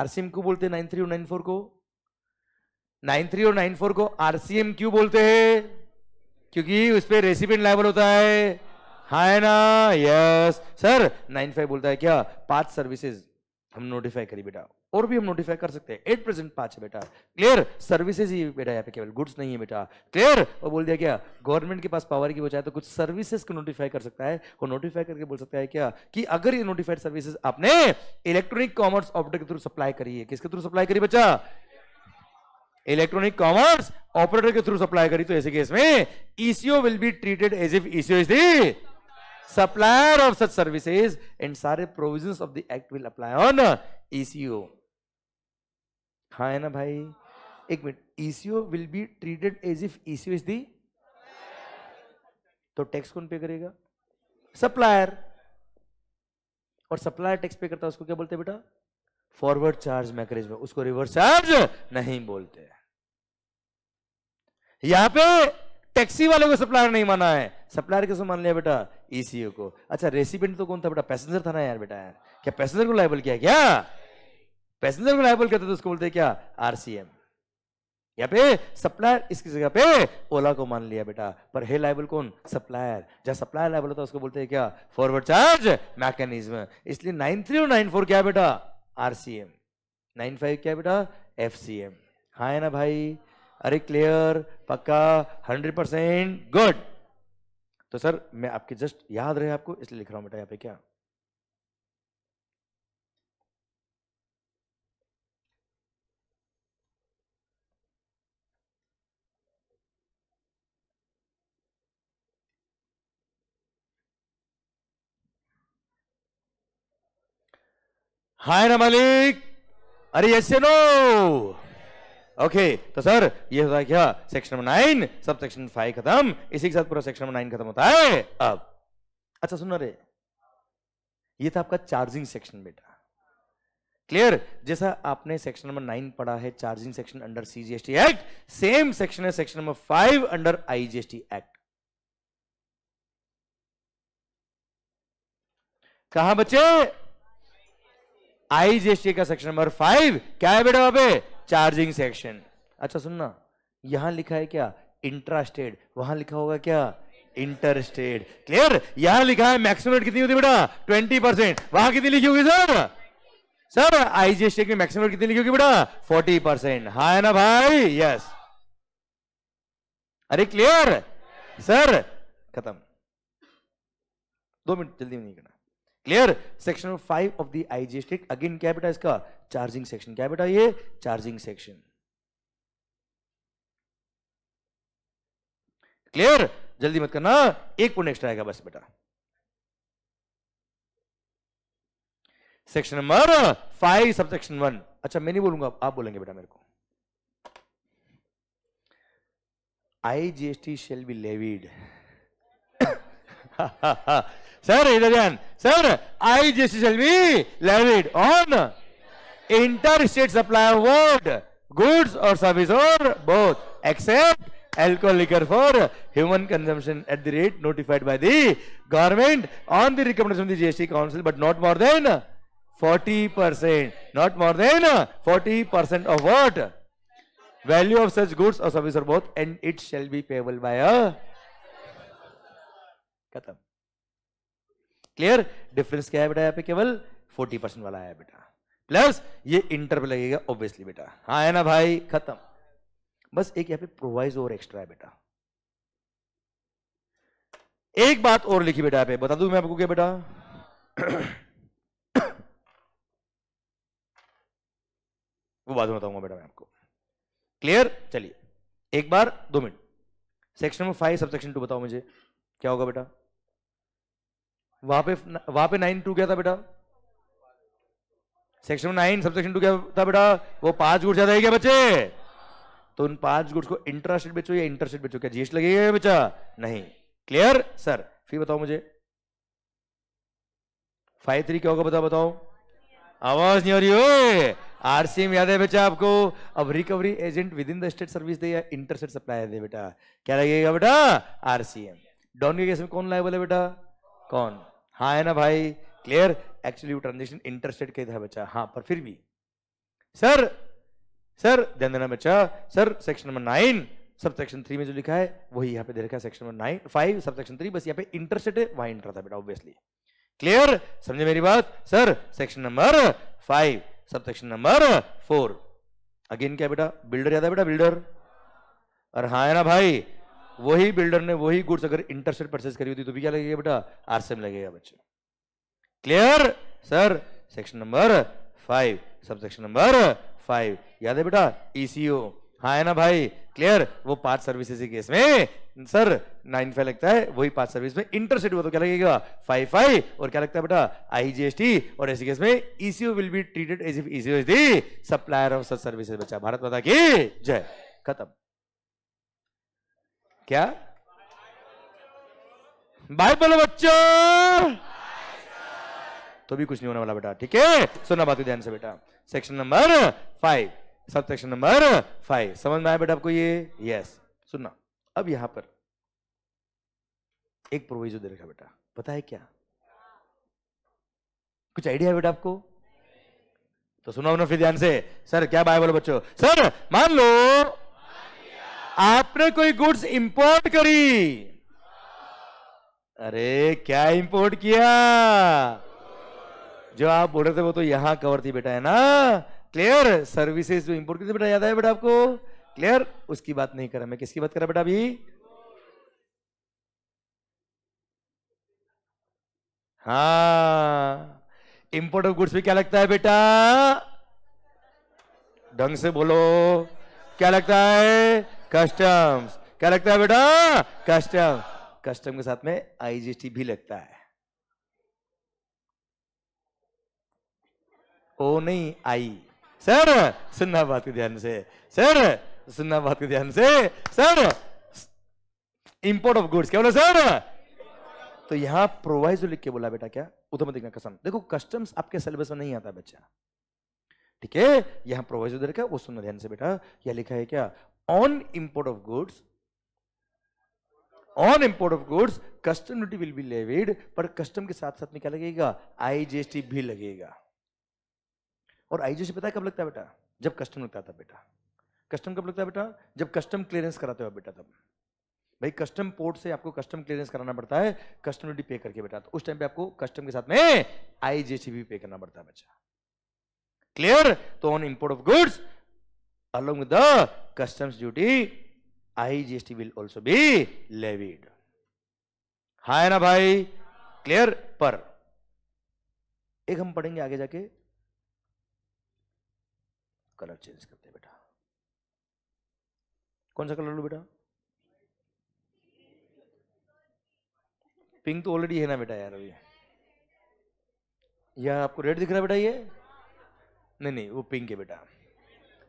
RCM को बोलते हैं 9394 को 93 और 94 को RCM क्यों बोलते हैं क्योंकि उस पर रेसिपेंट लायबल होता है हाय ना यस सर नाइन फाइव बोलता है क्या पांच सर्विसेज हम नोटिफाई करी बेटा और भी हम नोटिफाई कर सकते हैं एट प्रेजेंट पांच है बेटा क्लियर सर्विसेज ही बेटा यहाँ पे केवल गुड्स नहीं है बेटा क्लियर और बोल दिया क्या गवर्नमेंट के पास पावर की बचाए तो कुछ सर्विसेज को नोटिफाई कर सकता है और नोटिफाई करके बोल सकता है क्या कि अगर ये नोटिफाइड सर्विसेज आपने इलेक्ट्रॉनिक कॉमर्स ऑपरेटर के थ्रू सप्लाई करी है किसके थ्रू सप्लाई करी बच्चा इलेक्ट्रॉनिक कॉमर्स ऑपरेटर के थ्रू सप्लाई करी तो ऐसे केस में ECO will be treated as if ECO is the supplier of such services and sare provisions of the act will apply on ECO. ha hai na bhai ek minute ECO will be treated as if ECO is the तो tax कौन pay करेगा supplier और supplier tax पे करता है उसको क्या बोलते हैं बेटा फॉरवर्ड चार्ज में उसको रिवर्स चार्ज नहीं बोलते यहां पे टैक्सी वालों को सप्लायर नहीं माना है सप्लायर कैसे मान लिया बेटा ईसीओ e को अच्छा रेसिपेंट तो कौन था बेटा पैसेंजर था ना यार बेटा यार क्या पैसेंजर को लाइबल किया क्या पैसेंजर को लाइबल करते तो उसको बोलते क्या आरसीएम या पे सप्लायर इसकी जगह पे ओला को मान लिया बेटा पर हे लाइबल कौन सप्लायर जहां सप्लायर लाइबल होता है उसको बोलते हैं क्या फॉरवर्ड चार्ज मैकेनिज्म इसलिए नाइन थ्री और नाइन फोर क्या बेटा आरसीएम नाइन फाइव क्या बेटा एफ सी एम हाँ है ना भाई अरे क्लियर पक्का हंड्रेड परसेंट गुड तो सर मैं आपके जस्ट याद रहे आपको इसलिए लिख रहा हूं बेटा यहां पे क्या हाय न मालिक अरे यस नो ओके तो सर ये होता है क्या section number nine sub section five खत्म इसी के साथ पूरा सेक्शन नंबर नाइन खत्म होता है अब अच्छा सुन रहे ये था आपका चार्जिंग सेक्शन बेटा क्लियर जैसा आपने सेक्शन नंबर नाइन पढ़ा है charging section under CGST act same section है section number five under IGST act कहा बच्चे आईजीएसटी का सेक्शन नंबर फाइव क्या है बेटा वहां पे चार्जिंग सेक्शन अच्छा सुनना यहां लिखा है क्या इंट्रास्टेड वहां लिखा होगा क्या इंटरस्टेड क्लियर यहां लिखा है मैक्सिमम रेट कितनी होती बेटा ट्वेंटी परसेंट वहां कितनी लिखी होगी सर सर आईजीएसटी में मैक्सिमम रेट कितनी लिखी होगी बेटा फोर्टी परसेंट हाँ है ना भाई यस अरे क्लियर सर खत्म दो मिनट जल्दी नहीं करना clear section five of the IGST again क्या बेटा इसका चार्जिंग सेक्शन क्या बेटा ये चार्जिंग सेक्शन क्लियर जल्दी मत करना एक पॉइंट एक्स्ट्रा आएगा बस बेटा section number five sub section one अच्छा मैं नहीं बोलूंगा आप बोलेंगे बेटा मेरे को I T shall be levied sir इधर ध्यान sir I GST shall be levied on inter state supply word goods और सर्विस और both except alcoholic liquor for human consumption at the rate notified by the government on the recommendation of GST council but not more than 40 percent not more then forty percent of what value of such goods और service और both and it shall be payable by खत्म clear difference क्या है बेटा यहाँ पे केवल forty percent वाला है बेटा प्लस ये इंटर पे लगेगा ऑब्वियसली बेटा हाँ है ना भाई खत्म बस एक यहां पे प्रोवाइज और एक्स्ट्रा है बेटा एक बात और लिखी बेटा यहां पे बता दू मैं आपको क्या बेटा वो बात बताऊंगा बेटा मैं आपको क्लियर चलिए एक बार दो minute section number five sub section two बताओ मुझे क्या होगा बेटा वहां पे वहां पे नाइन टू क्या था बेटा section nine sub section two क्या था बेटा वो पांच गुड़ ज्यादा है क्या बच्चे तो उन पांच गुड्स को इंटरेस्टेड बेचो या इंटरेस्टेड बेचो क्या जीएसटी लगेगा बच्चा नहीं क्लियर सर फिर बताओ मुझे फाइव थ्री क्या होगा बताओ बताओ आवाज नहीं हो रही हो आरसीएम याद है बेटा आपको अब recovery agent within the state service दे या इंटरस्टेट सप्लाई दे बेटा क्या लगेगा बेटा आरसीएम डॉन के केस में कौन लाइबल है बेटा कौन हाँ है ना भाई क्लियर एक्चुअली वो ट्रांजेक्शन इंटरेस्टेड के था बच्चा हाँ पर फिर भी सर सर ध्यान देना बच्चा sir section number nine sub section three में जो लिखा है वही यहाँ पे दे रखा है section number nine five sub section three बस यहाँ पे इंटरेस्टेड है वहां इंटर था बेटा ऑब्वियसली क्लियर समझे मेरी बात sir section number five sub section number four again क्या बेटा बिल्डर याद है बेटा बिल्डर और हाँ है ना भाई वही बिल्डर ने वही गुड्स अगर इंटरेस्टेड परचेज करी होती तो भी क्या लगेगा बेटा आरसीएम लगेगा बच्चे clear sir section number five sub section number five याद है बेटा ईसीओ e हाँ है ना भाई क्लियर वो पांच सर्विसेज के केस में सर नाइन फाइव लगता है वही पांच सर्विस में इंटरसिटी हुआ तो क्या लगेगा फाइव फाइव और क्या लगता है बेटा आई जी एस टी और ऐसे केस में ECO will be treated as if ECO is the supplier of such services बच्चा भारत माता की जय खत्म क्या बाय बोलो बच्चों तो भी कुछ नहीं होने वाला बेटा ठीक है सुनना बात ध्यान से बेटा section number five sub section number five समझ में आया बेटा आपको ये यस सुनना अब यहां पर एक प्रोविजो दे रखा बेटा पता है क्या कुछ आइडिया है बेटा आपको तो सुनो ना फिर ध्यान से सर क्या बाय बोलो बच्चों सर मान लो आपने कोई गुड्स इंपोर्ट करी अरे क्या इंपोर्ट किया जो आप बोल रहे थे वो तो यहाँ कवर थी बेटा है ना क्लियर सर्विसेज जो इंपोर्ट की थी बेटा याद है बेटा आपको क्लियर उसकी बात नहीं करा मैं किसकी बात करा बेटा अभी हाँ इंपोर्ट ऑफ गुड्स में क्या लगता है बेटा ढंग से बोलो क्या लगता है कस्टम्स क्या लगता है बेटा कस्टम कस्टम के साथ में आईजीएसटी भी लगता है ओ नहीं आई सर सुनना बात के ध्यान से सर सुनना बात के ध्यान से सर इंपोर्ट ऑफ गुड्स क्या बोला सर तो यहां प्रोवाइजो लिख के बोला बेटा क्या उधर मत देखना कसम देखो कस्टम्स आपके सिलेबस में नहीं आता बच्चा ठीक है यहां प्रोवाइजो दे रखा वो सुनना ध्यान से बेटा यह लिखा है क्या on import of goods on import of goods custom duty will be levied पर कस्टम के साथ साथ में क्या लगेगा आईजीएसटी भी लगेगा और आईजी से पता है कब लगता है बेटा जब कस्टम लगता था बेटा कस्टम कब लगता है बेटा जब कस्टम क्लियरेंस कराते हो बेटा तब भाई कस्टम पोर्ट से आपको कस्टम क्लियरेंस कराना पड़ता है कस्टम ड्यूटी पे करके बेटा तो उस टाइम पे आपको कस्टम के साथ में भी पे करना पड़ता है बच्चा क्लियर तो on import of goods along with the customs duty, will will be levied levied. है हाँ ना भाई क्लियर पर एक हम पढ़ेंगे आगे जाके कलर चेंज करते हैं बेटा कौन सा कलर लो बेटा पिंक तो ऑलरेडी है ना बेटा यार अभी यह आपको रेड दिख रहा है बेटा ये नहीं नहीं वो पिंक है बेटा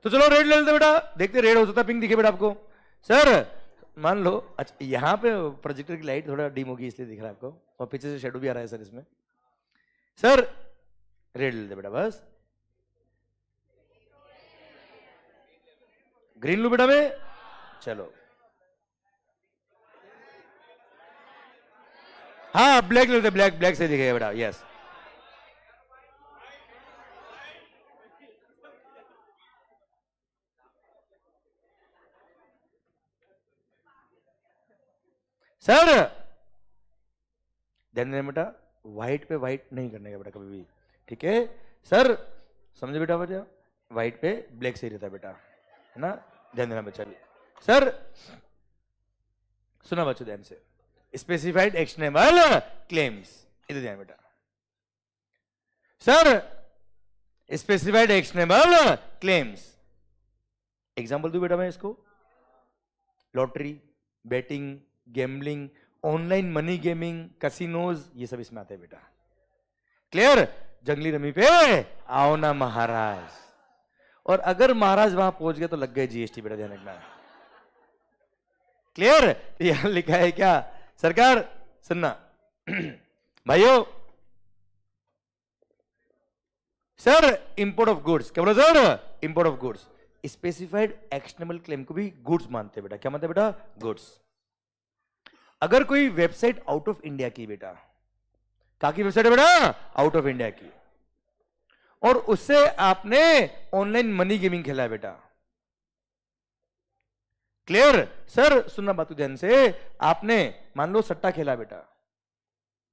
तो चलो रेड ले लेते बेटा देखते रेड हो सकता पिंक दिखे बेटा आपको सर मान लो अच्छा यहाँ पे प्रोजेक्टर की लाइट थोड़ा डीम होगी इसलिए दिख रहा है आपको और पीछे से शेडो भी आ रहा है सर इसमें सर रेड ले लेते बेटा बस ग्रीन लू बेटा में चलो हाँ ब्लैक लेते तो ब्लैक ब्लैक से दिखेगा बेटा यस सर ध्यान देना बेटा व्हाइट पे व्हाइट नहीं करने का बेटा कभी भी ठीक है सर समझे बेटा बेटा व्हाइट पे ब्लैक सही रहता है बेटा है ना ध्यान देना बच्चा सर सुना बच्चों ध्यान से स्पेसिफाइड एक्शनेबल क्लेम्स इधर ध्यान बेटा सर स्पेसिफाइड एक्शनेबल क्लेम्स एग्जाम्पल दू बेटा मैं इसको lottery betting gambling online money gaming casinos ये सब इसमें आते हैं बेटा क्लियर जंगली रमी पे आओ ना महाराज और अगर महाराज वहां पहुंच गए तो लग गए जीएसटी बेटा ध्यान रखना क्लियर यहां लिखा है क्या सरकार सुनना भाइयों सर इंपोर्ट ऑफ गुड्स क्या बोला sir import of goods specified actionable claim को भी गुड्स मानते हैं बेटा क्या मानते हैं बेटा गुड्स अगर कोई वेबसाइट आउट ऑफ इंडिया की बेटा काकी वेबसाइट है बेटा आउट ऑफ इंडिया की और उससे आपने ऑनलाइन मनी गेमिंग खेला है बेटा क्लियर सर सुनना बात तो ध्यान से आपने मान लो सट्टा खेला बेटा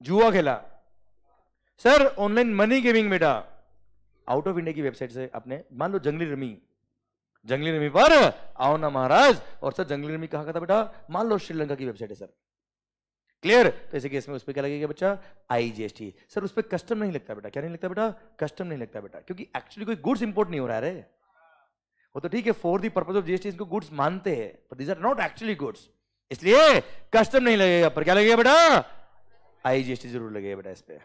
जुआ खेला सर ऑनलाइन मनी गेमिंग बेटा आउट ऑफ इंडिया की वेबसाइट से आपने मान लो जंगली रमी जंगली रमी पर आओ ना महाराज और सर जंगली रमी कहा था बेटा मान लो श्रीलंका की वेबसाइट है सर क्लियर तो ऐसे केस में उस पर क्या लगेगा बच्चा आई जीएसटी सर उस पर कस्टम नहीं लगता बेटा क्या नहीं लगता बेटा कस्टम नहीं लगता बेटा क्योंकि एक्चुअली कोई गुड्स इंपोर्ट नहीं हो रहा है वो तो ठीक है for the purpose of GST इसको गुड्स मानते हैं पर these are not actually goods इसलिए कस्टम नहीं लगेगा पर क्या लगेगा बेटा आई जीएसटी जरूर लगेगा बेटा इस पर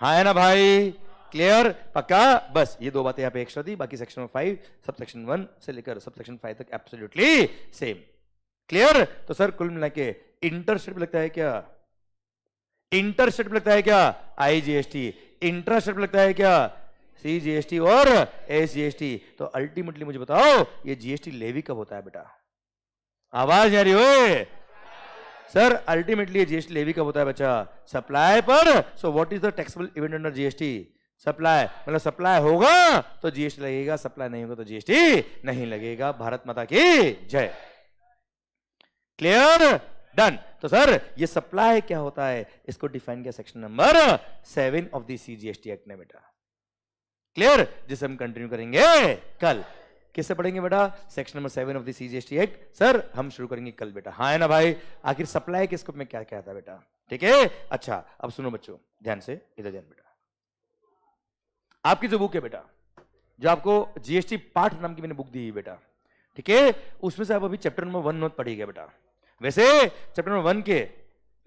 हाँ है ना भाई क्लियर पक्का बस ये दो बातें यहाँ पे एक्स्ट्रा दी बाकी section five sub section one से लेकर सब सेक्शन फाइव तक एब्सोल्युटली सेम क्लियर तो सर कुल मिला के इंटरसेप्ट लगता है क्या इंटरसेप्ट लगता है क्या आईजीएसटी इंटरसेप्ट लगता है क्या सी जीएसटी और एस जीएसटी तो अल्टीमेटली मुझे बताओ ये जीएसटी लेवी कब होता है बेटा आवाज आ रही हो सर अल्टीमेटली जीएसटी लेवी कब होता है बच्चा सप्लाई पर so what is the taxable event under GST supply मतलब सप्लाई होगा तो जीएसटी लगेगा सप्लाई नहीं होगा तो जीएसटी नहीं लगेगा भारत माता की जय क्लियर डन तो सर ये सप्लाई क्या होता है इसको डिफाइन किया section number seven of the CGST act ने बेटा क्लियर जिसे हम कंटिन्यू करेंगे कल किससे पढ़ेंगे बेटा section number seven of the CGST act sir हम शुरू करेंगे कल बेटा हाँ है ना भाई आखिर सप्लाई के स्कोप में क्या क्या था बेटा ठीक है अच्छा अब सुनो बच्चों ध्यान से इधर ध्यान बेटा आपकी जो बुक है बेटा जो आपको जीएसटी पार्ट नाम की मैंने बुक दी है बेटा ठीक है उसमें से आप अभी चैप्टर नंबर वन नोट पढ़ी गया बेटा वैसे चैप्टर नंबर वन के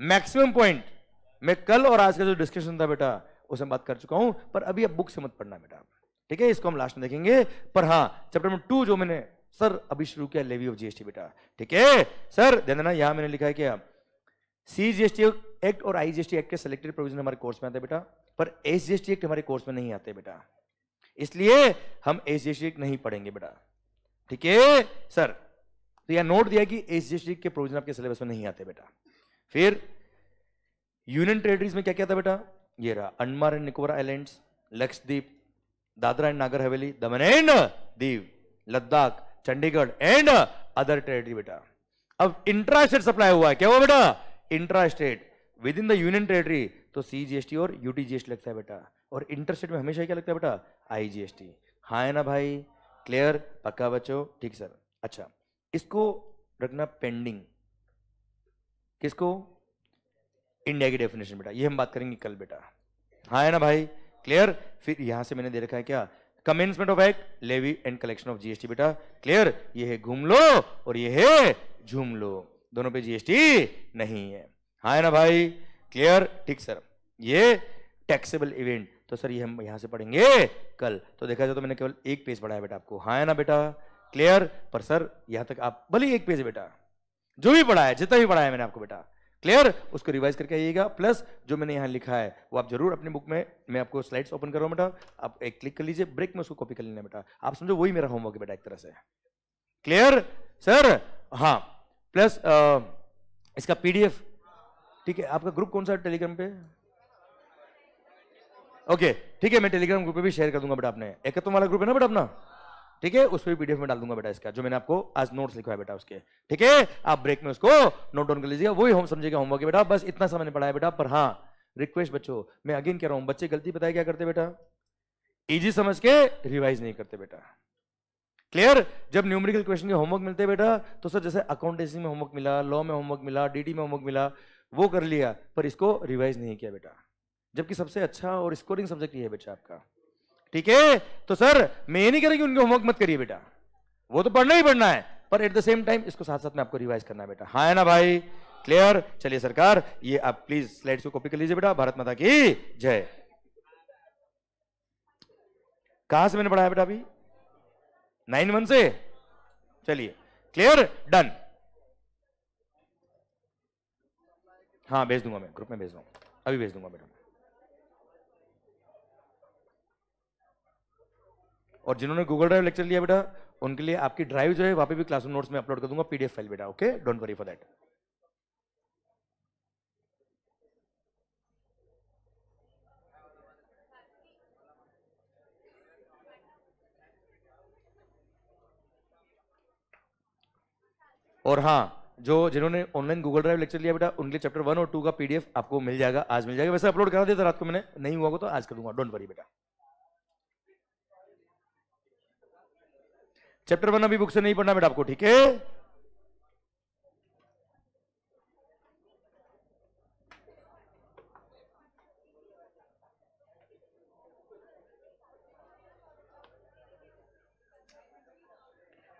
मैक्सिमम पॉइंट मैं कल और आज का जो डिस्कशन था बेटा उसे बात कर चुका हूं पर अभी अब बुक से मत पढ़ना बेटा ठीक है इसको हम लास्ट में देखेंगे पर हाँ चैप्टर नंबर टू जो मैंने सर अभी शुरू किया लेवी ऑफ जीएसटी बेटा ठीक है सर ध्यान देना यहां मैंने लिखा है क्या सी जीएसटी एक्ट और आई जीएसटी एक्ट के सिलेक्टेड प्रोविजन हमारे कोर्स में आते हैं बेटा पर एस जीएसटी एक्ट हमारे कोर्स में नहीं आते बेटा इसलिए हम एस जीएसटी एक्ट नहीं पढ़ेंगे बेटा ठीक है सर तो यह नोट दिया कि एसजीएसटी के प्रोविजन आपके सिलेबस में नहीं आते बेटा फिर यूनियन टेरिटरीज में क्या क्या था बेटा ये रहा Andaman and Nicobar island Lakshadweep Dadra and Nagar Haveli Daman and Diu Ladakh Chandigarh and other territory बेटा अब इंट्रा स्टेट सप्लाई हुआ है क्या हुआ बेटा intra state within the union territory तो सी जीएसटी और यूटी जीएसटी लगता है बेटा और इंटरस्टेट में हमेशा क्या लगता है बेटा आईजीएसटी हाँ है ना भाई क्लियर पक्का बच्चों ठीक सर अच्छा इसको रखना पेंडिंग किसको इंडिया की डेफिनेशन बेटा ये हम बात करेंगे कल बेटा हाँ है ना भाई क्लियर फिर यहां से मैंने दे रखा है क्या commencement of act levy and collection of GST बेटा क्लियर ये है घूम लो और ये है झूम लो दोनों पे जीएसटी नहीं है हाँ है ना भाई क्लियर ठीक सर ये टैक्सेबल इवेंट तो सर ये हम यहां से पढ़ेंगे कल तो देखा जाए तो मैंने केवल एक पेज पढ़ाया बेटा आपको हाँ है ना बेटा क्लियर पर सर यहां तक आप भले एक पेज बेटा जो भी पढ़ा है जितना भी पढ़ाया मैंने आपको बेटा क्लियर उसको रिवाइज करके आइएगा प्लस जो मैंने यहाँ लिखा है वो आप जरूर अपने बुक में मैं आपको स्लाइड्स ओपन कर रहा हूं बेटा आप एक क्लिक कर लीजिए ब्रेक में उसको कॉपी कर लेना बेटा आप समझो वही मेरा होमवर्क है बेटा एक तरह से क्लियर सर हाँ प्लस आ, इसका पीडीएफ ठीक है आपका ग्रुप कौन सा है टेलीग्राम पे ओके ठीक है मैं टेलीग्राम ग्रुप पे भी शेयर कर दूंगा बेटा आपने एकत्व वाला ग्रुप है ना बेटा अपना ठीक है उस उसको पीडीएफ में डाल दूंगा बेटा इसका जो मैंने आपको आज नोट्स लिखवाया बेटा उसके ठीक है आप ब्रेक में उसको नोट डाउन कर लीजिएगा वही होम समझिएगा होमवर्क बेटा बस इतना समय पढ़ाया बेटा पर हाँ रिक्वेस्ट बच्चों मैं अगेन कह रहा हूं बच्चे गलती बताए क्या करते बेटा इजी समझ के रिवाइज नहीं करते बेटा क्लियर जब न्यूमेरिकल क्वेश्चन के होमवर्क मिलते बेटा तो सर जैसे अकाउंटेंसी में होमवर्क मिला लॉ में होमवर्क मिला डीडी में होमवर्क मिला वो कर लिया पर इसको रिवाइज नहीं किया बेटा जबकि सबसे अच्छा और स्कोरिंग सब्जेक्ट ये है बेटा आपका ठीक है तो सर मैं ये नहीं कह रहा कि उनके होमवर्क मत करिए बेटा वो तो पढ़ना ही पढ़ना है पर एट द सेम टाइम इसको साथ साथ में आपको रिवाइज करना है बेटा हाँ है ना भाई क्लियर चलिए सरकार ये आप प्लीज स्लाइड्स को कॉपी कर लीजिए बेटा भारत माता की जय कहा से मैंने पढ़ाया बेटा अभी नाइन वन से चलिए क्लियर डन हाँ भेज दूंगा मैं ग्रुप में भेज दूंगा अभी भेज दूंगा बेटा और जिन्होंने गूगल ड्राइव लेक्चर लिया बेटा उनके लिए आपकी ड्राइव जो है वहां पे भी क्लासरूम नोट्स में अपलोड कर दूंगा पीडीएफ फाइल बेटा okay don't worry for that और हाँ जो जिन्होंने ऑनलाइन गूगल ड्राइव लेक्चर लिया बेटा उनके लिए चैप्टर वन और टू का पीडीएफ आपको मिल जाएगा आज मिल जाएगा वैसे अपलोड करा देता रात को मैंने नहीं हुआ तो आज कर दूंगा डोंट वरी बेटा चैप्टर वन अभी बुक से नहीं पढ़ना बेटा आपको ठीक है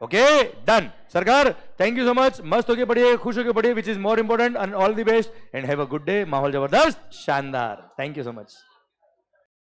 ओके डन सरकार थैंक यू सो मच मस्त होके पढ़िए खुश होके पढ़िए which is more important and all the best and have a good day माहौल जबरदस्त शानदार थैंक यू सो मच